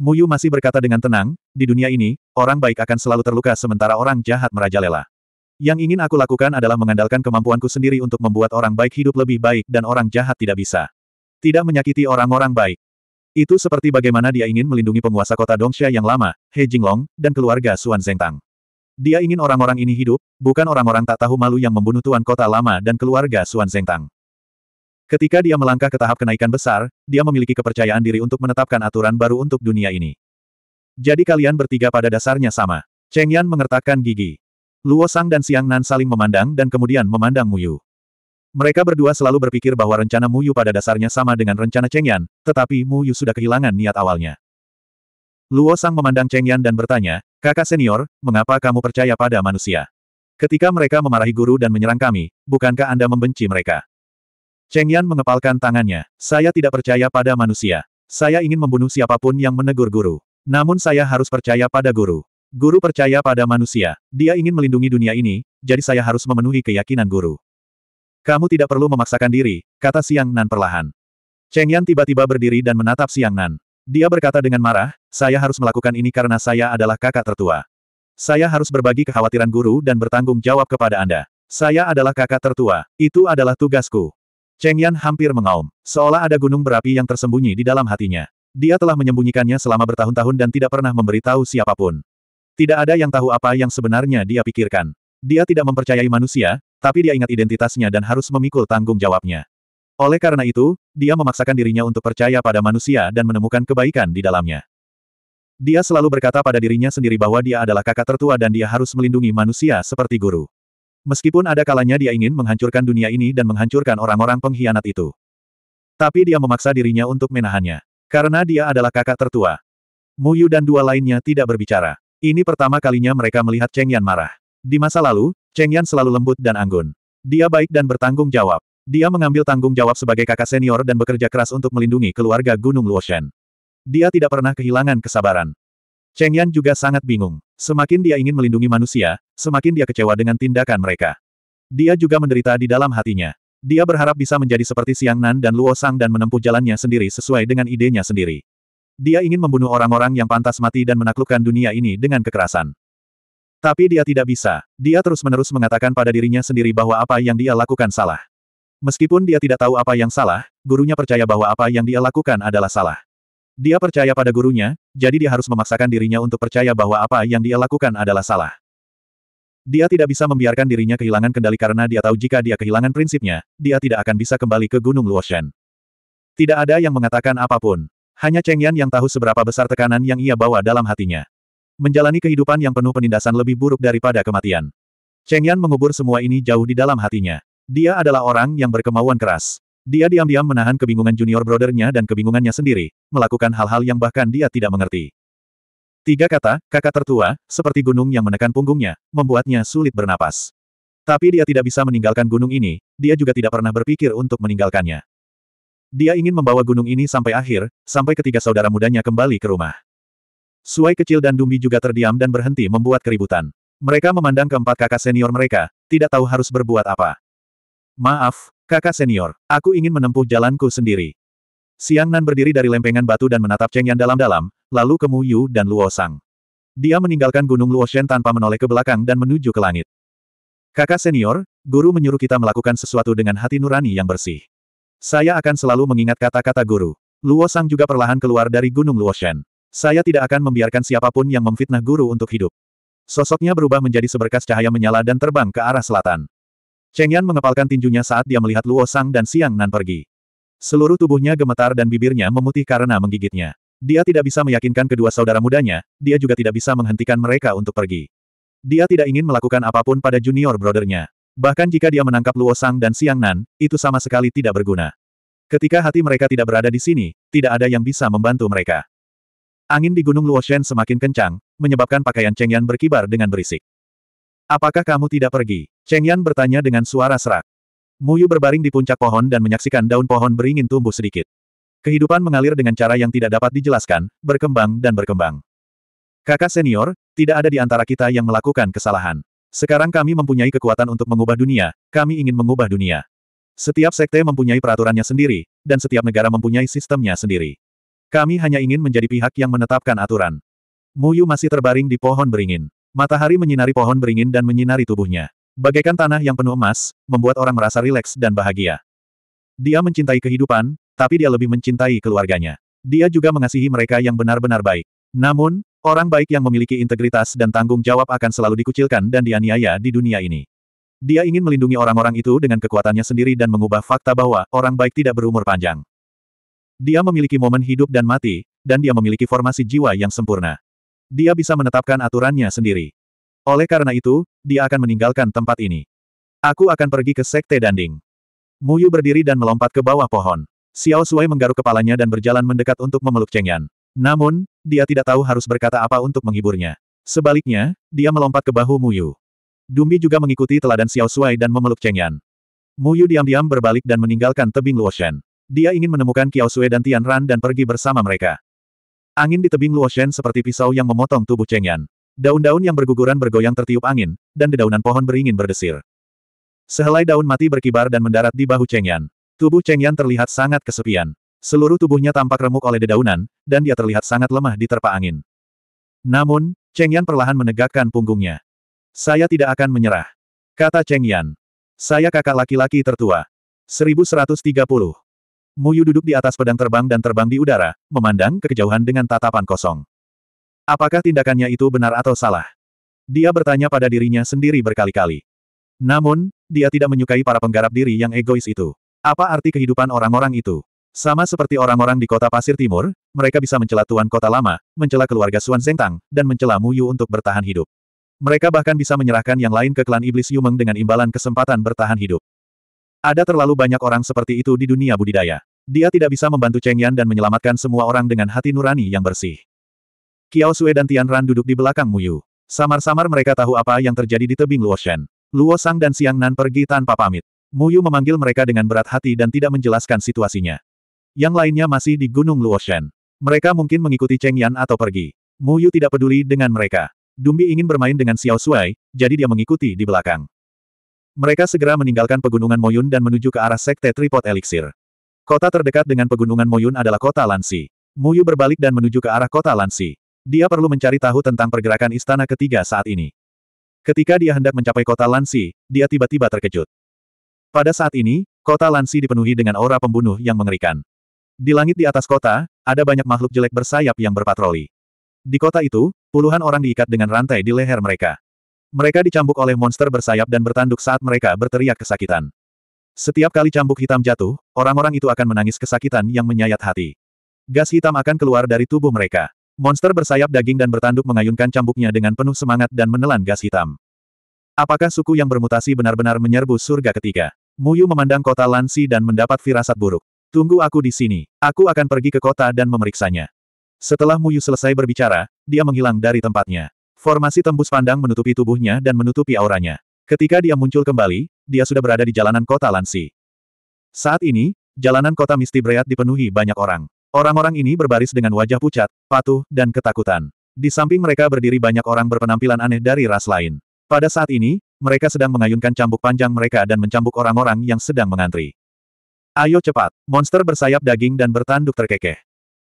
Mu Yu masih berkata dengan tenang, di dunia ini, orang baik akan selalu terluka sementara orang jahat merajalela. Yang ingin aku lakukan adalah mengandalkan kemampuanku sendiri untuk membuat orang baik hidup lebih baik dan orang jahat tidak bisa. Tidak menyakiti orang-orang baik. Itu seperti bagaimana dia ingin melindungi penguasa kota Dongxia yang lama, He Jinglong, dan keluarga Xuan Zengtang. Dia ingin orang-orang ini hidup, bukan orang-orang tak tahu malu yang membunuh tuan kota lama dan keluarga Xuan Zengtang. Ketika dia melangkah ke tahap kenaikan besar, dia memiliki kepercayaan diri untuk menetapkan aturan baru untuk dunia ini. Jadi kalian bertiga pada dasarnya sama. Cheng Yan mengertakkan gigi. Luo Sang dan Siang Nan saling memandang dan kemudian memandang Muyu. Mereka berdua selalu berpikir bahwa rencana Muyu pada dasarnya sama dengan rencana Cheng Yan, tetapi Muyu sudah kehilangan niat awalnya. Luo Sang memandang Cheng Yan dan bertanya, kakak senior, mengapa kamu percaya pada manusia? Ketika mereka memarahi guru dan menyerang kami, bukankah Anda membenci mereka? Cheng Yan mengepalkan tangannya, saya tidak percaya pada manusia. Saya ingin membunuh siapapun yang menegur guru. Namun saya harus percaya pada guru. Guru percaya pada manusia. Dia ingin melindungi dunia ini, jadi saya harus memenuhi keyakinan guru. Kamu tidak perlu memaksakan diri, kata Siang Nan perlahan. Cheng Yan tiba-tiba berdiri dan menatap Siang Nan. Dia berkata dengan marah, saya harus melakukan ini karena saya adalah kakak tertua. Saya harus berbagi kekhawatiran guru dan bertanggung jawab kepada Anda. Saya adalah kakak tertua, itu adalah tugasku. Cheng Yan hampir mengaum, seolah ada gunung berapi yang tersembunyi di dalam hatinya. Dia telah menyembunyikannya selama bertahun-tahun dan tidak pernah memberitahu siapapun. Tidak ada yang tahu apa yang sebenarnya dia pikirkan. Dia tidak mempercayai manusia, tapi dia ingat identitasnya dan harus memikul tanggung jawabnya. Oleh karena itu, dia memaksakan dirinya untuk percaya pada manusia dan menemukan kebaikan di dalamnya. Dia selalu berkata pada dirinya sendiri bahwa dia adalah kakak tertua dan dia harus melindungi manusia seperti guru. Meskipun ada kalanya dia ingin menghancurkan dunia ini dan menghancurkan orang-orang pengkhianat itu. Tapi dia memaksa dirinya untuk menahannya. Karena dia adalah kakak tertua. Muyu dan dua lainnya tidak berbicara. Ini pertama kalinya mereka melihat Cheng Yan marah. Di masa lalu, Cheng Yan selalu lembut dan anggun. Dia baik dan bertanggung jawab. Dia mengambil tanggung jawab sebagai kakak senior dan bekerja keras untuk melindungi keluarga Gunung Luoshen. Dia tidak pernah kehilangan kesabaran. Cheng Yan juga sangat bingung. Semakin dia ingin melindungi manusia, semakin dia kecewa dengan tindakan mereka. Dia juga menderita di dalam hatinya. Dia berharap bisa menjadi seperti Siang Nan dan Luo Sang dan menempuh jalannya sendiri sesuai dengan idenya sendiri. Dia ingin membunuh orang-orang yang pantas mati dan menaklukkan dunia ini dengan kekerasan. Tapi dia tidak bisa. Dia terus-menerus mengatakan pada dirinya sendiri bahwa apa yang dia lakukan salah. Meskipun dia tidak tahu apa yang salah, gurunya percaya bahwa apa yang dia lakukan adalah salah. Dia percaya pada gurunya, jadi dia harus memaksakan dirinya untuk percaya bahwa apa yang dia lakukan adalah salah. Dia tidak bisa membiarkan dirinya kehilangan kendali karena dia tahu jika dia kehilangan prinsipnya, dia tidak akan bisa kembali ke Gunung Luoshan. Tidak ada yang mengatakan apapun. Hanya Cheng Yan yang tahu seberapa besar tekanan yang ia bawa dalam hatinya. Menjalani kehidupan yang penuh penindasan lebih buruk daripada kematian. Cheng Yan mengubur semua ini jauh di dalam hatinya. Dia adalah orang yang berkemauan keras. Dia diam-diam menahan kebingungan junior brothernya dan kebingungannya sendiri, melakukan hal-hal yang bahkan dia tidak mengerti. Tiga kata, kakak tertua, seperti gunung yang menekan punggungnya, membuatnya sulit bernapas. Tapi dia tidak bisa meninggalkan gunung ini, dia juga tidak pernah berpikir untuk meninggalkannya. Dia ingin membawa gunung ini sampai akhir, sampai ketiga saudara mudanya kembali ke rumah. Suai kecil dan Dumbi juga terdiam dan berhenti membuat keributan. Mereka memandang keempat kakak senior mereka, tidak tahu harus berbuat apa. Maaf, kakak senior, aku ingin menempuh jalanku sendiri. Siang Nan berdiri dari lempengan batu dan menatap Cheng Yan dalam-dalam, lalu ke Mu Yu dan Luo Sang. Dia meninggalkan Gunung Luo Shen tanpa menoleh ke belakang dan menuju ke langit. Kakak senior, guru menyuruh kita melakukan sesuatu dengan hati nurani yang bersih. Saya akan selalu mengingat kata-kata guru. Luo Sang juga perlahan keluar dari Gunung Luoshan. Saya tidak akan membiarkan siapapun yang memfitnah guru untuk hidup. Sosoknya berubah menjadi seberkas cahaya menyala dan terbang ke arah selatan. Cheng Yan mengepalkan tinjunya saat dia melihat Luo Sang dan Siang Nan pergi. Seluruh tubuhnya gemetar dan bibirnya memutih karena menggigitnya. Dia tidak bisa meyakinkan kedua saudara mudanya, dia juga tidak bisa menghentikan mereka untuk pergi. Dia tidak ingin melakukan apapun pada junior brothernya. Bahkan jika dia menangkap Luo Sang dan Siang Nan, itu sama sekali tidak berguna. Ketika hati mereka tidak berada di sini, tidak ada yang bisa membantu mereka. Angin di Gunung Luo Shen semakin kencang, menyebabkan pakaian Cheng Yan berkibar dengan berisik. Apakah kamu tidak pergi? Cheng Yan bertanya dengan suara serak. Mu Yu berbaring di puncak pohon dan menyaksikan daun pohon beringin tumbuh sedikit. Kehidupan mengalir dengan cara yang tidak dapat dijelaskan, berkembang dan berkembang. Kakak senior, tidak ada di antara kita yang melakukan kesalahan. Sekarang kami mempunyai kekuatan untuk mengubah dunia, kami ingin mengubah dunia. Setiap sekte mempunyai peraturannya sendiri, dan setiap negara mempunyai sistemnya sendiri. Kami hanya ingin menjadi pihak yang menetapkan aturan. Muyu masih terbaring di pohon beringin. Matahari menyinari pohon beringin dan menyinari tubuhnya. Bagaikan tanah yang penuh emas, membuat orang merasa rileks dan bahagia. Dia mencintai kehidupan, tapi dia lebih mencintai keluarganya. Dia juga mengasihi mereka yang benar-benar baik. Namun, Orang baik yang memiliki integritas dan tanggung jawab akan selalu dikucilkan dan dianiaya di dunia ini. Dia ingin melindungi orang-orang itu dengan kekuatannya sendiri dan mengubah fakta bahwa orang baik tidak berumur panjang. Dia memiliki momen hidup dan mati, dan dia memiliki formasi jiwa yang sempurna. Dia bisa menetapkan aturannya sendiri. Oleh karena itu, dia akan meninggalkan tempat ini. Aku akan pergi ke Sekte Danding. Muyu berdiri dan melompat ke bawah pohon. Xiao Sui menggaruk kepalanya dan berjalan mendekat untuk memeluk Cheng Yan. Namun, dia tidak tahu harus berkata apa untuk menghiburnya. Sebaliknya, dia melompat ke bahu Muyu. Dumbi juga mengikuti teladan Xiao Suai dan memeluk Cheng Yan. Muyu diam-diam berbalik dan meninggalkan tebing Luoshen. Dia ingin menemukan Xiao Sui dan Tian Ran dan pergi bersama mereka. Angin di tebing Luoshen seperti pisau yang memotong tubuh Cheng Yan. Daun-daun yang berguguran bergoyang tertiup angin, dan dedaunan pohon beringin berdesir. Sehelai daun mati berkibar dan mendarat di bahu Cheng Yan. Tubuh Cheng Yan terlihat sangat kesepian. Seluruh tubuhnya tampak remuk oleh dedaunan, dan dia terlihat sangat lemah di terpa angin. Namun, Cheng Yan perlahan menegakkan punggungnya. Saya tidak akan menyerah. Kata Cheng Yan. Saya kakak laki-laki tertua. 1130. Yu duduk di atas pedang terbang dan terbang di udara, memandang ke kejauhan dengan tatapan kosong. Apakah tindakannya itu benar atau salah? Dia bertanya pada dirinya sendiri berkali-kali. Namun, dia tidak menyukai para penggarap diri yang egois itu. Apa arti kehidupan orang-orang itu? Sama seperti orang-orang di kota Pasir Timur, mereka bisa mencela tuan kota lama, mencela keluarga Suan Zengtang, dan mencela Mu Yu untuk bertahan hidup. Mereka bahkan bisa menyerahkan yang lain ke klan iblis Yumeng dengan imbalan kesempatan bertahan hidup. Ada terlalu banyak orang seperti itu di dunia budidaya. Dia tidak bisa membantu Cheng Yan dan menyelamatkan semua orang dengan hati nurani yang bersih. Kiao Sue dan Tian Ran duduk di belakang Mu Yu. Samar-samar mereka tahu apa yang terjadi di tebing Luo Shen. Luo Sang dan Siang Nan pergi tanpa pamit. Mu Yu memanggil mereka dengan berat hati dan tidak menjelaskan situasinya. Yang lainnya masih di Gunung Luoshan. Mereka mungkin mengikuti Cheng Yan atau pergi. Mu Yu tidak peduli dengan mereka. Dumbi ingin bermain dengan Xiao Shuai, jadi dia mengikuti di belakang. Mereka segera meninggalkan pegunungan Moyun dan menuju ke arah Sekte Tripod Elixir. Kota terdekat dengan pegunungan Moyun adalah kota Lansi. Mu Yu berbalik dan menuju ke arah kota Lansi. Dia perlu mencari tahu tentang pergerakan istana ketiga saat ini. Ketika dia hendak mencapai kota Lansi, dia tiba-tiba terkejut. Pada saat ini, kota Lansi dipenuhi dengan aura pembunuh yang mengerikan. Di langit di atas kota, ada banyak makhluk jelek bersayap yang berpatroli. Di kota itu, puluhan orang diikat dengan rantai di leher mereka. Mereka dicambuk oleh monster bersayap dan bertanduk saat mereka berteriak kesakitan. Setiap kali cambuk hitam jatuh, orang-orang itu akan menangis kesakitan yang menyayat hati. Gas hitam akan keluar dari tubuh mereka. Monster bersayap daging dan bertanduk mengayunkan cambuknya dengan penuh semangat dan menelan gas hitam. Apakah suku yang bermutasi benar-benar menyerbu surga ketiga? Muyu memandang kota Lansi dan mendapat firasat buruk. Tunggu aku di sini. Aku akan pergi ke kota dan memeriksanya. Setelah Muyu selesai berbicara, dia menghilang dari tempatnya. Formasi tembus pandang menutupi tubuhnya dan menutupi auranya. Ketika dia muncul kembali, dia sudah berada di jalanan kota Lansi. Saat ini, jalanan kota misti Breat dipenuhi banyak orang. Orang-orang ini berbaris dengan wajah pucat, patuh, dan ketakutan. Di samping mereka berdiri banyak orang berpenampilan aneh dari ras lain. Pada saat ini, mereka sedang mengayunkan cambuk panjang mereka dan mencambuk orang-orang yang sedang mengantri. Ayo cepat. Monster bersayap daging dan bertanduk terkekeh.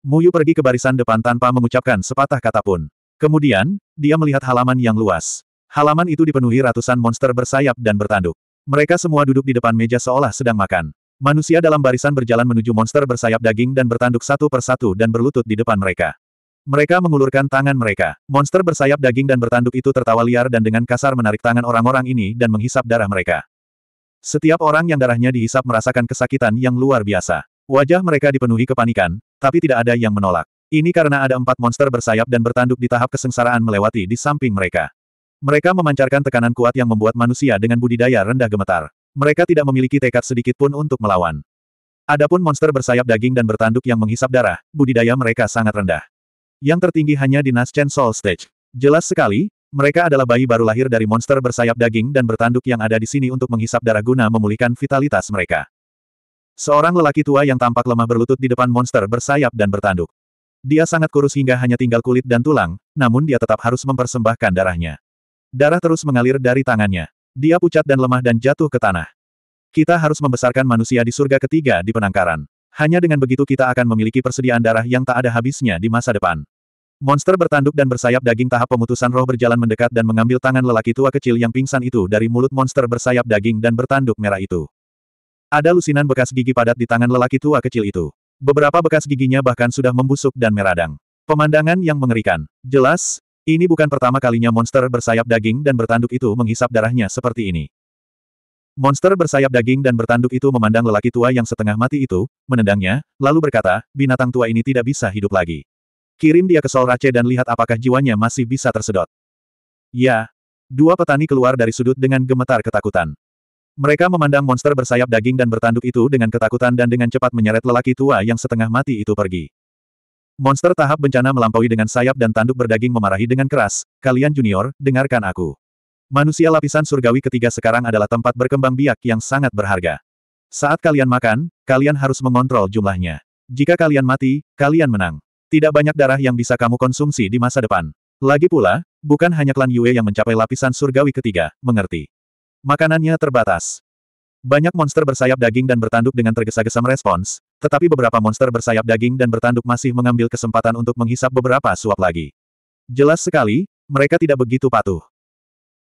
Muyu pergi ke barisan depan tanpa mengucapkan sepatah kata pun. Kemudian, dia melihat halaman yang luas. Halaman itu dipenuhi ratusan monster bersayap dan bertanduk. Mereka semua duduk di depan meja seolah sedang makan. Manusia dalam barisan berjalan menuju monster bersayap daging dan bertanduk satu persatu dan berlutut di depan mereka. Mereka mengulurkan tangan mereka. Monster bersayap daging dan bertanduk itu tertawa liar dan dengan kasar menarik tangan orang-orang ini dan menghisap darah mereka. Setiap orang yang darahnya dihisap merasakan kesakitan yang luar biasa. Wajah mereka dipenuhi kepanikan, tapi tidak ada yang menolak. Ini karena ada empat monster bersayap dan bertanduk di tahap kesengsaraan melewati di samping mereka. Mereka memancarkan tekanan kuat yang membuat manusia dengan budidaya rendah gemetar. Mereka tidak memiliki tekad sedikit pun untuk melawan. Adapun monster bersayap daging dan bertanduk yang menghisap darah, budidaya mereka sangat rendah. Yang tertinggi hanya di Naschen Soul Stage. Jelas sekali, mereka adalah bayi baru lahir dari monster bersayap daging dan bertanduk yang ada di sini untuk menghisap darah guna memulihkan vitalitas mereka. Seorang lelaki tua yang tampak lemah berlutut di depan monster bersayap dan bertanduk. Dia sangat kurus hingga hanya tinggal kulit dan tulang, namun dia tetap harus mempersembahkan darahnya. Darah terus mengalir dari tangannya. Dia pucat dan lemah dan jatuh ke tanah. Kita harus membesarkan manusia di surga ketiga di penangkaran. Hanya dengan begitu kita akan memiliki persediaan darah yang tak ada habisnya di masa depan. Monster bertanduk dan bersayap daging tahap pemutusan roh berjalan mendekat dan mengambil tangan lelaki tua kecil yang pingsan itu dari mulut monster bersayap daging dan bertanduk merah itu. Ada lusinan bekas gigi padat di tangan lelaki tua kecil itu. Beberapa bekas giginya bahkan sudah membusuk dan meradang. Pemandangan yang mengerikan. Jelas, ini bukan pertama kalinya monster bersayap daging dan bertanduk itu menghisap darahnya seperti ini. Monster bersayap daging dan bertanduk itu memandang lelaki tua yang setengah mati itu, menendangnya, lalu berkata, binatang tua ini tidak bisa hidup lagi. Kirim dia ke Sol Race dan lihat apakah jiwanya masih bisa tersedot. Ya. Dua petani keluar dari sudut dengan gemetar ketakutan. Mereka memandang monster bersayap daging dan bertanduk itu dengan ketakutan dan dengan cepat menyeret lelaki tua yang setengah mati itu pergi. Monster tahap bencana melampaui dengan sayap dan tanduk berdaging memarahi dengan keras, kalian junior, dengarkan aku. Manusia lapisan surgawi ketiga sekarang adalah tempat berkembang biak yang sangat berharga. Saat kalian makan, kalian harus mengontrol jumlahnya. Jika kalian mati, kalian menang. Tidak banyak darah yang bisa kamu konsumsi di masa depan. Lagi pula, bukan hanya klan Yue yang mencapai lapisan surgawi ketiga, mengerti. Makanannya terbatas. Banyak monster bersayap daging dan bertanduk dengan tergesa-gesa merespons, tetapi beberapa monster bersayap daging dan bertanduk masih mengambil kesempatan untuk menghisap beberapa suap lagi. Jelas sekali, mereka tidak begitu patuh.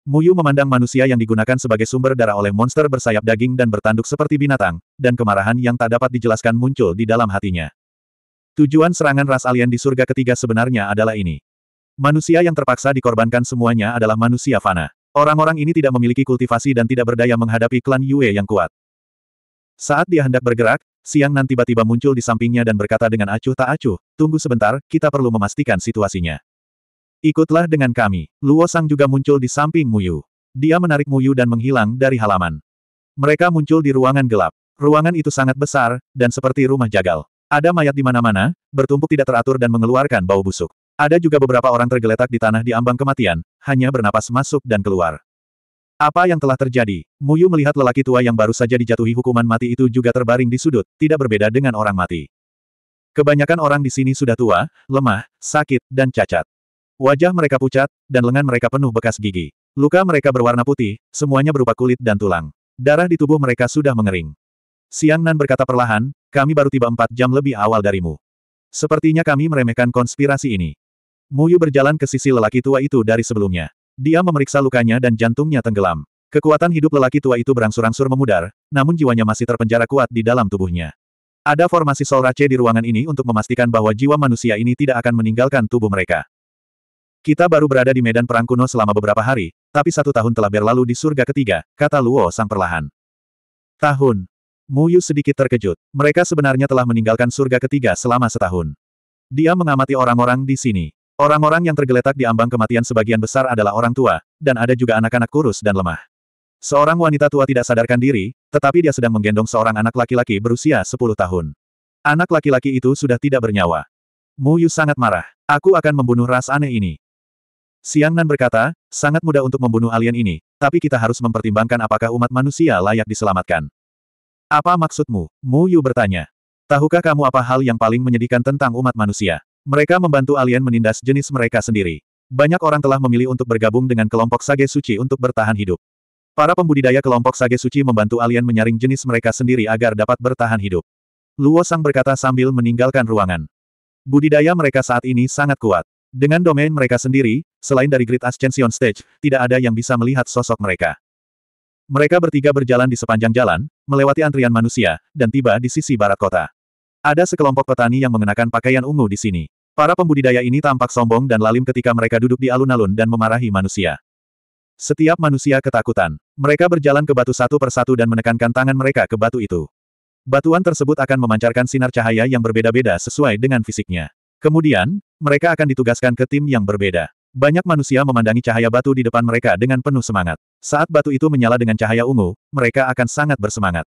Muyu memandang manusia yang digunakan sebagai sumber darah oleh monster bersayap daging dan bertanduk seperti binatang, dan kemarahan yang tak dapat dijelaskan muncul di dalam hatinya. Tujuan serangan ras alien di surga ketiga sebenarnya adalah ini. Manusia yang terpaksa dikorbankan semuanya adalah manusia fana. Orang-orang ini tidak memiliki kultivasi dan tidak berdaya menghadapi klan Yue yang kuat. Saat dia hendak bergerak, Siang Nan tiba-tiba muncul di sampingnya dan berkata dengan acuh tak acuh, tunggu sebentar, kita perlu memastikan situasinya. Ikutlah dengan kami. Luo Sang juga muncul di samping Muyu. Dia menarik Muyu dan menghilang dari halaman. Mereka muncul di ruangan gelap. Ruangan itu sangat besar, dan seperti rumah jagal. Ada mayat di mana-mana, bertumpuk tidak teratur dan mengeluarkan bau busuk. Ada juga beberapa orang tergeletak di tanah di ambang kematian, hanya bernapas masuk dan keluar. Apa yang telah terjadi? Muyu melihat lelaki tua yang baru saja dijatuhi hukuman mati itu juga terbaring di sudut, tidak berbeda dengan orang mati. Kebanyakan orang di sini sudah tua, lemah, sakit, dan cacat. Wajah mereka pucat, dan lengan mereka penuh bekas gigi. Luka mereka berwarna putih, semuanya berupa kulit dan tulang. Darah di tubuh mereka sudah mengering. Siang Nan berkata perlahan, kami baru tiba empat jam lebih awal darimu. Sepertinya kami meremehkan konspirasi ini. Muyu berjalan ke sisi lelaki tua itu dari sebelumnya. Dia memeriksa lukanya dan jantungnya tenggelam. Kekuatan hidup lelaki tua itu berangsur-angsur memudar, namun jiwanya masih terpenjara kuat di dalam tubuhnya. Ada formasi Sol Rache di ruangan ini untuk memastikan bahwa jiwa manusia ini tidak akan meninggalkan tubuh mereka. Kita baru berada di medan perang kuno selama beberapa hari, tapi satu tahun telah berlalu di surga ketiga, kata Luo Sang perlahan. Tahun. Muyu sedikit terkejut. Mereka sebenarnya telah meninggalkan surga ketiga selama setahun. Dia mengamati orang-orang di sini. Orang-orang yang tergeletak di ambang kematian sebagian besar adalah orang tua, dan ada juga anak-anak kurus dan lemah. Seorang wanita tua tidak sadarkan diri, tetapi dia sedang menggendong seorang anak laki-laki berusia 10 tahun. Anak laki-laki itu sudah tidak bernyawa. Muyu sangat marah. Aku akan membunuh ras aneh ini. Siang Nan berkata, sangat mudah untuk membunuh alien ini, tapi kita harus mempertimbangkan apakah umat manusia layak diselamatkan. Apa maksudmu? Mu Yu bertanya. Tahukah kamu apa hal yang paling menyedihkan tentang umat manusia? Mereka membantu alien menindas jenis mereka sendiri. Banyak orang telah memilih untuk bergabung dengan kelompok Sage Suci untuk bertahan hidup. Para pembudidaya kelompok Sage Suci membantu alien menyaring jenis mereka sendiri agar dapat bertahan hidup. Luo Sang berkata sambil meninggalkan ruangan. Budidaya mereka saat ini sangat kuat. Dengan domain mereka sendiri, selain dari Great Ascension Stage, tidak ada yang bisa melihat sosok mereka. Mereka bertiga berjalan di sepanjang jalan, melewati antrian manusia, dan tiba di sisi barat kota. Ada sekelompok petani yang mengenakan pakaian ungu di sini. Para pembudidaya ini tampak sombong dan lalim ketika mereka duduk di alun-alun dan memarahi manusia. Setiap manusia ketakutan. Mereka berjalan ke batu satu persatu dan menekankan tangan mereka ke batu itu. Batuan tersebut akan memancarkan sinar cahaya yang berbeda-beda sesuai dengan fisiknya. Kemudian, mereka akan ditugaskan ke tim yang berbeda. Banyak manusia memandangi cahaya batu di depan mereka dengan penuh semangat. Saat batu itu menyala dengan cahaya ungu, mereka akan sangat bersemangat.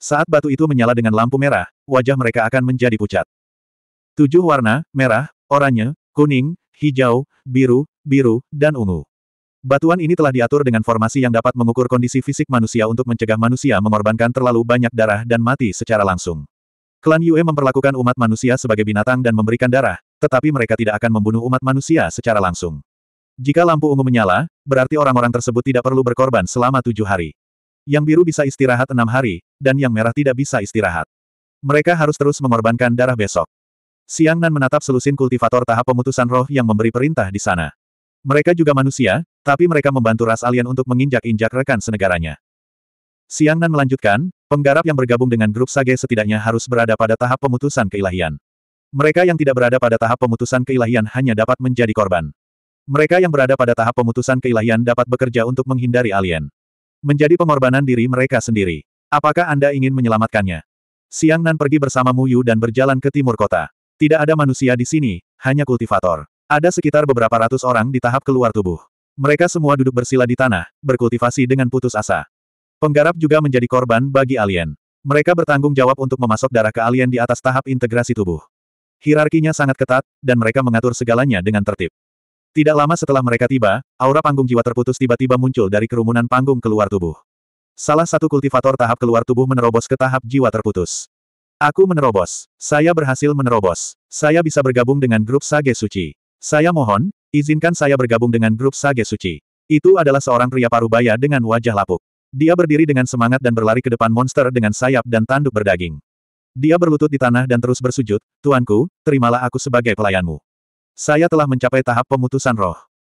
Saat batu itu menyala dengan lampu merah, wajah mereka akan menjadi pucat. Tujuh warna, merah, oranye, kuning, hijau, biru, biru, dan ungu. Batuan ini telah diatur dengan formasi yang dapat mengukur kondisi fisik manusia untuk mencegah manusia mengorbankan terlalu banyak darah dan mati secara langsung. Klan Yue memperlakukan umat manusia sebagai binatang dan memberikan darah, tetapi mereka tidak akan membunuh umat manusia secara langsung. Jika lampu ungu menyala, berarti orang-orang tersebut tidak perlu berkorban selama tujuh hari. Yang biru bisa istirahat enam hari, dan yang merah tidak bisa istirahat. Mereka harus terus mengorbankan darah besok. Siang Nan menatap selusin kultivator tahap pemutusan roh yang memberi perintah di sana. Mereka juga manusia, tapi mereka membantu ras alien untuk menginjak-injak rekan senegaranya. Siang Nan melanjutkan, penggarap yang bergabung dengan grup Sage setidaknya harus berada pada tahap pemutusan keilahian. Mereka yang tidak berada pada tahap pemutusan keilahian hanya dapat menjadi korban. Mereka yang berada pada tahap pemutusan keilahian dapat bekerja untuk menghindari alien. Menjadi pengorbanan diri mereka sendiri. Apakah Anda ingin menyelamatkannya? Siang Nan pergi bersama Muyu dan berjalan ke timur kota. Tidak ada manusia di sini, hanya kultivator. Ada sekitar beberapa ratus orang di tahap keluar tubuh. Mereka semua duduk bersila di tanah, berkultivasi dengan putus asa. Penggarap juga menjadi korban bagi alien. Mereka bertanggung jawab untuk memasok darah ke alien di atas tahap integrasi tubuh. Hirarkinya sangat ketat, dan mereka mengatur segalanya dengan tertib. Tidak lama setelah mereka tiba, aura panggung jiwa terputus tiba-tiba muncul dari kerumunan panggung keluar tubuh. Salah satu kultivator tahap keluar tubuh menerobos ke tahap jiwa terputus. Aku menerobos. Saya berhasil menerobos. Saya bisa bergabung dengan grup Sage Suci. Saya mohon, izinkan saya bergabung dengan grup Sage Suci. Itu adalah seorang pria parubaya dengan wajah lapuk. Dia berdiri dengan semangat dan berlari ke depan monster dengan sayap dan tanduk berdaging. Dia berlutut di tanah dan terus bersujud, Tuanku, terimalah aku sebagai pelayanmu. Saya telah mencapai tahap pemutusan roh.